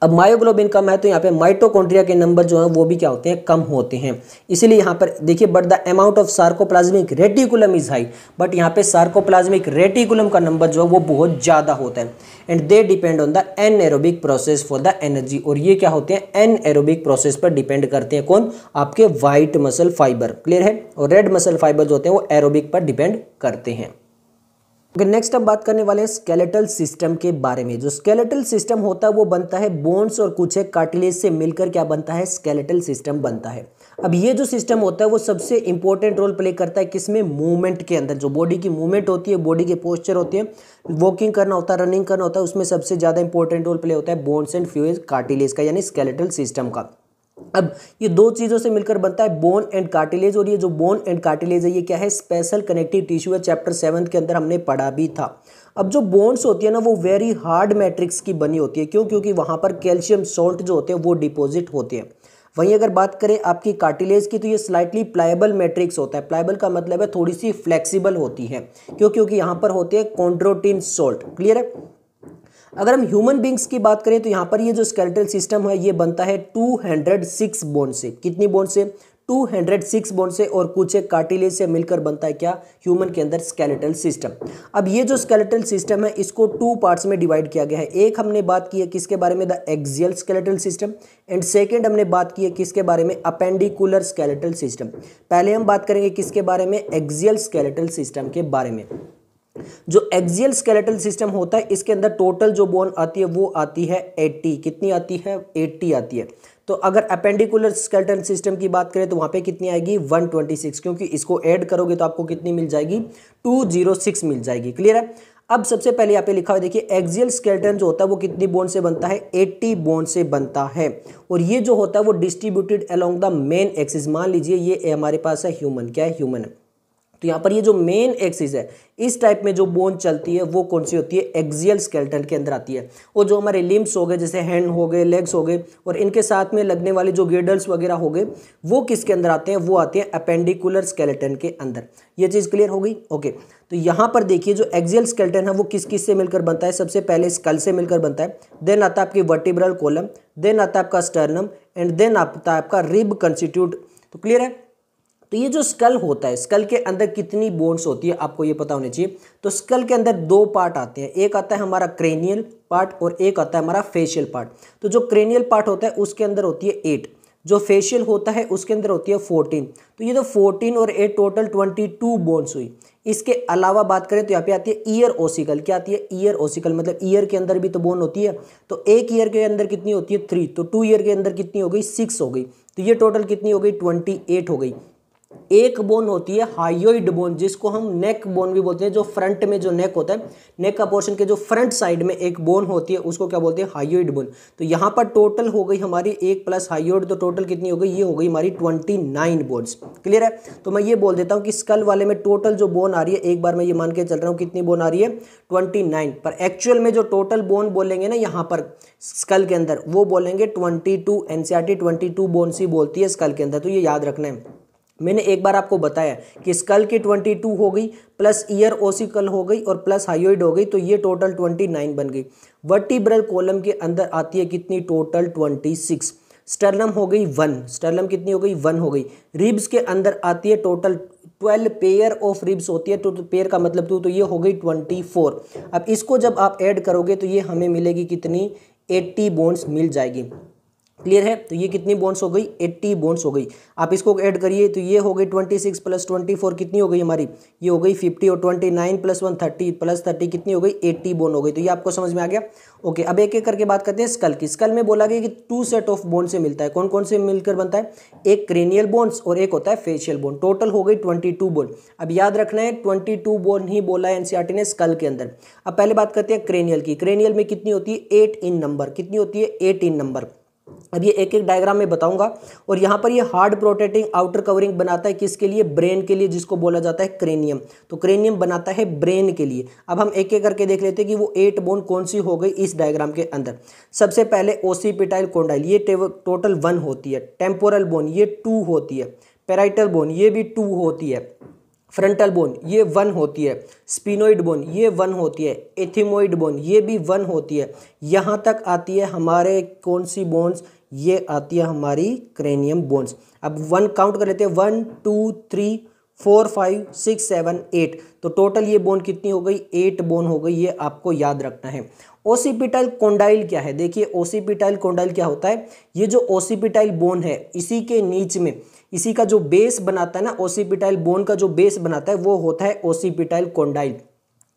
अब मायोग्लोबिन कम है तो यहाँ पे माइटोकॉन्ड्रिया के नंबर जो है वो भी क्या होते हैं कम होते हैं इसीलिए यहाँ पर देखिए but the amount of sarcoplasmic reticulum is high but यहाँ पे सार्कोप्लाज्मिक रेटिकुलम का नंबर जो है वो बहुत ज़्यादा होता है and they depend on the anaerobic process for the energy और ये क्या होते हैं एन एरोबिक प्रोसेस पर डिपेंड करते हैं कौन आपके वाइट मसल फाइबर क्लियर है और रेड मसल फाइबर जो होते हैं वो एरोबिक पर डिपेंड करते हैं ओके नेक्स्ट हम बात करने वाले हैं स्केलेटल सिस्टम के बारे में जो स्केलेटल सिस्टम होता है वो बनता है बोन्स और कुछ है कार्टिलेज से मिलकर क्या बनता है स्केलेटल सिस्टम बनता है अब ये जो सिस्टम होता है वो सबसे इंपॉर्टेंट रोल प्ले करता है किसमें मूवमेंट के अंदर जो बॉडी की मूवमेंट होती है बॉडी के पोस्चर होते हैं वॉकिंग करना होता है रनिंग करना होता है उसमें सबसे ज़्यादा इंपॉर्टेंट रोल प्ले होता है बोन्स एंड फ्यूज कार्टिलेज का यानी स्केलेटल सिस्टम का अब ये दो चीज़ों से मिलकर बनता है बोन एंड कार्टिलेज और ये जो बोन एंड कार्टिलेज है ये क्या है स्पेशल कनेक्टिव टिश्यू है चैप्टर सेवन के अंदर हमने पढ़ा भी था अब जो बोन्स होती है ना वो वेरी हार्ड मैट्रिक्स की बनी होती है क्यों क्योंकि वहाँ पर कैल्शियम सॉल्ट जो होते हैं वो डिपॉजिट होते हैं वहीं अगर बात करें आपकी कार्टिलेज की तो ये स्लाइटली प्लायबल मैट्रिक्स होता है प्लाइबल का मतलब है थोड़ी सी फ्लेक्सिबल होती है क्यों क्योंकि यहाँ पर होते हैं कॉन्ड्रोटिन सॉल्ट क्लियर है अगर हम ह्यूमन बींग्स की बात करें तो यहाँ पर ये जो स्केलेटल सिस्टम है ये बनता है 206 बोन से कितनी बोन से 206 बोन से और कुछ एक कार्टिले से मिलकर बनता है क्या ह्यूमन के अंदर स्केलेटल सिस्टम अब ये जो स्केलेटल सिस्टम है इसको टू पार्ट्स में डिवाइड किया गया है एक हमने बात की है किसके बारे में the axial skeletal system and second हमने बात की है किसके बारे में अपेंडिकुलर स्केलेटल सिस्टम पहले हम बात करेंगे किसके बारे में एक्जियल स्केलेटल सिस्टम के बारे में जो एक्जियल स्केलेटल सिस्टम होता है इसके अंदर टोटल जो बोन आती है वो आती है 80 कितनी आती है 80 आती है तो अगर अपेंडिकुलर स्केलेटल सिस्टम की बात करें तो वहाँ पे कितनी आएगी 126 क्योंकि इसको ऐड करोगे तो आपको कितनी मिल जाएगी 206 मिल जाएगी क्लियर है अब सबसे पहले यहाँ पे लिखा हुआ देखिए एक्जियल स्केलेटन जो होता है वो कितनी बोन से बनता है 80 बोन से बनता है और ये जो होता है वो distributed along the main axis मान लीजिए ये हमारे पास है ह्यूमन क्या है ह्यूमन है तो यहाँ पर ये जो मेन एक्सिस है इस टाइप में जो बोन चलती है वो कौन सी होती है एक्जियल स्केल्टन के अंदर आती है और जो हमारे लिम्स हो गए जैसे हैंड हो गए लेग्स हो गए और इनके साथ में लगने वाले जो गेडल्स वगैरह हो गए वो किसके अंदर आते हैं वो आते हैं अपेंडिकुलर स्केलेटन के अंदर ये चीज़ क्लियर हो गई ओके तो यहाँ पर देखिए जो एक्जियल स्केल्टन है वो किस किस से मिलकर बनता है सबसे पहले स्कल से मिलकर बनता है देन आता है आपकी वर्टिब्रल कोलम देन आता है आपका स्टर्नम एंड देन आता है आपका रिब कंस्टिट्यूट तो क्लियर है तो ये जो स्कल होता है स्कल के अंदर कितनी बोन्स होती है आपको ये पता होना चाहिए तो स्कल के अंदर दो पार्ट आते हैं एक आता है हमारा क्रेनियल पार्ट और एक आता है हमारा फेशियल पार्ट तो जो क्रेनियल पार्ट होता है उसके अंदर होती है एट जो फेशियल होता है उसके अंदर होती है फोर्टीन तो ये तो फोर्टीन और eight total twenty two bones हुई इसके अलावा बात करें तो यहाँ पे आती है ईयर ओसिकल क्या आती है ईयर ओसिकल मतलब ईयर के अंदर भी तो बोन होती है तो एक ईयर के अंदर कितनी होती है थ्री तो टू ईयर के अंदर कितनी हो गई सिक्स हो गई तो ये टोटल कितनी हो गई ट्वेंटी एट हो गई एक बोन होती है हाइयोइड बोन जिसको हम नेक बोन भी बोलते हैं जो फ्रंट में जो नेक होता है नेक का पोर्शन के जो फ्रंट साइड में एक बोन होती है उसको क्या बोलते हैं हाइयोइड बोन तो यहाँ पर टोटल हो गई हमारी एक प्लस हाइयोइड तो टोटल कितनी हो गई ये हो गई हमारी ट्वेंटी नाइन बोन्स क्लियर है तो मैं ये बोल देता हूँ कि स्कल वाले में टोटल जो बोन आ रही है एक बार मैं ये मान के चल रहा हूँ कितनी बोन आ रही है ट्वेंटी नाइन पर एक्चुअल में जो टोटल बोन बोलेंगे ना यहाँ पर स्कल के अंदर वो बोलेंगे twenty two NCERT twenty two bones ही बोलती है स्कल के अंदर तो ये याद रखना है मैंने एक बार आपको बताया कि स्कल की 22 हो गई प्लस ईयर ओसिकल हो गई और प्लस हाइड हो गई तो ये टोटल 29 बन गई वर्टिब्रल कॉलम के अंदर आती है कितनी टोटल 26 स्टर्लम हो गई वन स्टर्लम कितनी हो गई वन हो गई रिब्स के अंदर आती है total twelve pair of ribs होती है तो पेयर तो का मतलब तो, तो ये हो गई ट्वेंटी फोर अब इसको जब आप ऐड करोगे तो ये हमें मिलेगी कितनी एट्टी बोन्स मिल जाएगी क्लियर है तो ये कितनी बॉन्ड्स हो गई 80 बॉन्ड्स हो गई आप इसको ऐड करिए तो ये हो गई 26 प्लस 24 कितनी हो गई हमारी ये हो गई 50 और 29 प्लस थर्टी प्लस 30 कितनी हो गई 80 बॉन्ड हो गई तो ये आपको समझ में आ गया ओके अब एक एक करके बात करते हैं स्कल की स्कल में बोला गया कि टू सेट ऑफ बॉन्ड से मिलता है कौन कौन से मिलकर बनता है एक क्रेनियल बोन्स और एक होता है फेशियल बोन टोटल हो गई ट्वेंटी बोन अब याद रखना है ट्वेंटी बोन ही बोला है एनसीआरटी e ने स्कल के अंदर अब पहले बात करते हैं क्रेनियल की क्रेनियल में कितनी होती है एट इन नंबर कितनी होती है एट इन नंबर अब ये एक एक डायग्राम में बताऊंगा और यहाँ पर ये हार्ड प्रोटेटिंग आउटर कवरिंग बनाता है किसके लिए ब्रेन के लिए जिसको बोला जाता है क्रेनियम तो क्रेनियम बनाता है ब्रेन के लिए अब हम एक एक करके देख लेते हैं कि वो एट बोन कौन सी हो गई इस डायग्राम के अंदर सबसे पहले ओसीपिटाइल कोंडाइल ये टोटल वन होती है टेम्पोरल बोन ये टू होती है पेराइटल बोन ये भी टू होती है फ्रंटल बोन ये वन होती है स्पिनोइड बोन ये वन होती है एथिमोइड बोन ये भी वन होती है यहाँ तक आती है हमारे कौन सी बोन्स ये आती है हमारी क्रेनियम बोन्स अब वन काउंट कर लेते हैं one two three four five six seven eight तो टोटल ये बोन कितनी हो गई एट बोन हो गई ये आपको याद रखना है ओसीपिटाइल कोंडाइल क्या है देखिए ओसीपिटाइल कोंडाइल क्या होता है ये जो ओसीपिटाइल बोन है इसी के नीच में इसी का जो बेस बनाता है ना ओसीपिटाइल बोन का जो बेस बनाता है वो होता है ओसीपिटाइल कोंडाइल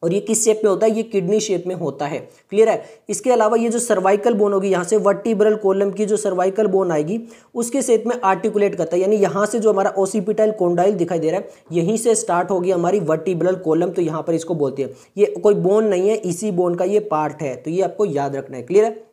और ये किस शेप में होता है ये किडनी शेप में होता है क्लियर है इसके अलावा ये जो सर्वाइकल बोन होगी यहाँ से वर्टिब्रल कोलम की जो सर्वाइकल बोन आएगी उसके शेप में आर्टिकुलेट करता है यानी यहाँ से जो हमारा ओसीपिटाइल कोंडाइल दिखाई दे रहा है यहीं से स्टार्ट होगी हमारी वर्टिब्रल कोलम तो यहाँ पर इसको बोलती है ये कोई बोन नहीं है इसी बोन का ये पार्ट है तो ये आपको याद रखना है क्लियर है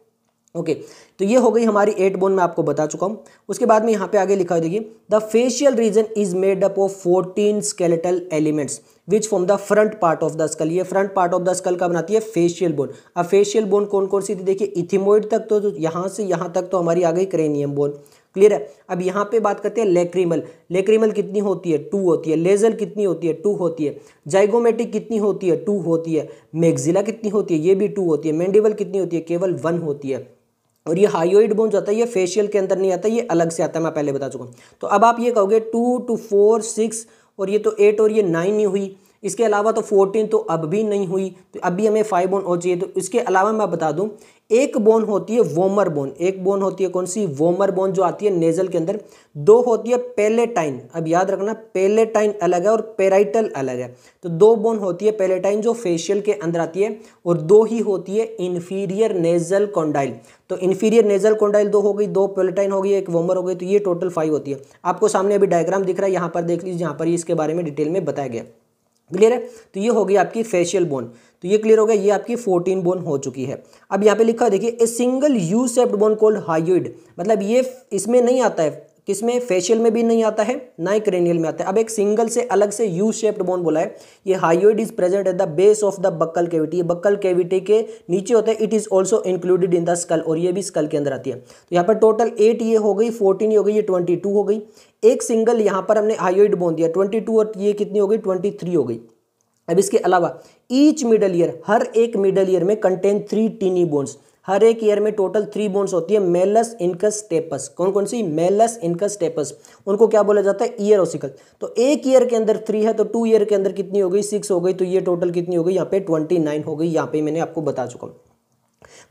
ओके तो ये हो गई हमारी एट बोन मैं आपको बता चुका हूँ उसके बाद में यहाँ पे आगे लिखा है देखिए the facial region is made up of fourteen skeletal elements which form the front part of the skull ये front part of the skull का बनाती है फेशियल बोन अब फेशियल बोन कौन कौन सी थी देखिए इथिमोइड तक तो, तो, यहाँ से यहाँ तक तो हमारी आ गई क्रेनियम बोन क्लियर है अब यहाँ पे बात करते हैं लेक्रीमल लेक्रीमल कितनी होती है टू होती है लेजल कितनी होती है टू होती है जाइगोमेटिक कितनी होती है टू होती है मेगजिला कितनी होती है ये भी टू होती है मैंडिवल कितनी होती है केवल वन होती है और ये हाइयोइड बोन जो आता है ये फेशियल के अंदर नहीं आता ये अलग से आता है मैं पहले बता चुका हूँ तो अब आप ये कहोगे टू टू फोर सिक्स और ये तो एट और ये नाइन ही हुई इसके अलावा तो फोर्टीन तो अब भी नहीं हुई तो अब भी हमें फाइव बोन और चाहिए तो इसके अलावा मैं बता दूं एक बोन होती है वोमर बोन एक बोन होती है कौन सी वोमर बोन जो आती है नेजल के अंदर दो होती है पेलेटाइन अब याद रखना पेलेटाइन अलग है और पेराइटल अलग है तो दो बोन होती है पेलेटाइन जो फेशियल के अंदर आती है और दो ही होती है इन्फीरियर नेजल कॉन्डाइल तो इन्फीरियर नेजल कॉन्डाइल दो हो गई दो पेलेटाइन हो गई एक वोमर हो गई तो ये टोटल फाइव होती है आपको सामने अभी डायग्राम दिख रहा है यहाँ पर देख लीजिए यहाँ पर इसके बारे में डिटेल में बताया गया क्लियर है तो ये हो गई आपकी फेशियल बोन तो ये क्लियर हो गया ये आपकी फोर्टीन बोन हो चुकी है अब यहाँ पे लिखा है देखिए a single U shaped bone called hyoid मतलब ये इसमें नहीं आता है किसमें फेशियल में भी नहीं आता है ना ही क्रेनियल में आता है अब एक सिंगल से अलग से यू शेप्ड बोन बोला है ये hyoid is present at the base of the buccal cavity ये बक्कल कैविटी के नीचे होता है it is also included in the skull और ये भी स्कल के अंदर आती है तो यहाँ पर टोटल एट ये हो गई फोर्टीन ये हो गई ये ट्वेंटी हो गई एक सिंगल यहाँ पर हमने हाइड बोन दिया ट्वेंटी और ये कितनी हो गई ट्वेंटी हो गई अब इसके अलावा ईच मिडल ईयर हर एक मिडल ईयर में कंटेन थ्री टीनी बोन्स हर एक ईयर में टोटल थ्री बोन्स होती है मेलस इनकस स्टेपस कौन कौन सी मेलस इनकस स्टेपस उनको क्या बोला जाता है ईयर ओसिकल तो एक ईयर के अंदर थ्री है तो टू ईयर के अंदर कितनी हो गई सिक्स हो गई तो ये टोटल कितनी हो गई यहाँ पे ट्वेंटी नाइन हो गई यहाँ पे मैंने आपको बता चुका हूँ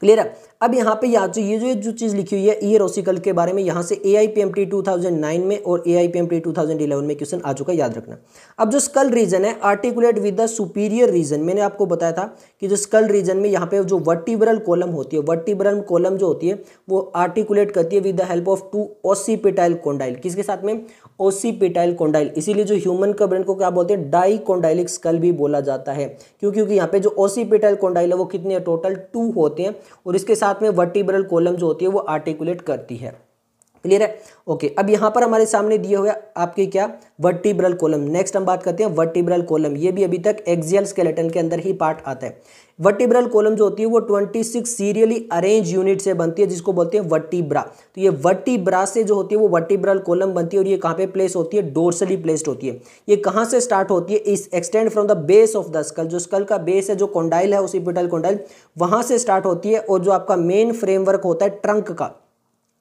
क्लियर है अब यहाँ पे यहाँ जो ये जो जो चीज़ लिखी हुई है ई e रोसिकल के बारे में यहाँ से A I P M T two thousand nine में और A I P M T two thousand eleven में क्वेश्चन आ चुका है याद रखना अब जो स्कल रीजन है articulate with the superior region मैंने आपको बताया था कि जो स्कल रीजन में यहाँ पे जो वर्टिब्रल कॉलम होती है वर्टिब्रल कॉलम जो होती है वो आर्टिकुलेट करती है with the help of two occipital condyle किसके साथ में ओसीपिटाइल कोंडाइल इसीलिए जो ह्यूमन का ब्रेन को क्या बोलते हैं डाई कोंडाइलिक स्कल भी बोला जाता है क्यों क्योंकि यहाँ पे जो ओसीपिटाइल कोंडाइल है वो कितने टोटल टू होते हैं और इसके साथ में वर्टिब्रल कॉलम जो होती है वो आर्टिकुलेट करती है क्लियर है ओके अब यहाँ पर हमारे सामने दिए हुए आपके क्या वर्टिब्रल कॉलम नेक्स्ट हम बात करते हैं वर्टिब्रल कॉलम ये भी अभी तक एक्सियल स्केलेटन के अंदर ही पार्ट आता है वर्टिब्रल कॉलम जो होती है वो 26 सीरियली अरेंज यूनिट से बनती है जिसको बोलते हैं वर्टिब्रा तो ये वर्टिब्रा से जो होती है वो वर्टिब्रल कॉलम बनती है और ये कहाँ पे प्लेस होती है डोर्सली प्लेस्ड होती है ये कहाँ से स्टार्ट होती है इस extend from the base of the skull जो स्कल का बेस है जो कोंडाइल है उसी पिटल कोंडाइल वहाँ से स्टार्ट होती है और जो आपका मेन फ्रेमवर्क होता है ट्रंक का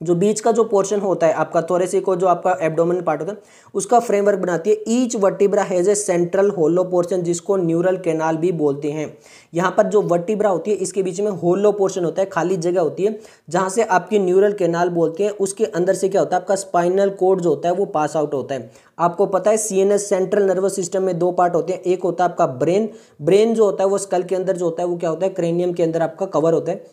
जो बीच का जो पोर्शन होता है आपका से को जो आपका एब्डोमिनल पार्ट होता है उसका फ्रेमवर्क बनाती है each vertebra has a central hollow portion जिसको न्यूरल कैनाल भी बोलते हैं यहाँ पर जो वर्टिब्रा होती है इसके बीच में होलो पोर्शन होता है खाली जगह होती है जहाँ से आपकी न्यूरल कैनाल बोलते हैं उसके अंदर से क्या होता है आपका स्पाइनल कोड जो होता है वो पास आउट होता है आपको पता है सी सेंट्रल नर्वस सिस्टम में दो पार्ट होते हैं एक होता है आपका ब्रेन ब्रेन जो होता है वो स्कल के अंदर जो होता है वो क्या होता है क्रेनियम के अंदर आपका कवर होता है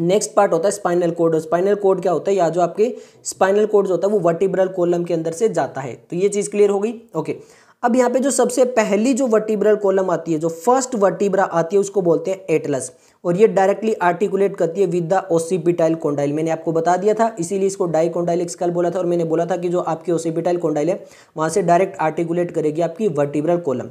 नेक्स्ट पार्ट होता है स्पाइनल कोड और स्पाइनल कोड क्या होता है या जो आपके स्पाइनल कोड होता है वो वर्टिब्रल कोलम के अंदर से जाता है तो ये चीज़ क्लियर हो गई ओके अब यहाँ पे जो सबसे पहली जो वर्टिब्रल कोलम आती है जो फर्स्ट वर्टिब्रा आती है उसको बोलते हैं एटलस और ये डायरेक्टली आर्टिकुलेट करती है विद द ओसीपिटाइल कोंडाइल मैंने आपको बता दिया था इसीलिए इसको डाई कोंडाइल एक्सकल बोला था और मैंने बोला था कि जो आपकी ओसीपिटाइल कोंडाइल है वहाँ से डायरेक्ट आर्टिकुलेट करेगी आपकी वर्टिब्रल कोलम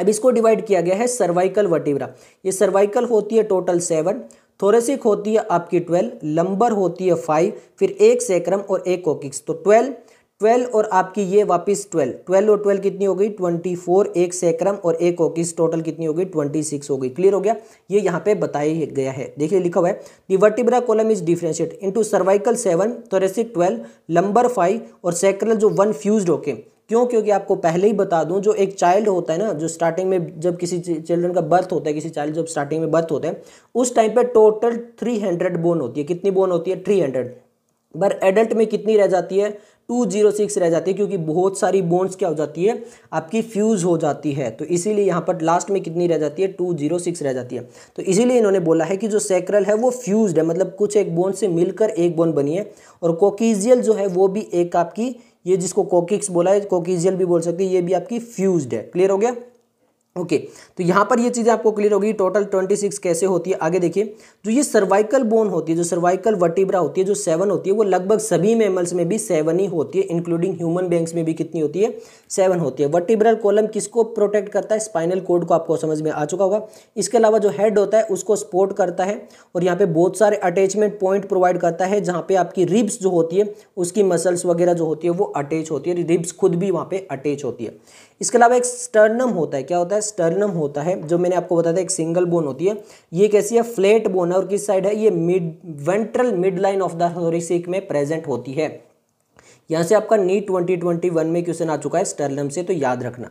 अब इसको डिवाइड किया गया है सर्वाइकल वर्टिब्रा ये सर्वाइकल होती है टोटल सेवन थोरेसिक होती है आपकी ट्वेल्व लंबर होती है फाइव फिर एक सेक्रम और एक कोकिक्स तो ट्वेल्व ट्वेल्व और आपकी ये वापस ट्वेल्व ट्वेल्व और ट्वेल्व कितनी हो गई ट्वेंटी फोर एक सेक्रम और एक ओकिस टोटल कितनी हो गई ट्वेंटी सिक्स हो गई क्लियर हो गया ये यहाँ पे बताया गया है देखिए लिखा हुआ है the vertebra column is differentiate into cervical seven thoracic twelve lumbar five और सेक्रल जो वन फ्यूज होके क्यों क्योंकि आपको पहले ही बता दूं जो एक चाइल्ड होता है ना जो स्टार्टिंग में जब किसी चिल्ड्रन का बर्थ होता है किसी चाइल्ड जब स्टार्टिंग में बर्थ होता है उस टाइम पे टोटल 300 बोन होती है कितनी बोन होती है 300 पर एडल्ट में कितनी रह जाती है टू जीरो सिक्स रह जाती है क्योंकि बहुत सारी बोन्स क्या हो जाती है आपकी फ्यूज़ हो जाती है तो इसीलिए यहाँ पर लास्ट में कितनी रह जाती है टू जीरो सिक्स रह जाती है तो इसीलिए इन्होंने बोला है कि जो सेक्रल है वो फ्यूज है मतलब कुछ एक बोन से मिलकर एक बोन बनी है और कोकीजियल जो है वो भी एक आपकी ये जिसको कोकिक्स बोला है कोकीजियल भी बोल सकती है ये भी आपकी फ्यूज है क्लियर हो गया ओके okay, तो यहाँ पर ये चीज़ें आपको क्लियर होगी टोटल ट्वेंटी सिक्स कैसे होती है आगे देखिए जो ये सर्वाइकल बोन होती है जो सर्वाइकल वर्टिब्रा होती है जो सेवन होती है वो लगभग सभी मेमल्स में भी सेवन ही होती है इंक्लूडिंग ह्यूमन बेंग्स में भी कितनी होती है सेवन होती है वर्टिब्रल कॉलम किसको प्रोटेक्ट करता है स्पाइनल कोड को आपको समझ में आ चुका होगा इसके अलावा जो हेड होता है उसको सपोर्ट करता है और यहाँ पर बहुत सारे अटैचमेंट पॉइंट प्रोवाइड करता है जहाँ पर आपकी रिब्स जो होती है उसकी मसल्स वगैरह जो होती है वो अटैच होती है रिब्स खुद भी वहाँ पर अटैच होती है इसके अलावा एक स्टर्नम होता है क्या होता है स्टर्नम होता है जो मैंने आपको बताया था एक सिंगल बोन होती है ये कैसी है फ्लैट बोन है और किस साइड है ये mid ventral mid line of the thoracic में प्रेजेंट होती है यहाँ से आपका नीट ट्वेंटी ट्वेंटी वन में क्वेश्चन आ चुका है स्टर्नम से तो याद रखना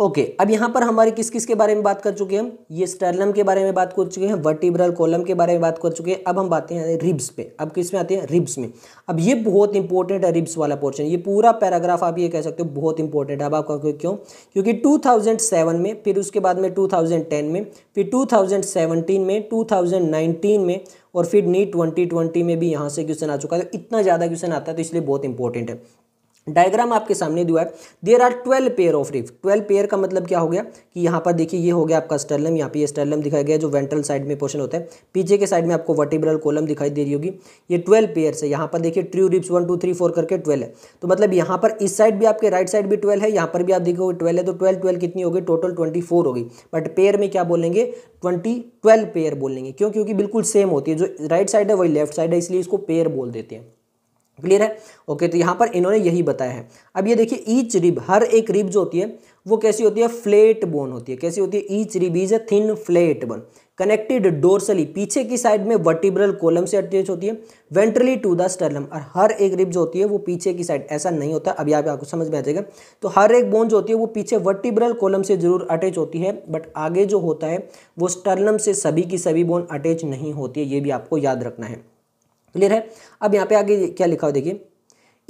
ओके अब यहाँ पर हमारे किस किस के बारे में बात कर चुके हैं हम ये स्टर्लम के बारे में बात कर चुके हैं वर्टिब्रल कॉलम के बारे में बात कर चुके हैं अब हम बातें हैं रिब्स पे अब किस में आते हैं रिब्स में अब ये बहुत इंपॉर्टेंट है रिब्स वाला पोर्शन ये पूरा पैराग्राफ आप ये कह सकते हो बहुत इंपॉर्टेंट है अब आपका क्यों क्योंकि टू में फिर उसके बाद में टू में फिर टू में टू में और फिर नीट ट्वेंटी में भी यहाँ से क्वेश्चन आ चुका है इतना ज़्यादा क्वेश्चन आता है तो इसलिए बहुत इंपॉर्टेंट है डायग्राम आपके सामने दिया है there are twelve pair of rib twelve pair का मतलब क्या हो गया कि यहाँ पर देखिए ये हो गया आपका स्टेलम यहाँ पे स्टर्लम स्टेलम दिखाया गया जो वेंट्रल साइड में पोर्शन होता है पीछे के साइड में आपको वर्टिब्रल कोलम दिखाई दे रही होगी ये ट्वेल्व पेयर है यहाँ पर देखिए true ribs one two three four करके ट्वेल्व है तो मतलब यहाँ पर इस साइड भी आपके राइट साइड भी ट्वेल्व है यहाँ पर भी आप देखोगे ट्वेल्व है तो ट्वेल्व ट्वेल्व कितनी होगी टोटल ट्वेंटी फोर होगी बट पेयर में क्या बोलेंगे ट्वेंटी ट्वेल्व पेयर बोलेंगे क्यों क्योंकि बिल्कुल सेम होती है जो राइट साइड है वही लेफ्ट साइड है इसलिए इसको पेयर बोल देते हैं क्लियर है ओके तो यहाँ पर इन्होंने यही बताया है अब ये देखिए ईच रिब हर एक रिब जो होती है वो कैसी होती है फ्लेट बोन होती है कैसी होती है each rib is a thin flat bone connected dorsally पीछे की साइड में वर्टिब्रल कोलम से अटैच होती है वेंट्रली टू द स्टर्लम और हर एक रिब जो होती है वो पीछे की साइड ऐसा नहीं होता अभी आप आपको समझ में आ जाएगा तो हर एक बोन जो होती है वो पीछे वर्टिब्रल कोलम से जरूर अटैच होती है बट आगे जो होता है वो स्टर्लम से सभी की सभी बोन अटैच नहीं होती है ये भी आपको याद रखना है क्लियर है अब यहाँ पे आगे क्या लिखा हो देखिए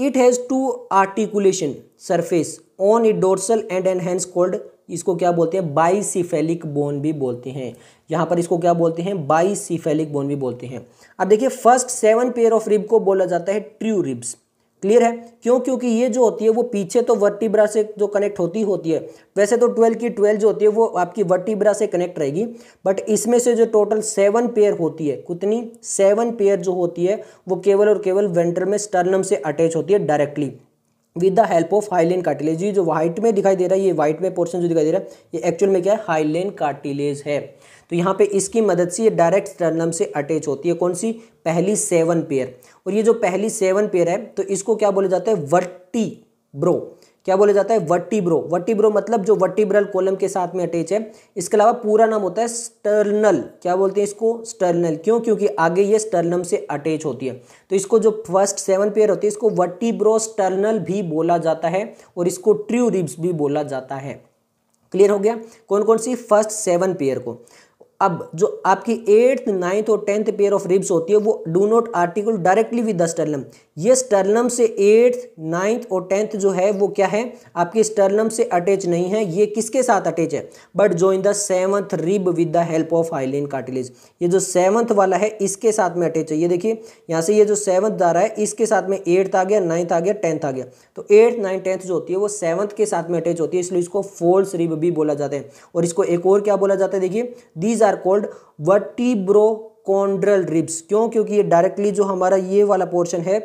it has two articulation surface on it dorsal and enhance called इसको क्या बोलते हैं बाईसिफेलिक बोन भी बोलते हैं यहाँ पर इसको क्या बोलते हैं बाईसिफेलिक बोन भी बोलते हैं अब देखिए first seven pair of rib को बोला जाता है ट्रू रिब्स क्लियर है क्यों क्योंकि ये जो होती है वो पीछे तो वर्टिब्रा से जो कनेक्ट होती होती है वैसे तो ट्वेल्व की ट्वेल्व जो होती है वो आपकी वर्टिब्रा से कनेक्ट रहेगी बट इसमें से जो टोटल सेवन पेयर होती है कितनी सेवन पेयर जो होती है वो केवल और केवल वेंटर में स्टर्नम से अटैच होती है directly with the help of hyaline cartilage ये जो व्हाइट में दिखाई दे रहा है ये व्हाइट में पोर्शन जो दिखाई दे रहा है ये एक्चुअल में क्या है हाइलेन कार्टिलेज है तो यहाँ पे इसकी मदद से ये डायरेक्ट स्टर्नम से अटैच होती है कौन सी पहली सेवन पेयर और ये जो पहली सेवन पेयर है तो इसको क्या बोला जाता है वट्टी ब्रो क्या बोले जाता है वर्टिब्रो वर्टिब्रो मतलब जो वर्टिब्रल कॉलम के साथ में अटैच है इसके अलावा पूरा नाम होता है स्टर्नल क्या बोलते हैं इसको स्टर्नल क्यों क्योंकि आगे ये स्टर्नम से अटैच होती है तो इसको जो फर्स्ट सेवन पेयर होती है इसको वर्टिब्रो स्टर्नल भी बोला जाता है और इसको ट्रू रिब्स भी बोला जाता है क्लियर हो गया कौन कौन सी फर्स्ट सेवन पेयर को अब जो आपकी एट्थ नाइन्थ और टेंथ पेयर ऑफ रिब्स होती है वो do not article directly with the sternum ये स्टर्नम से एट्थ नाइन्थ और टेंथ जो है वो क्या है आपकी स्टर्नम से अटैच नहीं है ये किसके साथ अटैच है बट जो in the seventh rib with the help of hyaline cartilage ये जो सेवंथ वाला है इसके साथ में अटैच है ये देखिए यहाँ से ये जो सेवंथ आ रहा है इसके साथ में एट्थ आ गया नाइन्थ आ गया टेंथ आ गया तो एट्थ नाइन्थ टेंथ जो होती है वो सेवंथ के साथ में अटैच होती है इसलिए इसको फोल्स रिब भी बोला जाता है और इसको एक और क्या बोला जाता है देखिए these are called vertebrochondral ribs क्यों क्योंकि ये डायरेक्टली जो हमारा ये वाला पोर्शन है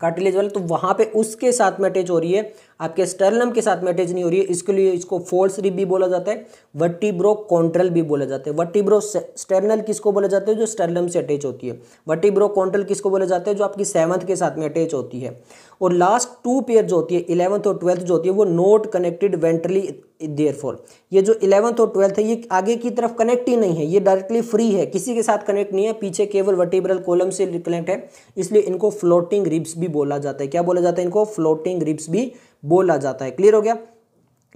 कार्टिलेज वाला तो वहाँ पे उसके साथ में अटैच हो रही है आपके स्टर्नम के साथ में अटैच नहीं हो रही है इसके लिए इसको फोर्स रिप भी बोला जाता है वट्टीब्रो कॉन्ट्रल भी बोला जाता है वट्टीब्रो स्टर्नल किसको बोला जाता है जो स्टर्नम से अटैच होती है वट्टीब्रो कॉन्ट्रल किसको बोला जाता है जो आपकी सेवंथ के साथ में अटैच होती है और लास्ट टू पेयर जो होती है इलेवंथ और ट्वेल्थ जो होती है वो नोट कनेक्टेड वेंट्रली देयरफॉर ये जो इलेवंथ और ट्वेल्थ है ये आगे की तरफ कनेक्ट ही नहीं है ये डायरेक्टली फ्री है किसी के साथ कनेक्ट नहीं है पीछे केवल वर्टिब्रल कॉलम से कनेक्ट है इसलिए इनको फ्लोटिंग रिब्स भी बोला जाता है क्या बोला जाता है इनको फ्लोटिंग रिप्स भी बोला जाता है क्लियर हो गया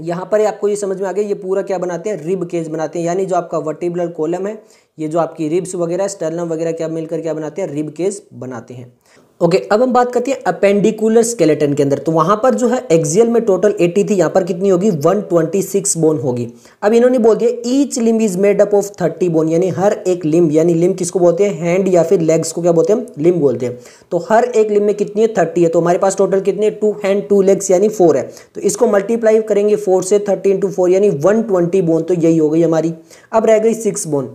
यहाँ पर आपको ये समझ में आ गया ये पूरा क्या बनाते हैं रिब केज बनाते हैं यानी जो आपका वर्टिबुलर कॉलम है ये जो आपकी रिब्स वगैरह स्टर्नम वगैरह क्या मिलकर क्या बनाते हैं रिब केज बनाते हैं ओके okay, अब हम बात करते हैं अपेंडिकुलर स्केलेटन के अंदर तो वहां पर जो है एक्सियल में टोटल 80 थी यहां पर कितनी होगी 126 बोन होगी अब इन्होंने बोल दिया each limb is made up of 30 bone यानी हर एक लिम्ब यानी लिम्ब किसको बोलते हैं हैंड या फिर लेग्स को क्या बोलते हैं लिम्ब बोलते हैं तो हर एक लिम्ब में कितनी है थर्टी है तो हमारे पास टोटल कितने है टू हैंड टू लेग्स यानी फोर है तो इसको मल्टीप्लाई करेंगे फोर से थर्टी इंटू यानी वन बोन तो यही हो गई हमारी अब रह गई सिक्स बोन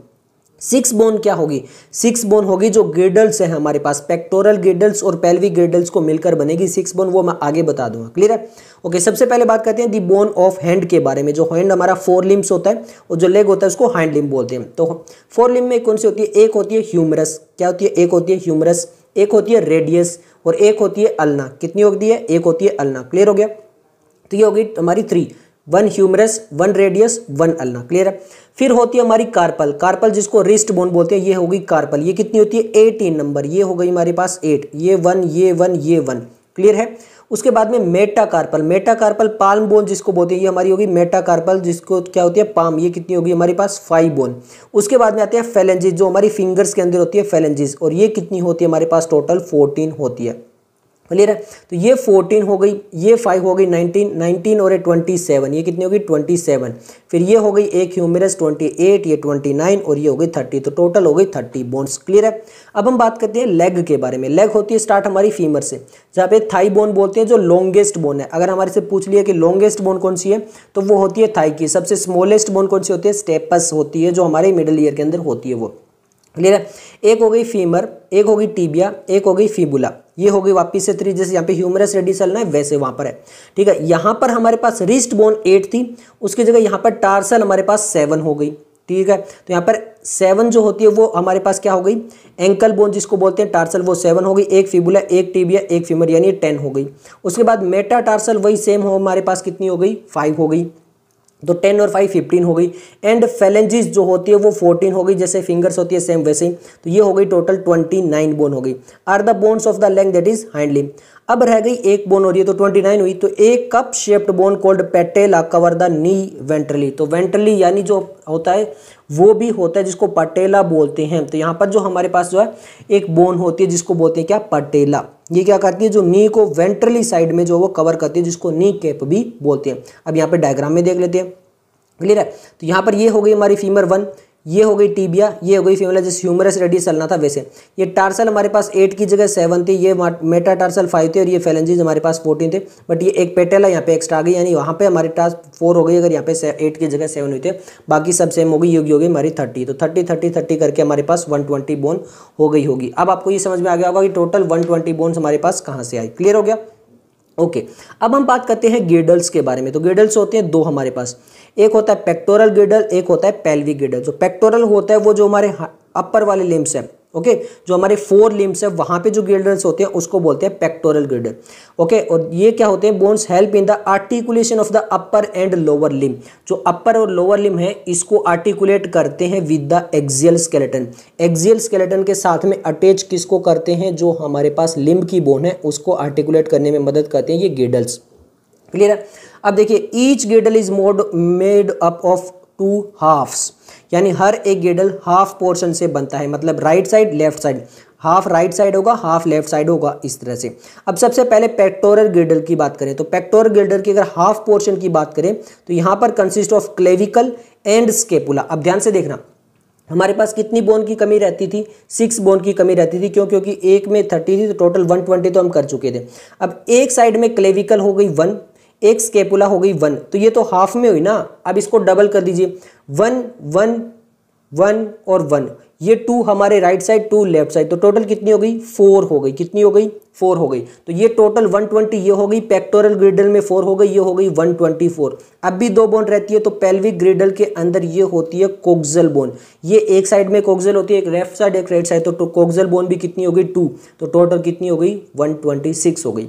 सिक्स बोन क्या होगी सिक्स बोन होगी जो गिर्डल्स है हमारे पास पेक्टोरल गिर्डल्स और पेल्वी गिर्डल्स को मिलकर बनेगी सिक्स बोन वो मैं आगे बता दूंगा क्लियर है ओके सबसे पहले बात करते हैं दी बोन ऑफ हैंड के बारे में जो हैंड हमारा फोर लिम्स होता है और जो लेग होता है उसको हैंड लिम बोलते हैं तो फोर लिम में कौन सी होती है एक होती है ह्यूमरस क्या होती है एक होती है ह्यूमरस एक होती है रेडियस और एक होती है अलना कितनी होती है एक होती है अलना क्लियर हो गया तो ये होगी हमारी three one humerus one radius one ulna clear है फिर होती है हमारी कार्पल कार्पल जिसको रिस्ट बोन बोलते हैं ये होगी कार्पल ये कितनी होती है एटीन नंबर ये हो गई हमारे पास एट ये वन ये वन ये वन क्लियर है उसके बाद में metacarpal metacarpal palm bone जिसको बोलते हैं ये हमारी होगी मेटा कार्पल जिसको क्या होती है पाम ये कितनी होगी हमारे पास फाइव बोन उसके बाद में आते हैं फेलेंजिस जो हमारी फिंगर्स के अंदर होती है फेलेंजिस और ये कितनी होती है हमारे पास टोटल फोर्टीन होती है क्लियर है तो ये फोर्टीन हो गई ये फाइव हो गई नाइनटीन नाइनटीन और ये ट्वेंटी सेवन ये कितनी होगी ट्वेंटी सेवन फिर ये हो गई एक ह्यूमरस ट्वेंटी एट ये ट्वेंटी नाइन और ये हो गई थर्टी तो टोटल हो गई थर्टी बोन्स क्लियर है अब हम बात करते हैं लेग के बारे में लेग होती है स्टार्ट हमारी फीमर से जहाँ पे थाई बोन बोलते हैं जो लॉन्गेस्ट बोन है अगर हमारे से पूछ लिया कि लॉन्गेस्ट बोन कौन सी है तो वो होती है थाई की सबसे स्मॉलेस्ट बोन कौन सी होती है स्टेपस होती है जो हमारे मिडल ईयर के अंदर होती है वो क्लियर है एक हो गई फीमर एक होगी टीबिया एक हो गई फीबुला ये हो गई वापिस से थ्री जैसे यहाँ पे ह्यूमरस रेडी ना है वैसे वहाँ पर है ठीक है यहाँ पर हमारे पास रिस्ट बोन एट थी उसकी जगह यहाँ पर टारसल हमारे पास सेवन हो गई ठीक है तो यहाँ पर सेवन जो होती है वो हमारे पास क्या हो गई एंकल बोन जिसको बोलते हैं टार्सल वो सेवन हो गई एक फिबुला एक टीबिया एक फीमर यानी टेन हो गई उसके बाद मेटा टार्सल वही सेम हो हमारे पास कितनी हो गई फाइव हो गई तो टेन और फाइव फिफ्टीन हो गई एंड फेलेंजिस जो होती है वो फोर्टीन हो गई जैसे फिंगर्स होती है सेम वैसे ही तो ये हो गई टोटल ट्वेंटी नाइन बोन हो गई are the bones of the leg that is hind अब रह गई एक बोन हो रही है तो ट्वेंटी नाइन हुई तो एक cup shaped bone called patella cover the knee ventrally तो वेंट्रली यानी जो होता है वो भी होता है जिसको पटेला बोलते हैं तो यहाँ पर जो हमारे पास जो है एक बोन होती है जिसको बोलते हैं क्या पटेला ये क्या करती है जो नी को वेंट्रली साइड में जो वो कवर करती है जिसको नी कैप भी बोलते हैं अब यहाँ पर डायग्राम में देख लेते हैं क्लियर है तो यहाँ पर ये हो गई हमारी फीमर वन ये हो गई टीबिया ये हो गई फीमेल जिस ह्यूमरस रेडी चलना था वैसे ये टार्सल हमारे पास एट की जगह सेवन थी ये मेटा टार्सल फाइव थे और ये फेलेंजीज हमारे पास फोर्टीन थे बट ये एक पेटेला यहाँ पे एक्स्ट्रा आ गई यानी वहाँ पे हमारे टास्क फोर हो गई अगर यहाँ पे एट की जगह सेवन हुई थे बाकी सब सेम हो गई योगी हो गई हमारी थर्टी तो थर्टी थर्टी थर्टी करके हमारे पास वन ट्वेंटी बोन हो गई होगी अब आपको ये समझ में आ गया होगा कि टोटल वन ट्वेंटी बोन्स हमारे पास कहाँ से आई क्लियर हो गया ओके okay. अब हम बात करते हैं गेडल्स के बारे में तो गेडल्स होते हैं दो हमारे पास एक होता है पेक्टोरल गिडल एक होता है पेल्विक गिडल जो पेक्टोरल होता है वो जो हमारे अपर वाले लिम्स है ओके okay, जो हमारे फोर लिम्स है वहां पे जो गिल्डल्स होते हैं उसको बोलते हैं पेक्टोरल गिल्डल ओके और ये क्या होते हैं bones help in the articulation of the upper and lower limb जो अपर और लोअर लिम है इसको आर्टिकुलेट करते हैं with the axial skeleton axial skeleton के साथ में अटैच किसको करते हैं जो हमारे पास लिम्ब की बोन है उसको आर्टिकुलेट करने में मदद करते हैं ये गिडल्स क्लियर है अब देखिए each girdle is mode made up of two halves यानी हर एक गेडल हाफ पोर्शन से बनता है मतलब right side left side half right side होगा हाफ लेफ्ट साइड होगा इस तरह से अब सबसे पहले पेक्टोरल गेडल की बात करें तो पेक्टोरल गेडल की अगर हाफ पोर्शन की बात करें तो यहाँ पर consist of clavicle and scapula अब ध्यान से देखना हमारे पास कितनी बोन की कमी रहती थी सिक्स बोन की कमी रहती थी क्यों क्योंकि एक में थर्टी थी तो टोटल वन ट्वेंटी तो हम कर चुके थे अब एक साइड में क्लेविकल हो गई वन एक स्केपुला हो गई वन तो ये तो हाफ में हुई ना अब इसको डबल कर दीजिए वन वन वन और वन ये टू हमारे right side two left side तो टोटल कितनी हो गई फोर हो गई कितनी हो गई फोर हो गई तो ये टोटल 120 ये हो गई पेक्टोरल ग्रिडल में फोर हो गई ये हो गई 124 अब भी दो बोन रहती है तो पेल्विक ग्रिडल के अंदर ये होती है कोक्जल बोन ये एक साइड में कोक्जल होती है एक लेफ्ट साइड एक राइट साइड तो, तो कोक्जल बोन भी कितनी हो गई टू तो टोटल कितनी हो गई वन हो गई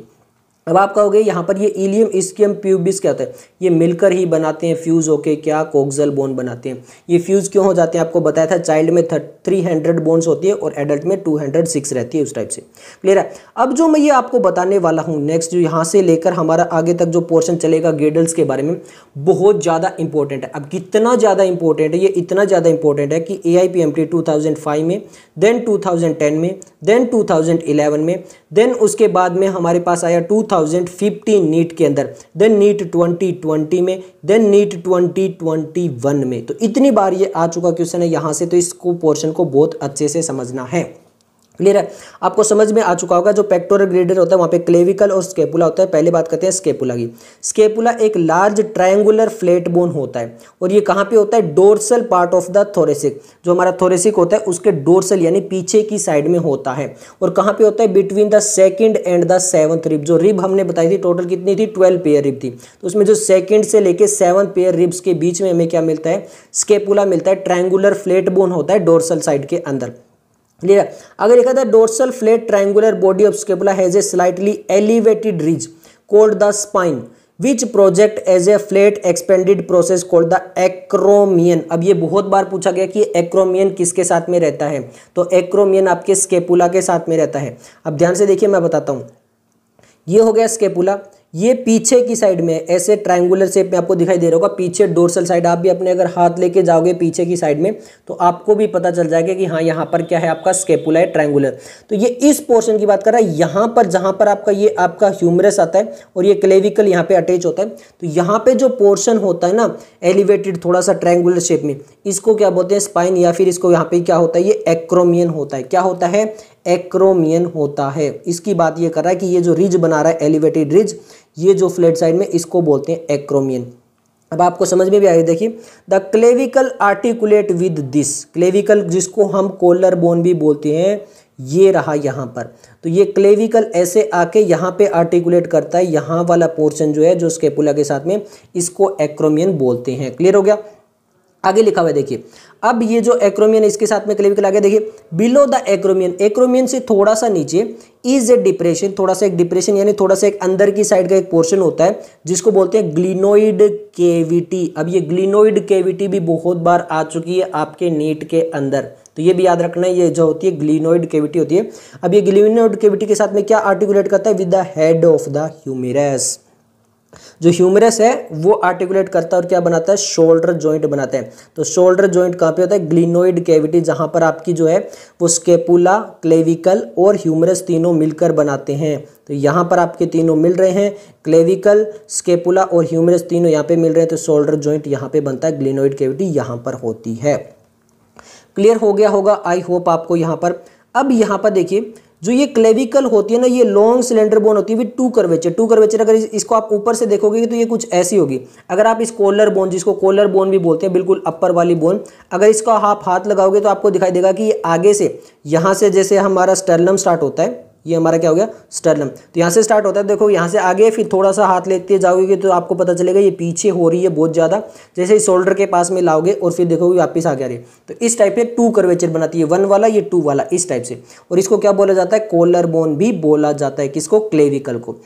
अब आप कहोगे यहाँ पर ये इलियम इसकियम प्यूबिस क्या होता है ये मिलकर ही बनाते हैं फ्यूज़ होके क्या कोक्जल बोन बनाते हैं ये फ्यूज़ क्यों हो जाते हैं आपको बताया था चाइल्ड में थ्री हंड्रेड बोन्स होती है और एडल्ट में टू हंड्रेड सिक्स रहती है उस टाइप से क्लियर है अब जो मैं ये आपको बताने वाला हूँ नेक्स्ट जो यहाँ से लेकर हमारा आगे तक जो पोर्शन चलेगा गेडल्स के बारे में बहुत ज़्यादा इंपॉर्टेंट है अब कितना ज़्यादा इंपॉर्टेंट है ये इतना ज़्यादा इंपॉर्टेंट है कि ए आई में देन टू में देन 2011 में देन उसके बाद में हमारे पास आया 2015 नीट के अंदर देन नीट 2020 में देन नीट 2021 में तो इतनी बार ये आ चुका क्वेश्चन है यहाँ से तो इसको पोर्शन को बहुत अच्छे से समझना है क्लियर है आपको समझ में आ चुका होगा जो पेक्टोरल ग्रेडर होता है वहाँ पे क्लेविकल और स्केपुला होता है पहले बात करते हैं स्केपुला की स्केपुला एक लार्ज ट्रायंगुलर फ्लेट बोन होता है और ये कहाँ पे होता है dorsal part of the thoracic जो हमारा थोरेसिक होता है उसके डोर्सल यानी पीछे की साइड में होता है और कहाँ पे होता है between the second and the seventh rib जो रिब हमने बताई थी टोटल कितनी थी ट्वेल्व पेयर रिब थी तो उसमें जो सेकेंड से लेके सेवन पेयर रिब्स के बीच में हमें क्या मिलता है स्केपुला मिलता है ट्राइंगुलर फ्लेट बोन होता है डोरसल साइड के अंदर क्लियर अगर एखादा dorsal flat triangular body of scapula has a slightly elevated ridge called the spine which project as a flat expanded process called the acromion अब ये बहुत बार पूछा गया कि एक्रोमियन किसके साथ में रहता है तो एक्रोमियन आपके स्केपुला के साथ में रहता है अब ध्यान से देखिए मैं बताता हूँ ये हो गया स्केपुला ये पीछे की साइड में ऐसे ट्रायंगुलर शेप में आपको दिखाई दे रहा होगा पीछे डोर्सल साइड आप भी अपने अगर हाथ लेके जाओगे पीछे की साइड में तो आपको भी पता चल जाएगा कि हाँ यहाँ पर क्या है आपका स्केपुला है ट्रायंगुलर तो ये इस पोर्शन की बात कर रहा है यहाँ पर जहाँ पर आपका ये आपका ह्यूमरस आता है और ये क्लेविकल यहाँ पे अटैच होता है तो यहाँ पे जो पोर्शन होता है ना एलिवेटेड थोड़ा सा ट्रैंगुलर शेप में इसको क्या बोलते हैं स्पाइन या फिर इसको यहाँ पे क्या होता है ये एक्रोमियन होता है क्या होता है एक्रोमियन होता है इसकी बात ये कर रहा है कि ये जो रिज बना रहा है एलिवेटेड रिज ये जो फ्लैट साइड में इसको बोलते हैं एक्रोमियन अब आपको समझ में भी आएगी देखिए the clavicle articulate with this clavicle जिसको हम कोलर बोन भी बोलते हैं ये रहा यहाँ पर तो ये क्लेविकल ऐसे आके यहाँ पे आर्टिकुलेट करता है यहाँ वाला पोर्शन जो है जो स्केपुला के साथ में इसको एक्रोमियन बोलते हैं क्लियर हो गया आगे लिखा हुआ है देखिए अब ये जो एक्रोमियन इसके साथ में क्लेविकल आ गया देखिए बिलो द एक्रोमियन एक्रोमियन से थोड़ा सा नीचे इज ए डिप्रेशन थोड़ा सा एक डिप्रेशन यानी थोड़ा सा एक अंदर की साइड का एक पोर्शन होता है जिसको बोलते हैं ग्लिनोइड केविटी अब ये ग्लिनोइड केविटी भी बहुत बार आ चुकी है आपके नीट के अंदर तो ये भी याद रखना है ये जो होती है ग्लिनोइड केविटी होती है अब ये ग्लिनोइड केविटी के साथ में क्या आर्टिकुलेट करता है with the head of the humerus जो ह्यूमरस है वो आर्टिकुलेट करता है और क्या बनाता है शोल्डर जॉइंट बनाते हैं तो शोल्डर जॉइंट कहाँ पे होता है ग्लिनोइड कैविटी जहाँ पर आपकी जो है वो स्केपुला क्लेविकल और ह्यूमरस तीनों मिलकर बनाते हैं तो यहाँ पर आपके तीनों मिल रहे हैं क्लेविकल स्केपुला और ह्यूमरस तीनों यहाँ पर मिल रहे हैं तो शोल्डर ज्वाइंट यहाँ पर बनता है ग्लिनोइड कैविटी यहाँ पर होती है क्लियर हो गया होगा आई होप आपको यहाँ पर अब यहाँ पर देखिए जो ये क्लेविकल होती है ना ये लॉन्ग सिलेंडर बोन होती है with two curvature two curvature अगर इसको आप ऊपर से देखोगे तो ये कुछ ऐसी होगी अगर आप इस कोलर बोन जिसको कोलर बोन भी बोलते हैं बिल्कुल अपर वाली बोन अगर इसको आप हाथ लगाओगे तो आपको दिखाई देगा कि ये आगे से यहाँ से जैसे हमारा स्टर्लम स्टार्ट होता है ये हमारा क्या हो गया स्टर्नम तो यहाँ से स्टार्ट होता है तो देखो यहाँ से आगे फिर थोड़ा सा हाथ लेते जाओगे तो आपको पता चलेगा ये पीछे हो रही है बहुत ज़्यादा जैसे ही शोल्डर के पास में लाओगे और फिर देखोगे वापस आगे आ रही तो इस टाइप से टू कर्वेचर बनाती है वन वाला ये टू वाला इस टाइप से और इसको क्या बोला जाता है कोलर बोन भी बोला जाता है किसको क्लेविकल को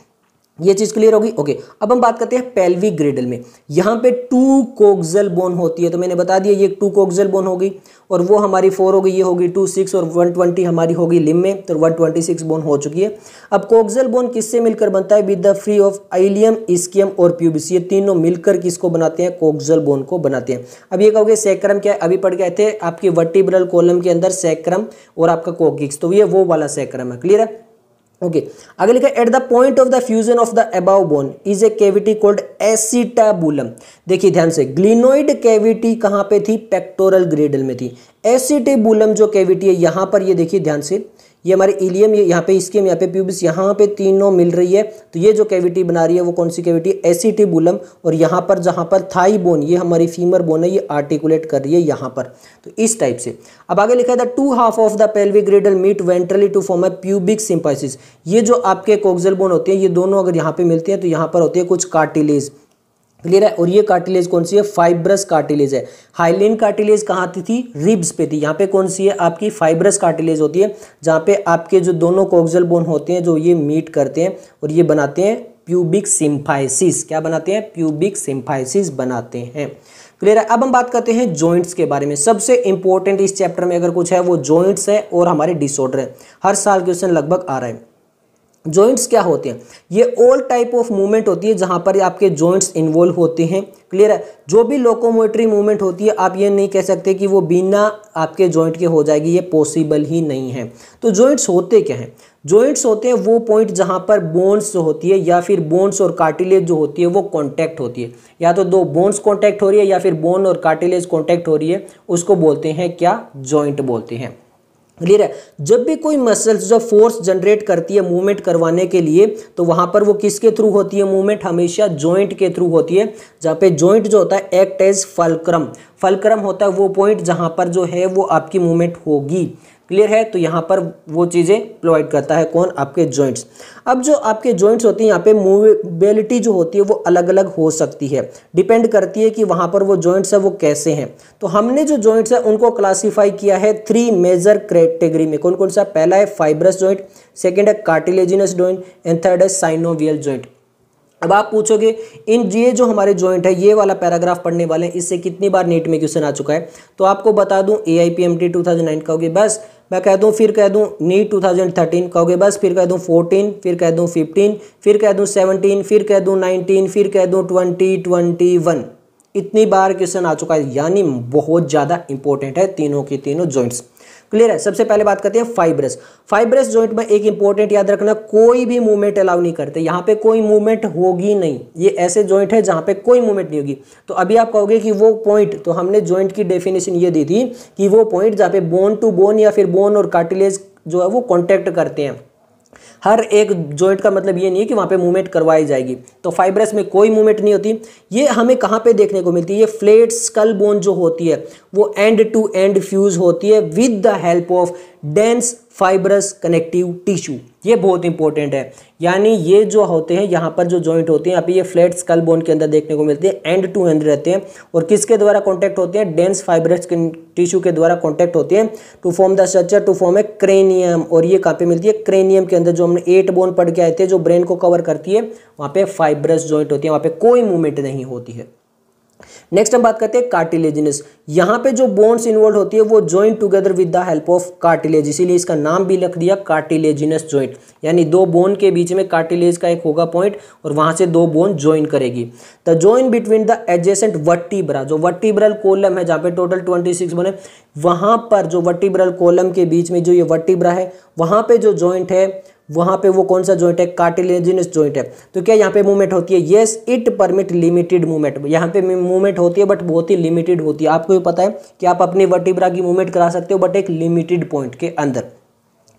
ये चीज़ क्लियर होगी ओके अब हम बात करते हैं पेल्विक ग्रेडल में यहां पे टू कोक्सल बोन होती है तो मैंने बता दिया ये टू कोक्सल बोन होगी और वो हमारी फोर होगी ये होगी टू सिक्स और वन ट्वेंटी हमारी होगी लिम में तो वन ट्वेंटी सिक्स बोन हो चुकी है अब कोक्सल बोन किससे मिलकर बनता है with the free of ilium ischium और प्यूबिस ये तीनों मिलकर किसको बनाते हैं कोक्सल बोन को बनाते हैं अब ये कहोगे सैक्रम क्या है अभी पढ़ गए थे आपके वर्टिब्रल कॉलम के अंदर सैक्रम और आपका कोकिक्स तो ये वो वाला सैक्रम है क्लियर है ओके आगे लिखा at the point of the fusion of the above bone is a cavity called acetabulum देखिए ध्यान से ग्लिनोइड कैविटी कहाँ पे थी पेक्टोरल ग्रेडल में थी एसिटेबुलम जो कैविटी है यहाँ पर ये देखिए ध्यान से ये हमारे इलियम ये यहाँ पे इसकेम यहाँ पे प्यूबिस यहाँ पे तीनों मिल रही है तो ये जो कैविटी बना रही है वो कौन सी कैविटी बुलम और यहाँ पर जहाँ पर थाई बोन ये हमारी फीमर बोन है ये आर्टिकुलेट कर रही है यहाँ पर तो इस टाइप से अब आगे लिखा है the two half of the pelvic girdle meet ventrally to form a pubic symphysis ये जो आपके कोक्जल बोन होते हैं ये दोनों अगर यहाँ पे मिलते हैं तो यहाँ पर होती है कुछ कार्टिलेज क्लियर है और ये कार्टिलेज कौन सी है फाइब्रस कार्टिलेज है हाइलिन कार्टिलेज कहाँ थी थी रिब्स पे थी यहाँ पे कौन सी है आपकी फाइब्रस कार्टिलेज होती है जहाँ पे आपके जो दोनों कोक्जल बोन होते हैं जो ये मीट करते हैं और ये बनाते हैं प्यूबिक सिम्फाइसिस क्या बनाते हैं प्यूबिक सिम्फाइसिस बनाते हैं क्लियर है अब हम बात करते हैं जॉइंट्स के बारे में सबसे इंपॉर्टेंट इस चैप्टर में अगर कुछ है वो जॉइंट्स है और हमारे डिसऑर्डर है हर साल क्वेश्चन लगभग आ रहा है जॉइंट्स क्या होते हैं ये ऑल टाइप ऑफ मूवमेंट होती है जहाँ पर आपके जॉइंट्स इन्वॉल्व होते हैं क्लियर है जो भी लोकोमोटरी मूवमेंट होती है आप ये नहीं कह सकते कि वो बिना आपके जॉइंट के हो जाएगी ये पॉसिबल ही नहीं है तो जॉइंट्स होते क्या हैं जॉइंट्स होते हैं वो पॉइंट जहाँ पर बोन्स होती है या फिर बोन्स और कार्टिलेज जो होती है वो कॉन्टैक्ट होती है या तो दो बोन्स कॉन्टैक्ट हो रही है या फिर बोन और कार्टिलेज कॉन्टैक्ट हो रही है उसको बोलते हैं क्या जॉइंट बोलते हैं क्लियर है जब भी कोई मसल्स जो फोर्स जनरेट करती है मूवमेंट करवाने के लिए तो वहां पर वो किसके थ्रू होती है मूवमेंट हमेशा जॉइंट के थ्रू होती है जहाँ पे जॉइंट जो होता है एक्ट एज फलक्रम फलक्रम होता है वो पॉइंट जहाँ पर जो है वो आपकी मूवमेंट होगी क्लियर है तो यहाँ पर वो चीज़ें प्रोवाइड करता है कौन आपके जॉइंट्स अब जो आपके जॉइंट्स होती हैं यहाँ पे मूवेबिलिटी जो होती है वो अलग अलग हो सकती है डिपेंड करती है कि वहाँ पर वो जॉइंट्स है वो कैसे हैं तो हमने जो जॉइंट्स है उनको क्लासीफाई किया है थ्री मेजर कैटेगरी में कौन कौन सा पहला है फाइब्रस जॉइंट सेकेंड है कार्टिलेजिनस जॉइंट एंड थर्ड है साइनोवियल जॉइंट अब आप पूछोगे इन ये जो हमारे जॉइंट है ये वाला पैराग्राफ पढ़ने वाले हैं इससे कितनी बार नीट में क्वेश्चन आ चुका है तो आपको बता दूं A I P M T two thousand nine कहोगे बस मैं कह दूं फिर कह दूं नीट 2013 कहोगे बस फिर कह दूं 14 फिर कह दूं 15 फिर कह दूं 17 फिर कह दूं 19 फिर कह दूं ट्वेंटी ट्वेंटी इतनी बार क्वेश्चन आ चुका है यानी बहुत ज़्यादा इंपॉर्टेंट है तीनों के तीनों जॉइंट्स क्लियर है सबसे पहले बात करते हैं फाइब्रस फाइब्रस जॉइंट में एक इंपॉर्टेंट याद रखना कोई भी मूवमेंट अलाउ नहीं करते यहाँ पे कोई मूवमेंट होगी नहीं ये ऐसे जॉइंट है जहाँ पे कोई मूवमेंट नहीं होगी तो अभी आप कहोगे कि वो पॉइंट तो हमने जॉइंट की डेफिनेशन ये दी थी कि वो पॉइंट जहाँ पे बोन टू बोन या फिर बोन और कार्टिलेज जो है वो कॉन्टेक्ट करते हैं हर एक जॉइंट का मतलब ये नहीं है कि वहाँ पे मूवमेंट करवाई जाएगी तो फाइब्रस में कोई मूवमेंट नहीं होती ये हमें कहाँ पे देखने को मिलती है ये फ्लेट स्कल बोन जो होती है वो एंड टू एंड फ्यूज होती है with the help of dense fibrous connective tissue ये बहुत इंपॉर्टेंट है यानी ये जो होते हैं यहाँ पर जो जॉइंट होते हैं यहाँ पे ये फ्लैट स्कल बोन के अंदर देखने को मिलते हैं एंड टू एंड रहते हैं और किसके द्वारा कॉन्टैक्ट होते हैं डेंस फाइब्रस टिश्यू के द्वारा कॉन्टैक्ट होते हैं to form the structure to form a cranium और ये कहाँ पर मिलती है क्रेनियम के अंदर जो हमने एट बोन पढ़ के आए थे जो ब्रेन को कवर करती है वहाँ पर फाइब्रस जॉइंट होती है वहाँ पर कोई मूवमेंट नहीं होती है नेक्स्ट हम बात करते हैं कार्टिलेजिनस यहाँ पे जो बोन्स इन्वॉल्व होती है वो joint together with the help of cartilage इसीलिए इसका नाम भी रख दिया कार्टिलेजिनस ज्वाइंट यानी दो बोन के बीच में कार्टिलेज का एक होगा पॉइंट और वहाँ से दो बोन ज्वाइन करेगी the join between the adjacent vertebra जो वर्टिब्रल कोलम है जहाँ पे टोटल ट्वेंटी सिक्स बने वहाँ पर जो वर्टिब्रल कोलम के बीच में जो ये वर्टिब्रा है वहाँ पर जो ज्वाइंट है वहां पे वो कौन सा जॉइंट है कार्टिलेजिनस जॉइंट है तो क्या यहाँ पे मूवमेंट होती है yes it permit limited movement यहाँ पे मूवमेंट होती है बट बहुत ही लिमिटेड होती है आपको भी पता है कि आप अपनी वर्टिब्रा की मूवमेंट करा सकते हो बट एक लिमिटेड पॉइंट के अंदर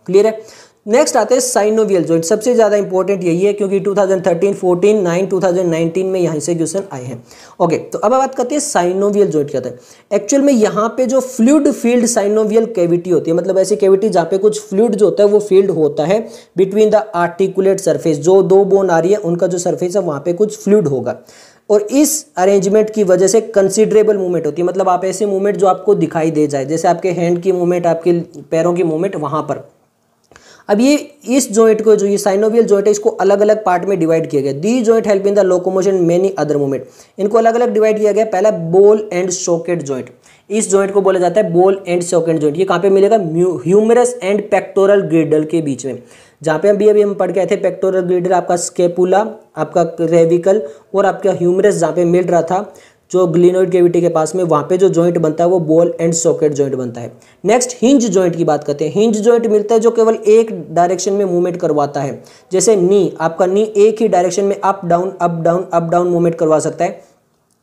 क्लियर है नेक्स्ट आते हैं साइनोवियल जॉइंट सबसे ज़्यादा इंपॉर्टेंट यही है क्योंकि 2013, 14, 9, 2019 में यहाँ से क्वेश्चन आए हैं ओके तो अब बात करते हैं साइनोवियल जॉइंट क्या होता है एक्चुअल में यहाँ पे जो फ्लूड फील्ड साइनोवियल कैविटी होती है मतलब ऐसी कैविटी जहाँ पे कुछ फ्लूड जो होता है वो फील्ड होता है बिटवीन द आर्टिकुलेट सर्फेस जो दो बोन आ रही है उनका जो सर्फेस है वहाँ पर कुछ फ्लूड होगा और इस अरेंजमेंट की वजह से कंसिडरेबल मूवमेंट होती है मतलब आप ऐसे मूवमेंट जो आपको दिखाई दे जाए जैसे आपके हैंड की मूवमेंट आपके पैरों की मूवमेंट वहाँ पर अब ये इस जॉइंट को जो ये साइनोवियल जॉइंट है इसको अलग अलग पार्ट में डिवाइड किया गया the joint help in the locomotion many other movement इनको अलग अलग डिवाइड किया गया पहला बोल एंड सॉकेट जॉइंट इस जॉइंट को बोला जाता है बोल एंड सॉकेट जॉइंट ये कहाँ पे मिलेगा ह्यूमरस एंड पेक्टोरल ग्रिडल के बीच में जहाँ पे अभी अभी हम पढ़ के आए थे पेक्टोरल ग्रिडल आपका स्केपुला आपका रेविकल और आपका ह्यूमरस जहाँ पे मिल रहा था जो ग्लिनोइड कैविटी के पास में वहाँ पे जो जॉइंट बनता है वो बॉल एंड सॉकेट जॉइंट बनता है नेक्स्ट हिंज जॉइंट की बात करते हैं हिंज जॉइंट मिलता है जो केवल एक डायरेक्शन में मूवमेंट करवाता है जैसे नी आपका नी एक ही डायरेक्शन में up down up down up down movement करवा सकता है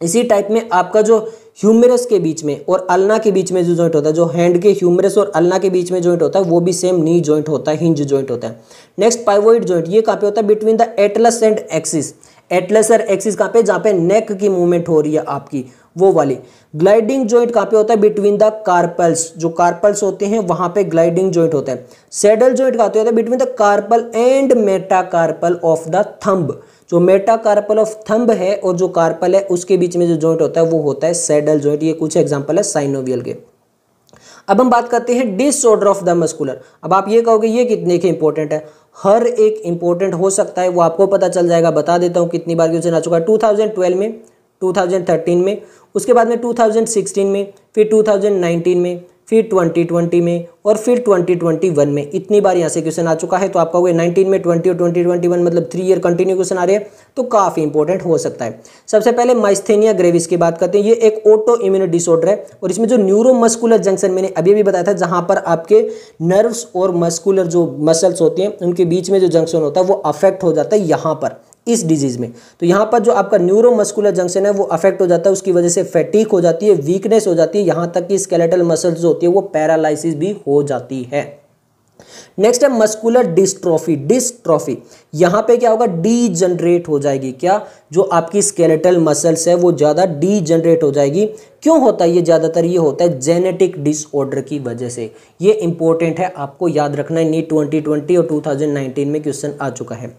इसी टाइप में आपका जो ह्यूमरस के बीच में और अलना के बीच में जो जॉइंट होता है जो हैंड के ह्यूमरस और अलना के बीच में जॉइंट होता है वो भी सेम नी जॉइंट होता है हिंज जॉइंट होता है नेक्स्ट पाइवोइड जॉइंट ये कहाँ पे होता है between the atlas and axis atlas or axis कहाँ पे जहाँ पे नेक की मूवमेंट हो रही है आपकी वो वाली ग्लाइडिंग जॉइंट कहाँ पे होता है बिटवीन द कार्पल्स जो कार्पल्स होते हैं वहाँ पे ग्लाइडिंग जॉइंट होता है सेडल जॉइंट कहाँ पे होता है between the carpal and metacarpal of the thumb जो मेटाकार्पल ऑफ थंब है और जो कार्पल है उसके बीच में जो जॉइंट होता है वो होता है सेडल जॉइंट ये कुछ एग्जाम्पल है साइनोवियल के अब हम बात करते हैं डिसऑर्डर ऑफ द मस्कुलर अब आप ये कहोगे ये कितने के इंपॉर्टेंट है हर एक इंपॉर्टेंट हो सकता है वो आपको पता चल जाएगा बता देता हूँ कितनी बार क्वेश्चन आ चुका है ट्वेल्व में 2013 में उसके बाद में 2016 में फिर 2019 में फिर 2020 में और फिर 2021 में इतनी बार यहाँ से क्वेश्चन आ चुका है तो आपका हुआ 19 में 20 और 2021 मतलब थ्री ईयर कंटिन्यू क्वेश्चन आ रहे हैं तो काफ़ी इंपॉर्टेंट हो सकता है सबसे पहले माइस्थेनिया ग्रेविस की बात करते हैं ये एक ऑटो इम्यून डिसऑर्डर है और इसमें जो न्यूरोमस्कुलर जंक्शन मैंने अभी भी बताया था जहाँ पर आपके नर्व्स और मस्कुलर जो मसल्स होते हैं उनके बीच में जो जंक्शन होता है वो अफेक्ट हो जाता है यहाँ पर इस डिजीज़ में तो यहां पर जो आपका न्यूरोमस्कुलर जंक्शन है वो अफेक्ट हो जाता है उसकी वजह से फैटीक हो जाती है वीकनेस हो जाती है यहां तक कि स्केलेटल मसल जो होती है वो पैरालिसिस भी हो जाती है नेक्स्ट है मस्कुलर डिस्ट्रॉफी डिस्ट्रॉफी यहां पे क्या होगा डी हो जाएगी क्या जो आपकी स्केलेटल मसल्स है वो ज़्यादा डी हो जाएगी क्यों होता है ये ज़्यादातर ये होता है जेनेटिक डिसऑर्डर की वजह से ये इंपॉर्टेंट है आपको याद रखना है नीट 2020 और 2019 में क्वेश्चन आ चुका है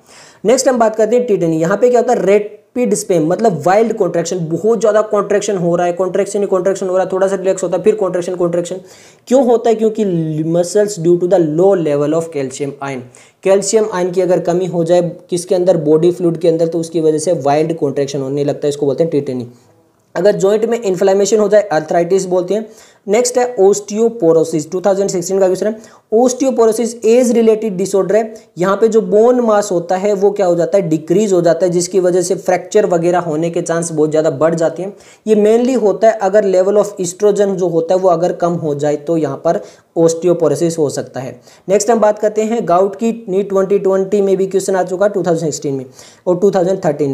नेक्स्ट हम बात करते हैं टीटनी e। यहाँ पे क्या होता है रेपिड स्पेम मतलब वाइल्ड कॉन्ट्रेक्शन बहुत ज़्यादा कॉन्ट्रेक्शन हो रहा है कॉन्ट्रेक्शन ही कॉन्ट्रेक्शन हो रहा है थोड़ा सा रिलैक्स होता है फिर कॉन्ट्रेक्शन कॉन्ट्रेक्शन क्यों होता है क्योंकि muscles due to the low level of calcium ion calcium ion की अगर कमी हो जाए किसके अंदर बॉडी फ्लूड के अंदर तो उसकी वजह से वाइल्ड कॉन्ट्रेक्शन होने लगता है इसको बोलते हैं टीटनी e। अगर जॉइंट में इन्फ्लामेशन हो जाए अर्थराइटिस बोलते हैं नेक्स्ट है ओस्टियोपोरोसिस 2016 का क्वेश्चन है ओस्टियोपोरोसिस एज रिलेटेड डिसऑर्डर है यहाँ पे जो बोन मास होता है वो क्या हो जाता है डिक्रीज हो जाता है जिसकी वजह से फ्रैक्चर वगैरह होने के चांस बहुत ज़्यादा बढ़ जाते हैं ये मेनली होता है अगर लेवल ऑफ इस्ट्रोजन जो होता है वो अगर कम हो जाए तो यहाँ पर ओस्टियोपोरोसिस हो सकता है नेक्स्ट हम बात करते हैं गाउट की नी ट्वेंटी में भी क्वेश्चन आ चुका है में और टू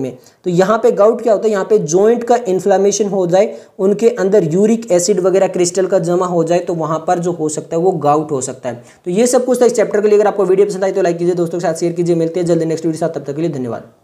में तो यहाँ पर गाउट क्या होता है यहाँ पर जॉइंट का इन्फ्लामेशन हो जाए उनके अंदर यूरिक एसिड वगैरह क्रिस्टल कैल्शियल का जमा हो जाए तो वहां पर जो हो सकता है वो गाउट हो सकता है तो ये सब कुछ था इस चैप्टर के लिए अगर आपको वीडियो पसंद आई तो लाइक कीजिए दोस्तों के साथ शेयर कीजिए मिलते हैं जल्दी नेक्स्ट वीडियो साथ तब तक के लिए धन्यवाद